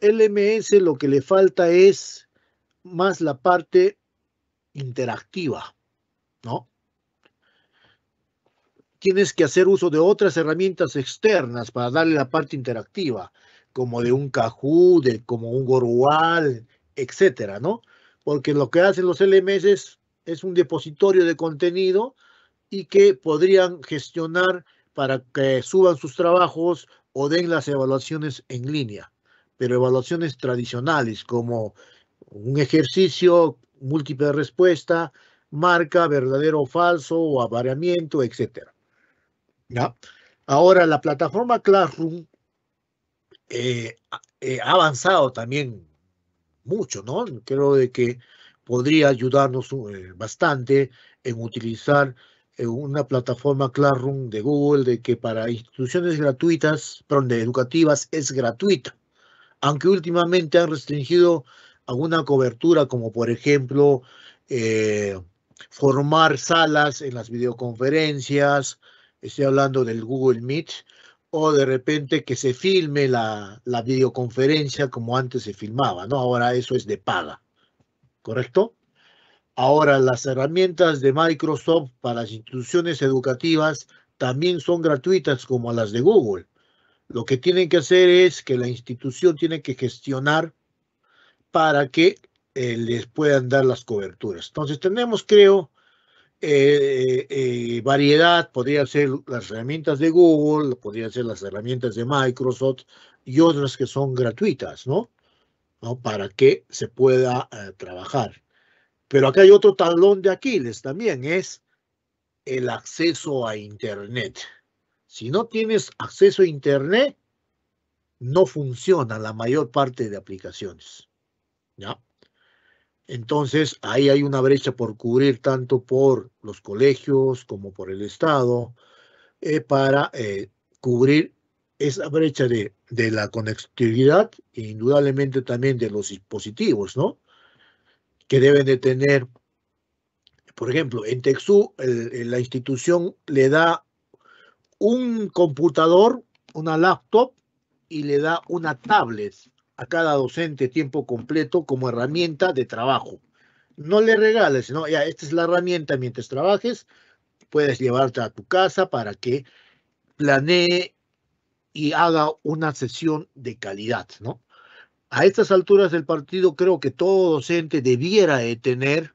LMS lo que le falta es más la parte interactiva, ¿no? Tienes que hacer uso de otras herramientas externas para darle la parte interactiva como de un cajú, de como un gorual, etcétera, ¿no? Porque lo que hacen los LMS es, un depositorio de contenido y que podrían gestionar para que suban sus trabajos o den las evaluaciones en línea, pero evaluaciones tradicionales como un ejercicio, múltiple respuesta, marca, verdadero o falso, o apareamiento, etcétera. ¿Ya? Ahora, la plataforma Classroom eh, eh, ha avanzado también mucho, ¿no? Creo de que podría ayudarnos eh, bastante en utilizar una plataforma Classroom de Google de que para instituciones gratuitas, perdón, de educativas es gratuita, aunque últimamente han restringido alguna cobertura, como por ejemplo formar salas en las videoconferencias, estoy hablando del Google Meet, o de repente que se filme la, videoconferencia como antes se filmaba, ¿no? Ahora eso es de paga, ¿correcto? Ahora las herramientas de Microsoft para las instituciones educativas también son gratuitas como las de Google. Lo que tienen que hacer es que la institución tiene que gestionar para que eh, les puedan dar las coberturas. Entonces tenemos, creo, eh, eh, eh, variedad, podría ser las herramientas de Google, podría ser las herramientas de Microsoft y otras que son gratuitas, ¿no? ¿No? Para que se pueda trabajar. Pero acá hay otro talón de Aquiles también, es el acceso a Internet. Si no tienes acceso a Internet, no funciona la mayor parte de aplicaciones. ¿Ya? Entonces, ahí hay una brecha por cubrir tanto por los colegios como por el Estado eh, para eh, cubrir esa brecha de, la conectividad e indudablemente también de los dispositivos, ¿no? Que deben de tener, por ejemplo, en Texú la institución le da un computador, una laptop y le da una tablet a cada docente tiempo completo como herramienta de trabajo. No le regales, no, ya, esta es la herramienta mientras trabajes, puedes llevarte a tu casa para que planee y haga una sesión de calidad, ¿no? A estas alturas del partido creo que todo docente debiera de tener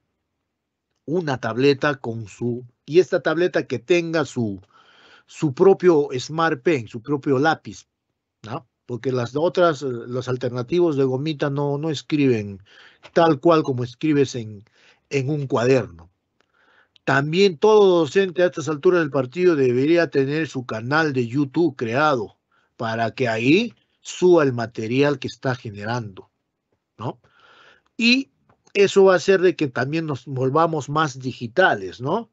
una tableta con su, y esta tableta que tenga su, su propio Smart Pen, su propio lápiz, ¿no? porque las otras, eh, los alternativos de gomita no, escriben tal cual como escribes en, un cuaderno. También todo docente a estas alturas del partido debería tener su canal de YouTube creado para que ahí suba el material que está generando, Y eso va a hacer de que también nos volvamos más digitales, ¿no?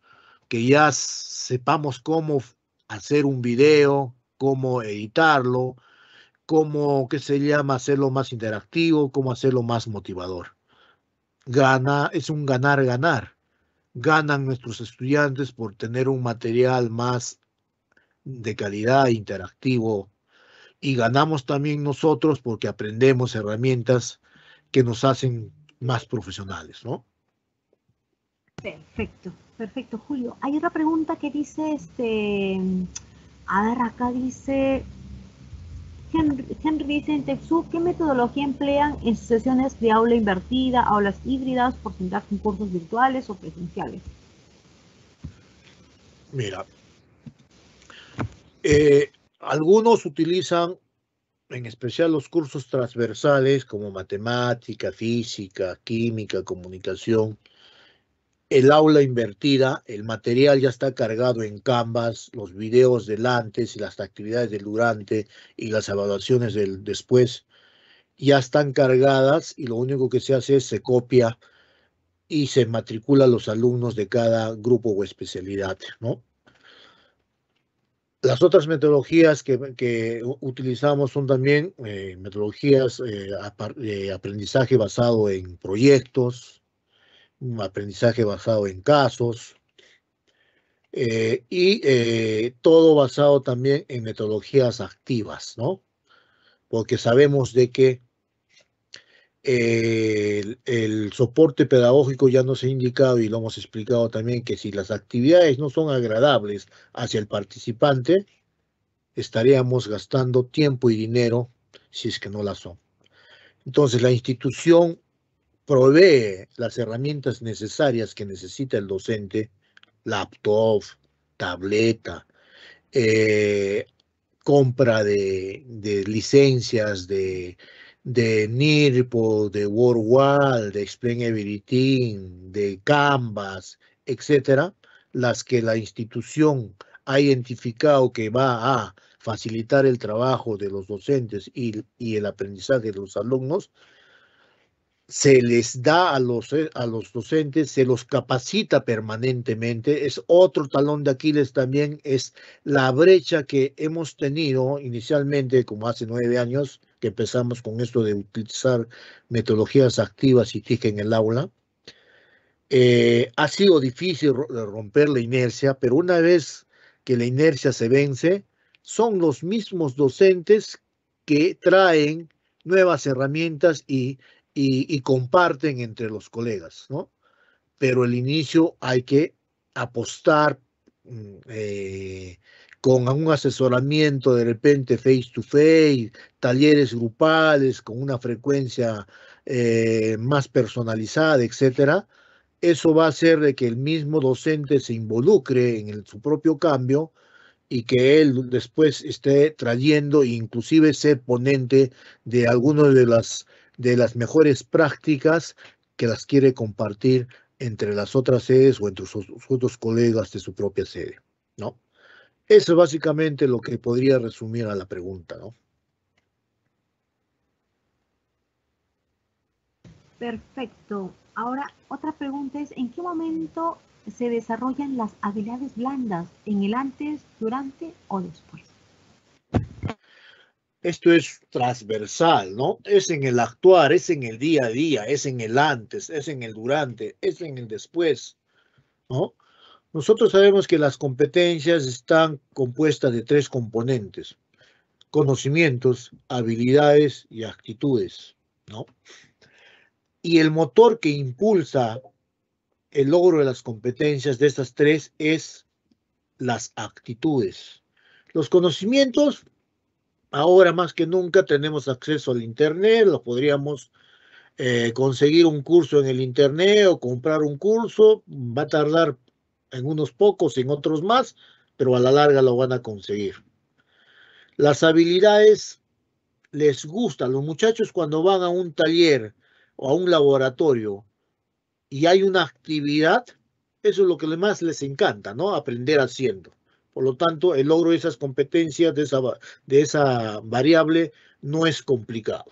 Que ya sepamos cómo hacer un video, cómo editarlo, cómo, qué se llama, hacerlo más interactivo, cómo hacerlo más motivador. Gana, es un ganar, ganar. Ganan nuestros estudiantes por tener un material más de calidad, interactivo, y ganamos también nosotros porque aprendemos herramientas que nos hacen más profesionales, ¿no? Perfecto, perfecto, Julio. Hay otra pregunta que dice, este, a ver, acá dice, Henry, dice en ¿qué metodología emplean en sesiones de aula invertida, aulas híbridas, porcentaje en cursos virtuales o presenciales? Mira, eh, algunos utilizan en especial los cursos transversales como matemática, física, química, comunicación, el aula invertida, el material ya está cargado en Canvas, los videos del antes y las actividades del durante y las evaluaciones del después ya están cargadas y lo único que se hace es se copia y se matricula a los alumnos de cada grupo o especialidad, ¿no? Las otras metodologías que, utilizamos son también eh, metodologías de eh, eh, aprendizaje basado en proyectos, un aprendizaje basado en casos, eh, y eh, todo basado también en metodologías activas, ¿no? Porque sabemos de que eh, el, el, soporte pedagógico ya nos ha indicado y lo hemos explicado también que si las actividades no son agradables hacia el participante, estaríamos gastando tiempo y dinero si es que no las son. Entonces la institución provee las herramientas necesarias que necesita el docente, laptop, tableta, eh, compra de, licencias de, de, NIRPO, de WordWall, de Explain Everything, de Canvas, etcétera, las que la institución ha identificado que va a facilitar el trabajo de los docentes y el aprendizaje de los alumnos, se les da a los, eh, a los docentes, se los capacita permanentemente. Es otro talón de Aquiles también, es la brecha que hemos tenido inicialmente, como hace nueve años, que empezamos con esto de utilizar metodologías activas y TIC en el aula. Eh, ha sido difícil romper la inercia, pero una vez que la inercia se vence, son los mismos docentes que traen nuevas herramientas y y, comparten entre los colegas, ¿no? Pero el inicio hay que apostar mm, eh, con un asesoramiento de repente face to face, talleres grupales con una frecuencia eh, más personalizada, etcétera, eso va a hacer de que el mismo docente se involucre en su propio cambio y que él después esté trayendo, inclusive ser ponente de alguno de las de las mejores prácticas que las quiere compartir entre las otras sedes o entre sus, otros colegas de su propia sede, ¿no? Eso es básicamente lo que podría resumir a la pregunta, ¿no? Perfecto. Ahora, otra pregunta es, ¿en qué momento se desarrollan las habilidades blandas? ¿En el antes, durante o después? esto es transversal, ¿no? Es en el actuar, es en el día a día, es en el antes, es en el durante, es en el después, ¿no? Nosotros sabemos que las competencias están compuestas de tres componentes, conocimientos, habilidades y actitudes, ¿no? Y el motor que impulsa el logro de las competencias de estas tres es las actitudes. Los conocimientos ahora más que nunca tenemos acceso al Internet, lo podríamos eh, conseguir un curso en el Internet o comprar un curso, va a tardar en unos pocos, en otros más, pero a la larga lo van a conseguir. Las habilidades les gusta. Los muchachos cuando van a un taller o a un laboratorio y hay una actividad, eso es lo que más les encanta, ¿no? Aprender haciendo. Por lo tanto, el logro de esas competencias, de esa, de esa variable, no es complicado.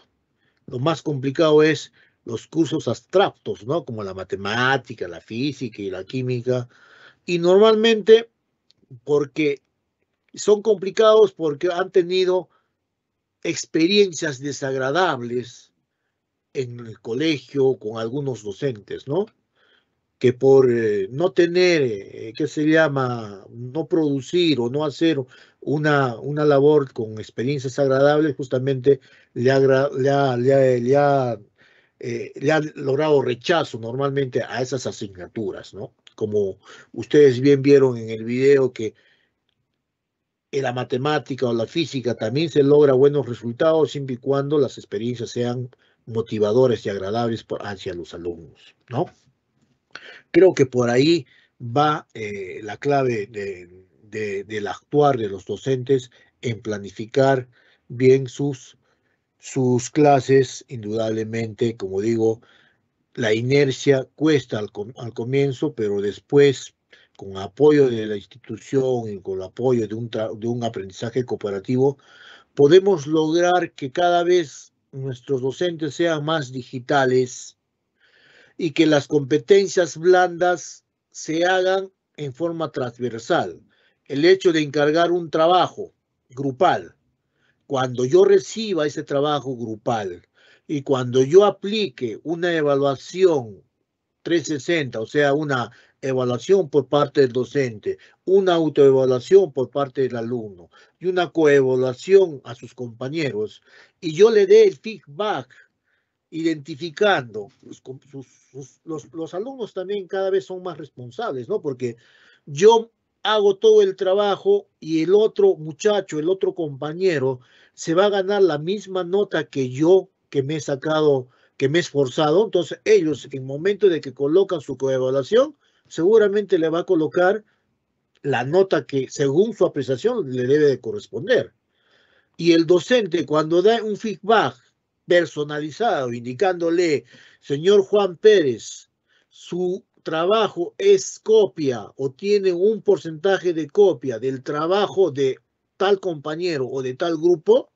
Lo más complicado es los cursos abstractos, ¿no? Como la matemática, la física y la química. Y normalmente, porque son complicados porque han tenido experiencias desagradables en el colegio con algunos docentes, ¿no? que por eh, no tener, eh, ¿qué se llama?, no producir o no hacer una, una labor con experiencias agradables, justamente le ha, eh, le ha, logrado rechazo normalmente a esas asignaturas, ¿no? Como ustedes bien vieron en el video que en la matemática o la física también se logra buenos resultados siempre y cuando las experiencias sean motivadores y agradables hacia los alumnos, ¿no? Creo que por ahí va eh, la clave del actuar de los docentes en planificar bien sus, sus clases, indudablemente, como digo, la inercia cuesta al, comienzo, pero después, con apoyo de la institución y con el apoyo de de un aprendizaje cooperativo, podemos lograr que cada vez nuestros docentes sean más digitales, y que las competencias blandas se hagan en forma transversal. El hecho de encargar un trabajo grupal, cuando yo reciba ese trabajo grupal y cuando yo aplique una evaluación 360, o sea, una evaluación por parte del docente, una autoevaluación por parte del alumno y una coevaluación a sus compañeros, y yo le dé el feedback identificando. Pues, los, los, alumnos también cada vez son más responsables, ¿no? Porque yo hago todo el trabajo y el otro muchacho, el otro compañero, se va a ganar la misma nota que yo, que me he sacado, que me he esforzado. Entonces ellos, en momento de que colocan su coevaluación, seguramente le va a colocar la nota que según su apreciación le debe de corresponder. Y el docente cuando da un feedback personalizado, indicándole, señor Juan Pérez, su trabajo es copia o tiene un porcentaje de copia del trabajo de tal compañero o de tal grupo,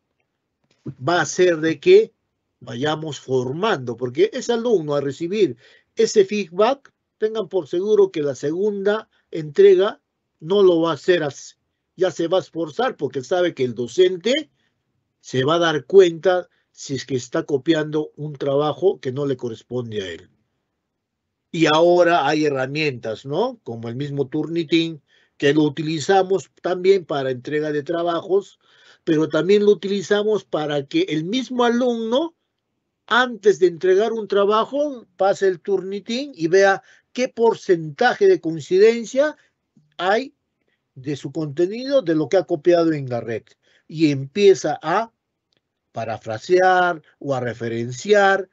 va a ser de que vayamos formando, porque ese alumno a recibir ese feedback, tengan por seguro que la segunda entrega no lo va a hacer así. Ya se va a esforzar porque sabe que el docente se va a dar cuenta si es que está copiando un trabajo que no le corresponde a él. Y ahora hay herramientas, ¿no? Como el mismo Turnitin, que lo utilizamos también para entrega de trabajos, pero también lo utilizamos para que el mismo alumno, antes de entregar un trabajo, pase el Turnitin y vea qué porcentaje de coincidencia hay de su contenido, de lo que ha copiado en la red. Y empieza a parafrasear o a referenciar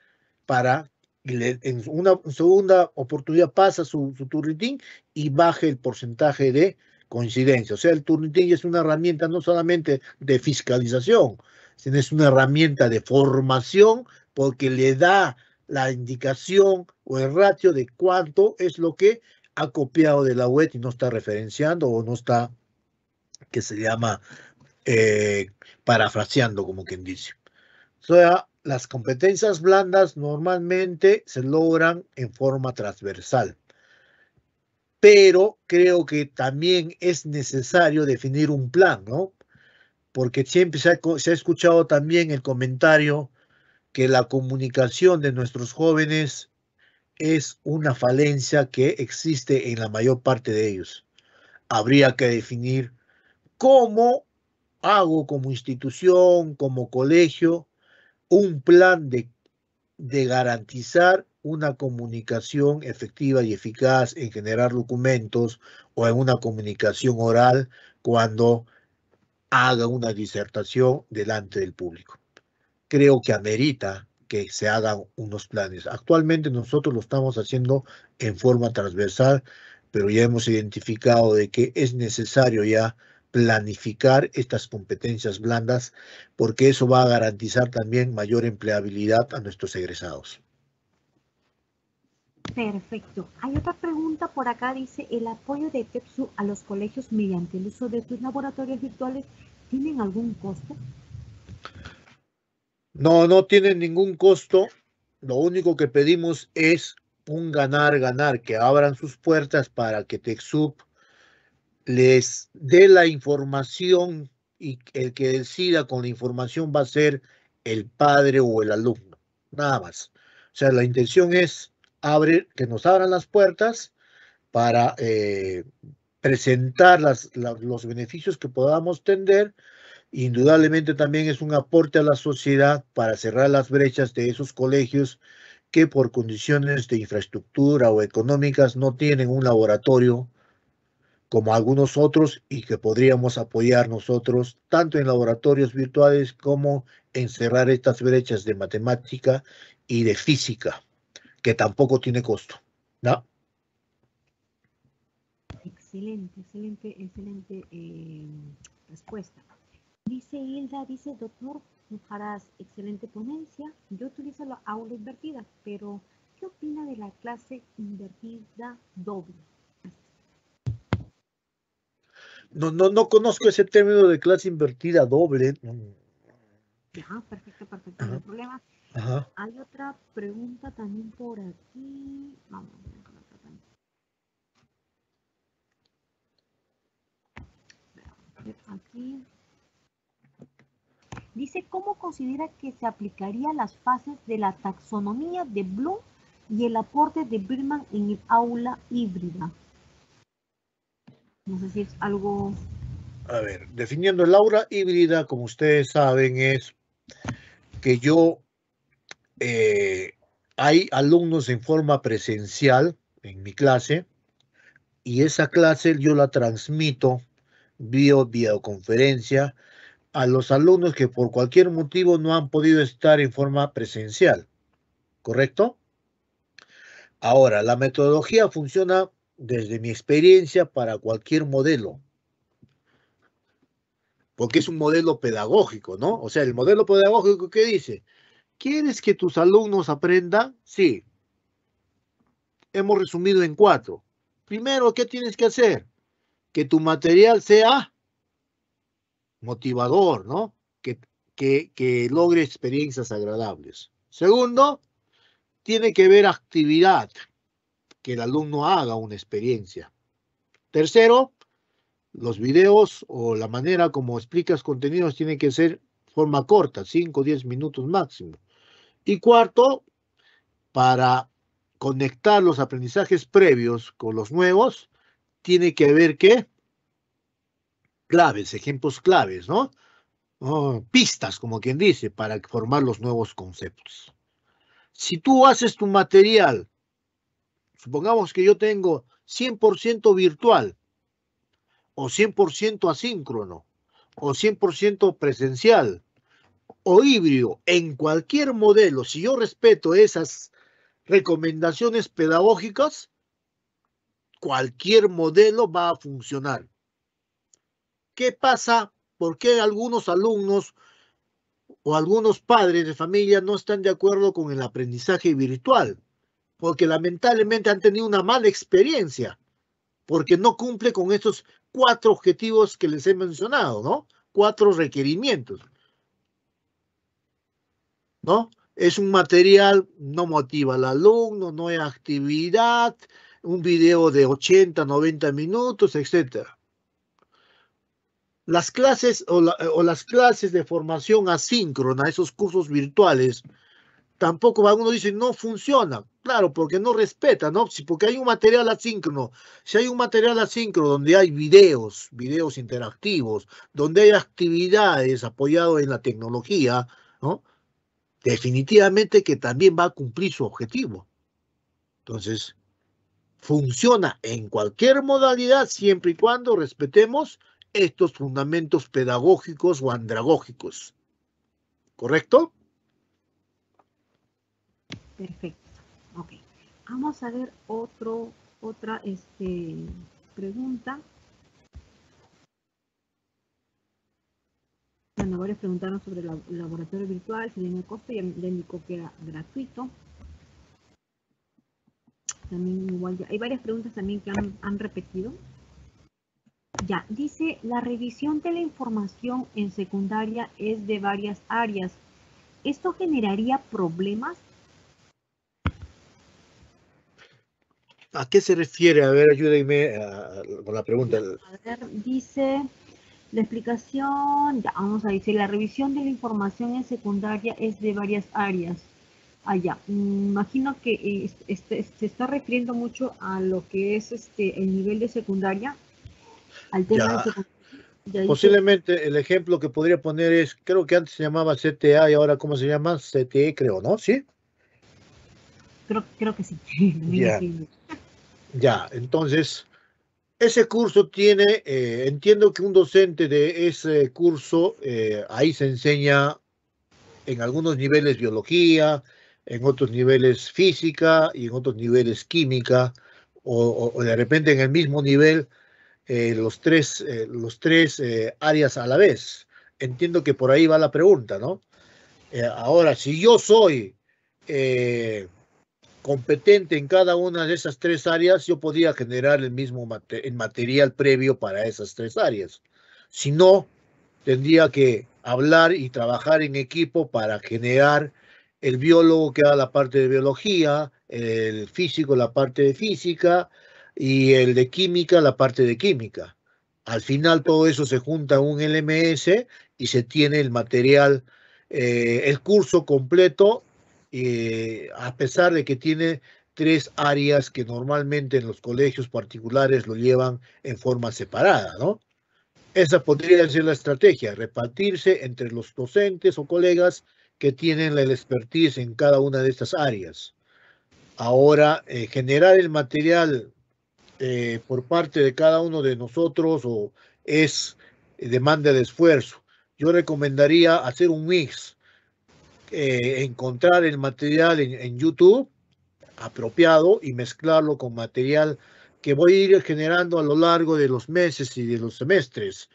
para le, en una segunda oportunidad pasa su, turnitin y baje el porcentaje de coincidencia. O sea, el turnitin es una herramienta no solamente de fiscalización, sino es una herramienta de formación porque le da la indicación o el ratio de cuánto es lo que ha copiado de la web y no está referenciando o no está, que se llama, eh, parafraseando, como quien dice. O sea, las competencias blandas normalmente se logran en forma transversal, pero creo que también es necesario definir un plan, ¿no? Porque siempre se ha, se ha escuchado también el comentario que la comunicación de nuestros jóvenes es una falencia que existe en la mayor parte de ellos. Habría que definir cómo hago como institución, como colegio, un plan de, de garantizar una comunicación efectiva y eficaz en generar documentos o en una comunicación oral cuando haga una disertación delante del público. Creo que amerita que se hagan unos planes. Actualmente nosotros lo estamos haciendo en forma transversal, pero ya hemos identificado de que es necesario ya planificar estas competencias blandas porque eso va a garantizar también mayor empleabilidad a nuestros egresados. Perfecto. Hay otra pregunta por acá, dice, ¿el apoyo de TEPSU a los colegios mediante el uso de sus laboratorios virtuales tienen algún costo? No, no tienen ningún costo. Lo único que pedimos es un ganar-ganar, que abran sus puertas para que Tecsup les dé la información y el que decida con la información va a ser el padre o el alumno, nada más. O sea, la intención es abrir, que nos abran las puertas para eh, presentar las, los beneficios que podamos tender. Indudablemente también es un aporte a la sociedad para cerrar las brechas de esos colegios que por condiciones de infraestructura o económicas no tienen un laboratorio como algunos otros y que podríamos apoyar nosotros tanto en laboratorios virtuales como en cerrar estas brechas de matemática y de física, que tampoco tiene costo. Excelente, excelente, excelente eh, respuesta. Dice Hilda, dice doctor Mujaras, excelente ponencia. Yo utilizo la aula invertida, pero ¿qué opina de la clase invertida doble? no, no, no conozco ese término de clase invertida doble. Ajá, ah, perfecto, perfecto, no hay problema. Hay otra pregunta también por aquí. Vamos a ver Aquí. Dice, ¿cómo considera que se aplicaría las fases de la taxonomía de Bloom y el aporte de Birman en el aula híbrida? No algo... A ver, definiendo el aura híbrida, como ustedes saben, es que yo... Eh, hay alumnos en forma presencial en mi clase y esa clase yo la transmito vía videoconferencia a los alumnos que por cualquier motivo no han podido estar en forma presencial. ¿Correcto? Ahora, la metodología funciona desde mi experiencia para cualquier modelo. Porque es un modelo pedagógico, ¿no? O sea, el modelo pedagógico que dice, ¿quieres que tus alumnos aprendan? Sí. Hemos resumido en cuatro. Primero, ¿qué tienes que hacer? Que tu material sea motivador, ¿no? Que, logre experiencias agradables. Segundo, tiene que ver actividad que el alumno haga una experiencia. Tercero, los videos o la manera como explicas contenidos tiene que ser forma corta, 5 o 10 minutos máximo. Y cuarto, para conectar los aprendizajes previos con los nuevos, tiene que haber qué? Claves, ejemplos claves, ¿no? pistas, como quien dice, para formar los nuevos conceptos. Si tú haces tu material supongamos que yo tengo 100% virtual o 100% asíncrono o 100% presencial o híbrido, en cualquier modelo, si yo respeto esas recomendaciones pedagógicas, cualquier modelo va a funcionar. ¿Qué pasa? ¿Por qué algunos alumnos o algunos padres de familia no están de acuerdo con el aprendizaje virtual? porque lamentablemente han tenido una mala experiencia, porque no cumple con estos cuatro objetivos que les he mencionado, ¿no? Cuatro requerimientos. ¿No? Es un material, no motiva al alumno, no hay actividad, un video de 80, 90 minutos, etc. Las clases o las clases de formación asíncrona, esos cursos virtuales, tampoco algunos dicen no funciona. Claro, porque no respeta, ¿no? Si, porque hay un material asíncrono. Si hay un material asíncrono donde hay videos, videos interactivos, donde hay actividades apoyadas en la tecnología, ¿no? Definitivamente que también va a cumplir su objetivo. Entonces, funciona en cualquier modalidad siempre y cuando respetemos estos fundamentos pedagógicos o andragógicos. ¿Correcto? Perfecto. Ok. Vamos a ver otro, otra este, pregunta. Bueno, varios preguntaron sobre el laboratorio virtual, si tiene costo, ya le indicó que era gratuito. También igual Hay varias preguntas también que han, han repetido. Ya, dice, la revisión de la información en secundaria es de varias áreas. ¿Esto generaría problemas ¿A qué se refiere? A ver, ayúdame con la pregunta. A ver, dice la explicación, ya vamos a decir, la revisión de la información en secundaria es de varias áreas. Allá, ah, mm, imagino que eh, este, se está refiriendo mucho a lo que es este el nivel de secundaria, Posiblemente el ejemplo que podría poner es, creo que antes se llamaba CTA y ahora cómo se llama, CTE creo, ¿no? ¿Sí? Creo, que sí. Ya, entonces, ese curso tiene, eh, entiendo que un docente de ese curso, eh, ahí se enseña en algunos niveles biología, en otros niveles física y en otros niveles química, o, de repente en el mismo nivel eh, los tres, los tres áreas a la vez. Entiendo que por ahí va la pregunta, ¿no? ahora, si yo soy... Eh, competente en cada una de esas tres áreas, yo podría generar el mismo material previo para esas tres áreas. Si no, tendría que hablar y trabajar en equipo para generar el biólogo que da la parte de biología, el físico la parte de física y el de química la parte de química. Al final todo eso se junta en un LMS y se tiene el material, eh, el curso completo eh, a pesar de que tiene tres áreas que normalmente en los colegios particulares lo llevan en forma separada, ¿no? Esa podría ser la estrategia, repartirse entre los docentes o colegas que tienen la expertise en cada una de estas áreas. Ahora, eh, generar el material eh, por parte de cada uno de nosotros o es demanda de esfuerzo. Yo recomendaría hacer un mix eh, encontrar el material en, YouTube apropiado y mezclarlo con material que voy a ir generando a lo largo de los meses y de los semestres,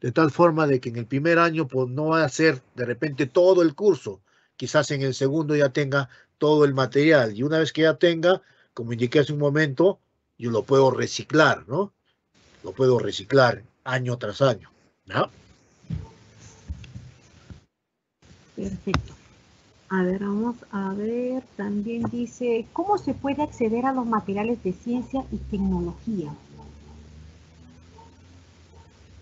de tal forma de que en el primer año pues, no va a ser de repente todo el curso, quizás en el segundo ya tenga todo el material y una vez que ya tenga, como indiqué hace un momento, yo lo puedo reciclar, ¿no? Lo puedo reciclar año tras año, ¿no? Perfecto. A ver, vamos a ver, también dice, ¿cómo se puede acceder a los materiales de ciencia y tecnología?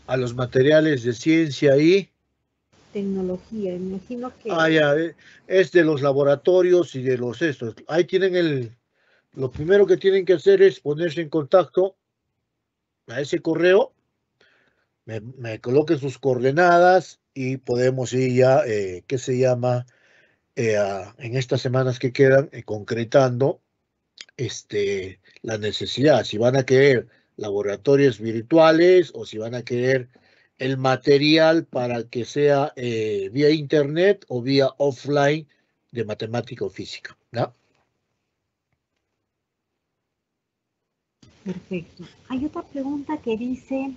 A los materiales de ciencia y... Tecnología, imagino que... Ah, ya, eh, es de los laboratorios y de los estos. Ahí tienen el... Lo primero que tienen que hacer es ponerse en contacto a ese correo, me, me coloquen sus coordenadas y podemos ir ya, eh, ¿qué se llama? Eh, en estas semanas que quedan eh, concretando este, la necesidad, si van a querer laboratorios virtuales o si van a querer el material para que sea eh, vía internet o vía offline de matemática o física. Perfecto. Hay otra pregunta que dice,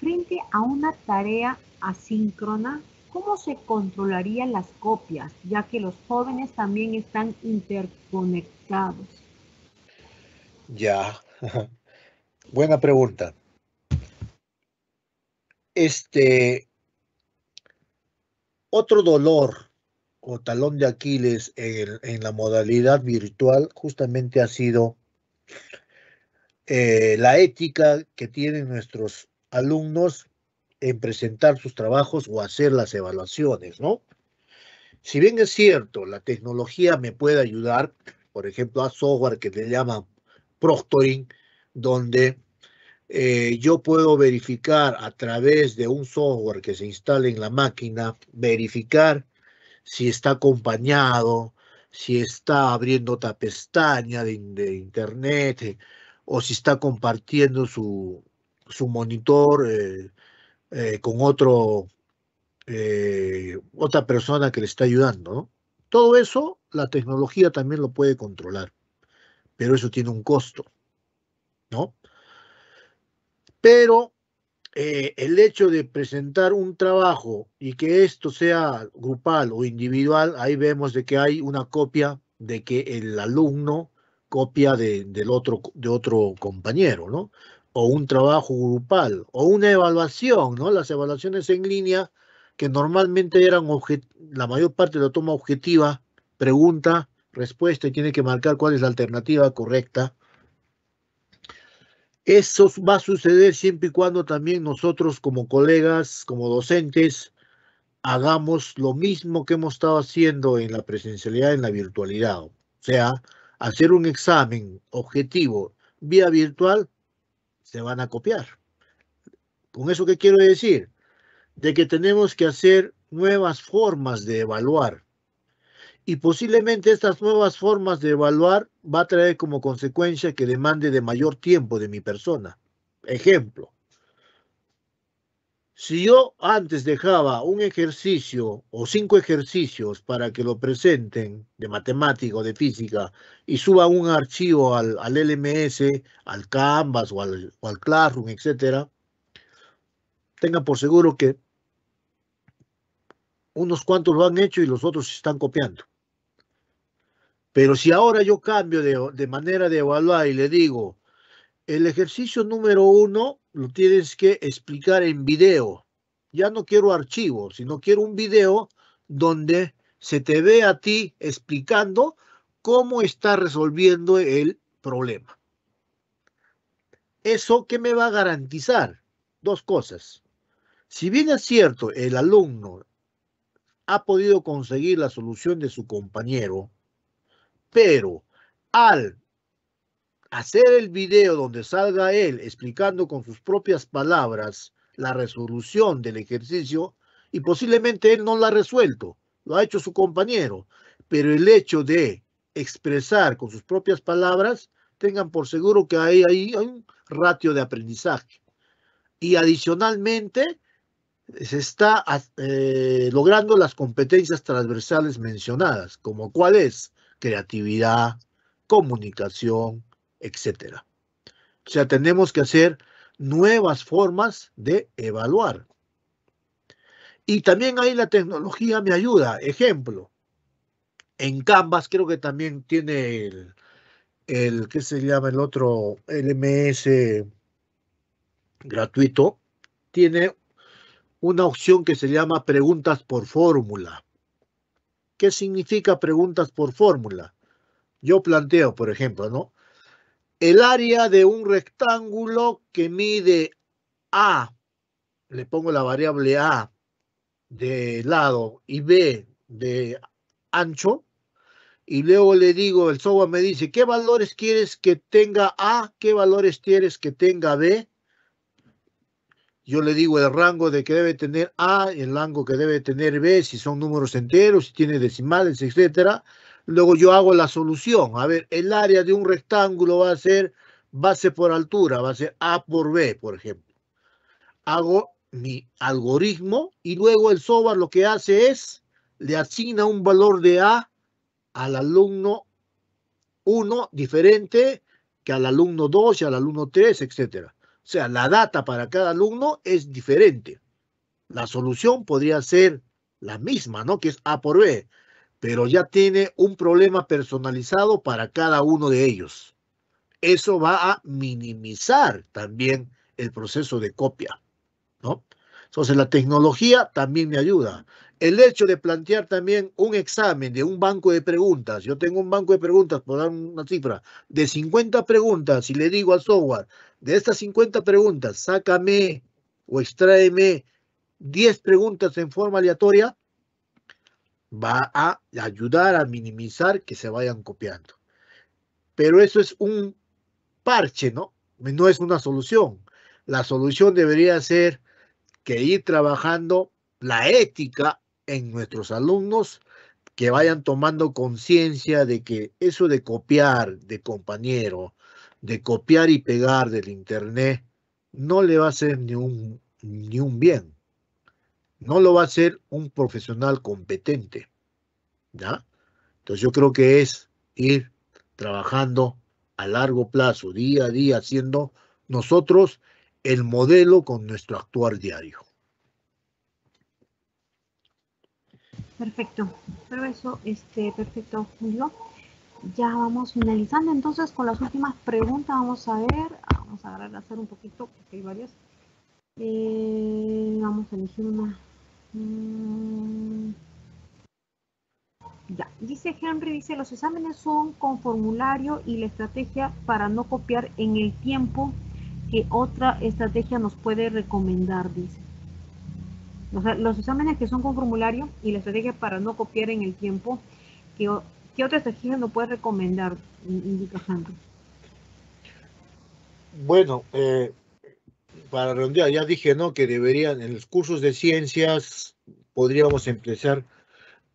frente a una tarea asíncrona, ¿Cómo se controlarían las copias, ya que los jóvenes también están interconectados? Ya, buena pregunta. Este, otro dolor o talón de Aquiles en, la modalidad virtual justamente ha sido eh, la ética que tienen nuestros alumnos en presentar sus trabajos o hacer las evaluaciones, ¿no? Si bien es cierto, la tecnología me puede ayudar, por ejemplo, a software que se llama proctoring, donde eh, yo puedo verificar a través de un software que se instale en la máquina, verificar si está acompañado, si está abriendo otra pestaña de, internet eh, o si está compartiendo su, su monitor eh, eh, con otro, eh, otra persona que le está ayudando. Todo eso la tecnología también lo puede controlar, pero eso tiene un costo, ¿no? Pero eh, el hecho de presentar un trabajo y que esto sea grupal o individual, ahí vemos de que hay una copia de que el alumno copia de, del otro, de otro compañero, ¿no? o un trabajo grupal o una evaluación, ¿no? Las evaluaciones en línea que normalmente eran la mayor parte de la toma objetiva, pregunta, respuesta y tiene que marcar cuál es la alternativa correcta. Eso va a suceder siempre y cuando también nosotros como colegas, como docentes, hagamos lo mismo que hemos estado haciendo en la presencialidad, en la virtualidad. O sea, hacer un examen objetivo vía virtual se van a copiar. ¿Con eso qué quiero decir? De que tenemos que hacer nuevas formas de evaluar. Y posiblemente estas nuevas formas de evaluar va a traer como consecuencia que demande de mayor tiempo de mi persona. Ejemplo, si yo antes dejaba un ejercicio o cinco ejercicios para que lo presenten de matemática o de física y suba un archivo al, LMS, al Canvas o al, Classroom, etc., tengan por seguro que unos cuantos lo han hecho y los otros se están copiando. Pero si ahora yo cambio de, de manera de evaluar y le digo, el ejercicio número uno lo tienes que explicar en video. Ya no quiero archivo, sino quiero un video donde se te ve a ti explicando cómo está resolviendo el problema. ¿Eso qué me va a garantizar? Dos cosas. Si bien es cierto, el alumno ha podido conseguir la solución de su compañero, pero al hacer el video donde salga él explicando con sus propias palabras la resolución del ejercicio y posiblemente él no la ha resuelto, lo ha hecho su compañero, pero el hecho de expresar con sus propias palabras, tengan por seguro que hay, ahí un ratio de aprendizaje. Y adicionalmente, se está eh, logrando las competencias transversales mencionadas, como cuál es creatividad, comunicación, etcétera. O sea, tenemos que hacer nuevas formas de evaluar. Y también ahí la tecnología me ayuda. Ejemplo, en Canvas creo que también tiene el, el ¿qué se llama el otro? LMS gratuito. Tiene una opción que se llama preguntas por fórmula. ¿Qué significa preguntas por fórmula? Yo planteo, por ejemplo, ¿no? el área de un rectángulo que mide A, le pongo la variable A de lado y B de ancho, y luego le digo, el software me dice, ¿qué valores quieres que tenga A? ¿Qué valores quieres que tenga B? Yo le digo el rango de que debe tener A, el rango que debe tener B, si son números enteros, si tiene decimales, etcétera luego yo hago la solución. A ver, el área de un rectángulo va a ser base por altura, va a ser A por B, por ejemplo. Hago mi algoritmo y luego el software lo que hace es, le asigna un valor de A al alumno 1 diferente que al alumno 2 y al alumno 3, etc. O sea, la data para cada alumno es diferente. La solución podría ser la misma, ¿no? Que es A por B, pero ya tiene un problema personalizado para cada uno de ellos. Eso va a minimizar también el proceso de copia, ¿no? Entonces la tecnología también me ayuda. El hecho de plantear también un examen de un banco de preguntas, yo tengo un banco de preguntas, por dar una cifra, de 50 preguntas, y le digo al software, de estas 50 preguntas, sácame o extráeme 10 preguntas en forma aleatoria, va a ayudar a minimizar que se vayan copiando. Pero eso es un parche, ¿no? No es una solución. La solución debería ser que ir trabajando la ética en nuestros alumnos, que vayan tomando conciencia de que eso de copiar de compañero, de copiar y pegar del Internet, no le va a hacer ni un, ni un bien no lo va a hacer un profesional competente. ¿ya? Entonces yo creo que es ir trabajando a largo plazo, día a día, haciendo nosotros el modelo con nuestro actuar diario. Perfecto, pero eso, este, perfecto, Julio. Ya vamos finalizando entonces con las últimas preguntas. Vamos a ver, vamos a agarrar, hacer un poquito, porque hay varias. Eh, vamos a elegir una Mm, ya. Dice Henry, dice, los exámenes son con formulario y la estrategia para no copiar en el tiempo que otra estrategia nos puede recomendar, dice. los exámenes que son con formulario y la estrategia para no copiar en el tiempo que, otra estrategia nos puede recomendar, indica Henry. Bueno, eh, para redondear, ya dije, ¿no? Que deberían, en los cursos de ciencias, podríamos empezar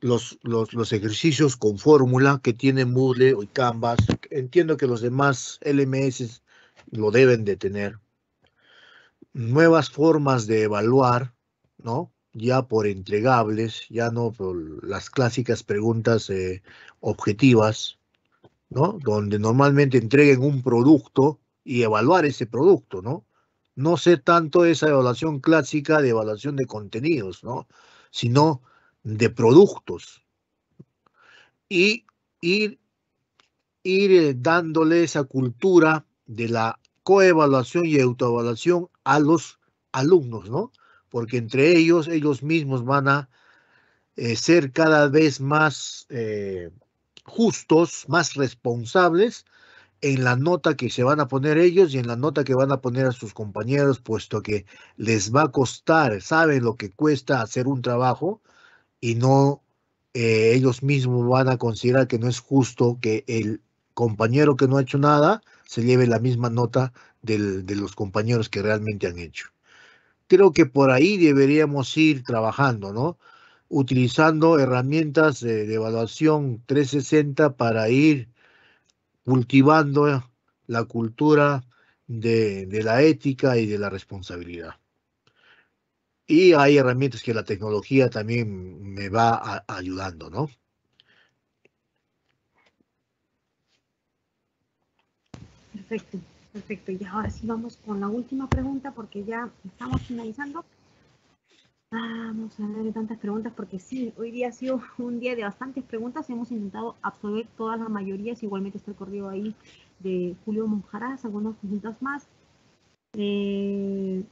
los, los, ejercicios con fórmula que tiene Moodle y Canvas. Entiendo que los demás LMS lo deben de tener. Nuevas formas de evaluar, ¿no? Ya por entregables, ya no por las clásicas preguntas eh, objetivas, ¿no? Donde normalmente entreguen un producto y evaluar ese producto, ¿no? no sé tanto esa evaluación clásica de evaluación de contenidos, ¿no? sino de productos. Y ir, ir eh, dándole esa cultura de la coevaluación y autoevaluación a los alumnos, ¿no? Porque entre ellos, ellos mismos van a eh, ser cada vez más eh, justos, más responsables en la nota que se van a poner ellos y en la nota que van a poner a sus compañeros, puesto que les va a costar, saben lo que cuesta hacer un trabajo y no eh, ellos mismos van a considerar que no es justo que el compañero que no ha hecho nada se lleve la misma nota del, de los compañeros que realmente han hecho. Creo que por ahí deberíamos ir trabajando, ¿no? Utilizando herramientas de evaluación 360 para ir cultivando la cultura de, la ética y de la responsabilidad. Y hay herramientas que la tecnología también me va ayudando, ¿no? Perfecto, perfecto. Y ahora sí vamos con la última pregunta porque ya estamos finalizando. Vamos a ver tantas preguntas, porque sí, hoy día ha sido un día de bastantes preguntas. Hemos intentado absorber todas las mayorías. Igualmente está el correo ahí de Julio Monjaraz, algunas preguntas más. Eh,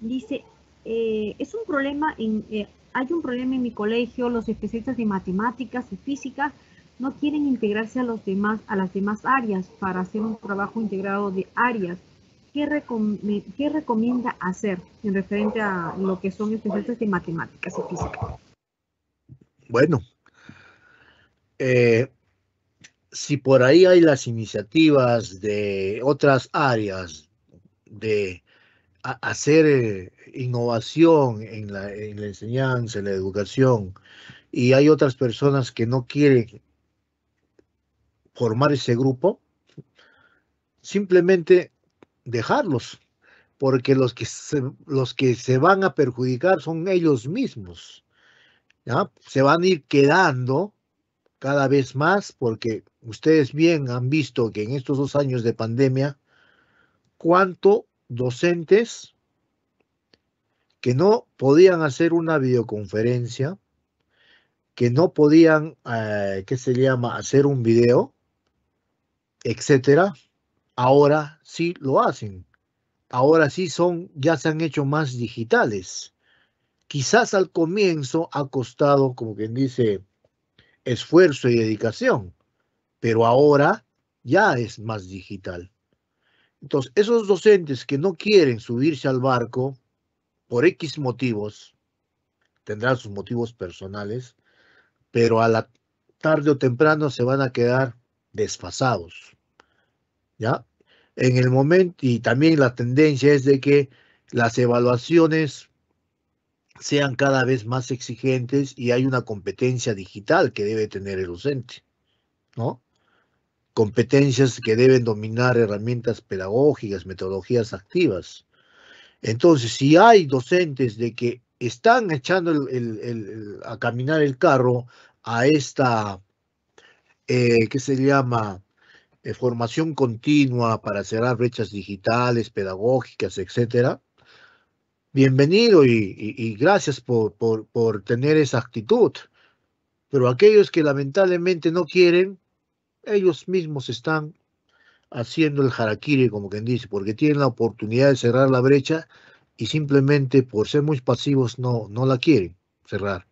dice, eh, es un problema, en, eh, hay un problema en mi colegio, los especialistas de matemáticas y física no quieren integrarse a los demás, a las demás áreas para hacer un trabajo integrado de áreas. ¿qué, recomienda hacer en referente a lo que son estudiantes de matemáticas y física? Bueno, eh, si por ahí hay las iniciativas de otras áreas de hacer eh, innovación en la, enseñanza, en la educación, y hay otras personas que no quieren formar ese grupo, simplemente dejarlos, porque los que se, los que se van a perjudicar son ellos mismos. ¿ya? Se van a ir quedando cada vez más porque ustedes bien han visto que en estos dos años de pandemia, cuánto docentes que no podían hacer una videoconferencia, que no podían, eh, ¿qué se llama?, hacer un video, etcétera, ahora sí lo hacen. Ahora sí son, ya se han hecho más digitales. Quizás al comienzo ha costado, como quien dice, esfuerzo y dedicación, pero ahora ya es más digital. Entonces, esos docentes que no quieren subirse al barco por X motivos, tendrán sus motivos personales, pero a la tarde o temprano se van a quedar desfasados. ¿ya? En el momento, y también la tendencia es de que las evaluaciones sean cada vez más exigentes y hay una competencia digital que debe tener el docente, ¿no? Competencias que deben dominar herramientas pedagógicas, metodologías activas. Entonces, si hay docentes de que están echando a caminar el carro a esta, eh, ¿qué se llama? Eh, formación continua para cerrar brechas digitales, pedagógicas, etcétera, bienvenido y, gracias por, por, por, tener esa actitud. Pero aquellos que lamentablemente no quieren, ellos mismos están haciendo el harakiri, como quien dice, porque tienen la oportunidad de cerrar la brecha y simplemente por ser muy pasivos no, no la quieren cerrar.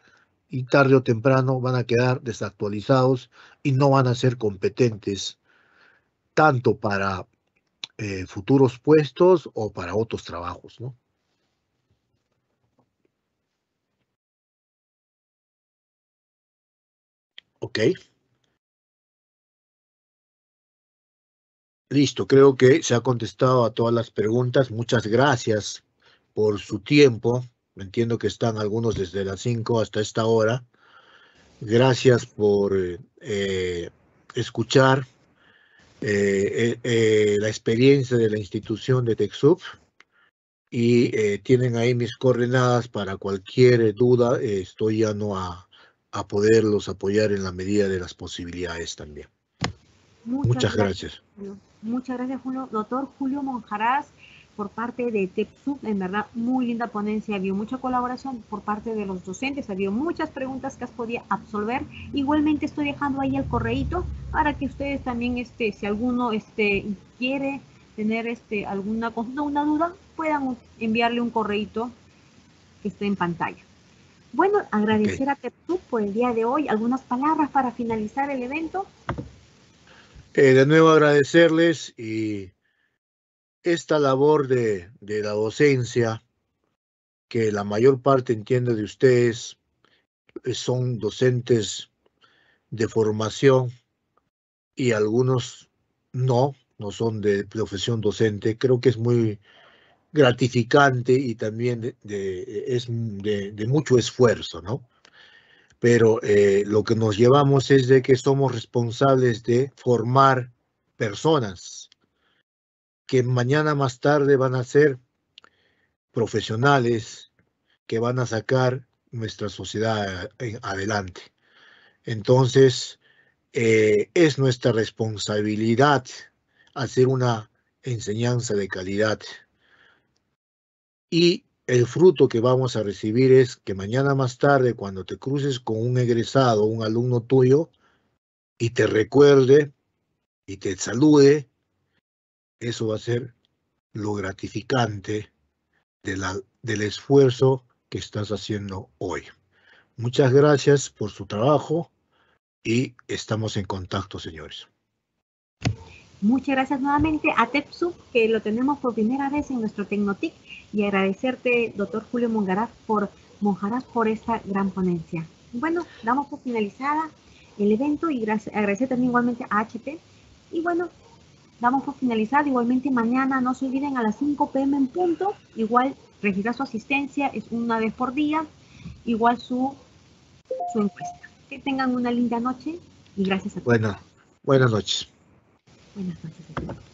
Y tarde o temprano van a quedar desactualizados y no van a ser competentes tanto para eh, futuros puestos o para otros trabajos, ¿no? Ok. Listo, creo que se ha contestado a todas las preguntas. Muchas gracias por su tiempo. Entiendo que están algunos desde las 5 hasta esta hora. Gracias por eh, eh, escuchar eh, eh, eh, la experiencia de la institución de TechSoup y tienen ahí mis coordenadas para cualquier duda. estoy ya a, a poderlos apoyar en la medida de las posibilidades también. Muchas, gracias. Muchas gracias, Julio. Doctor Julio Monjarás por parte de TEPSUB, en verdad, muy linda ponencia, había mucha colaboración por parte de los docentes, había muchas preguntas que has podido absolver. Igualmente estoy dejando ahí el correíto para que ustedes también, este, si alguno este, quiere tener este, alguna consulta, una duda, puedan enviarle un correo que esté en pantalla. Bueno, agradecer a TEPSUB por el día de hoy. ¿Algunas palabras para finalizar el evento? Eh, de nuevo agradecerles y esta labor de, la docencia, que la mayor parte entiende de ustedes eh, son docentes de formación y algunos no, no son de profesión docente. Creo que es muy gratificante y también de, es de, mucho esfuerzo, ¿no? Pero eh, lo que nos llevamos es de que somos responsables de formar personas, que mañana más tarde van a ser profesionales que van a sacar nuestra sociedad eh, adelante. Entonces, eh, es nuestra responsabilidad hacer una enseñanza de calidad. Y el fruto que vamos a recibir es que mañana más tarde, cuando te cruces con un egresado, un alumno tuyo, y te recuerde y te salude, eso va a ser lo gratificante de la, del esfuerzo que estás haciendo hoy. Muchas gracias por su trabajo y estamos en contacto, señores. Muchas gracias nuevamente a Tepsu, que lo tenemos por primera vez en nuestro Tecnotic, y agradecerte, doctor Julio Mongaraz, por, Monjaraz, por esta gran ponencia. Bueno, damos por finalizada el evento y agradecer también igualmente a HP. Y bueno, damos por finalizado. Igualmente mañana, no se olviden, a las 5 pm en punto, igual registrar su asistencia, es una vez por día, igual su, encuesta. Que tengan una linda noche y gracias a todos. Bueno, buenas noches. Buenas noches. a todos.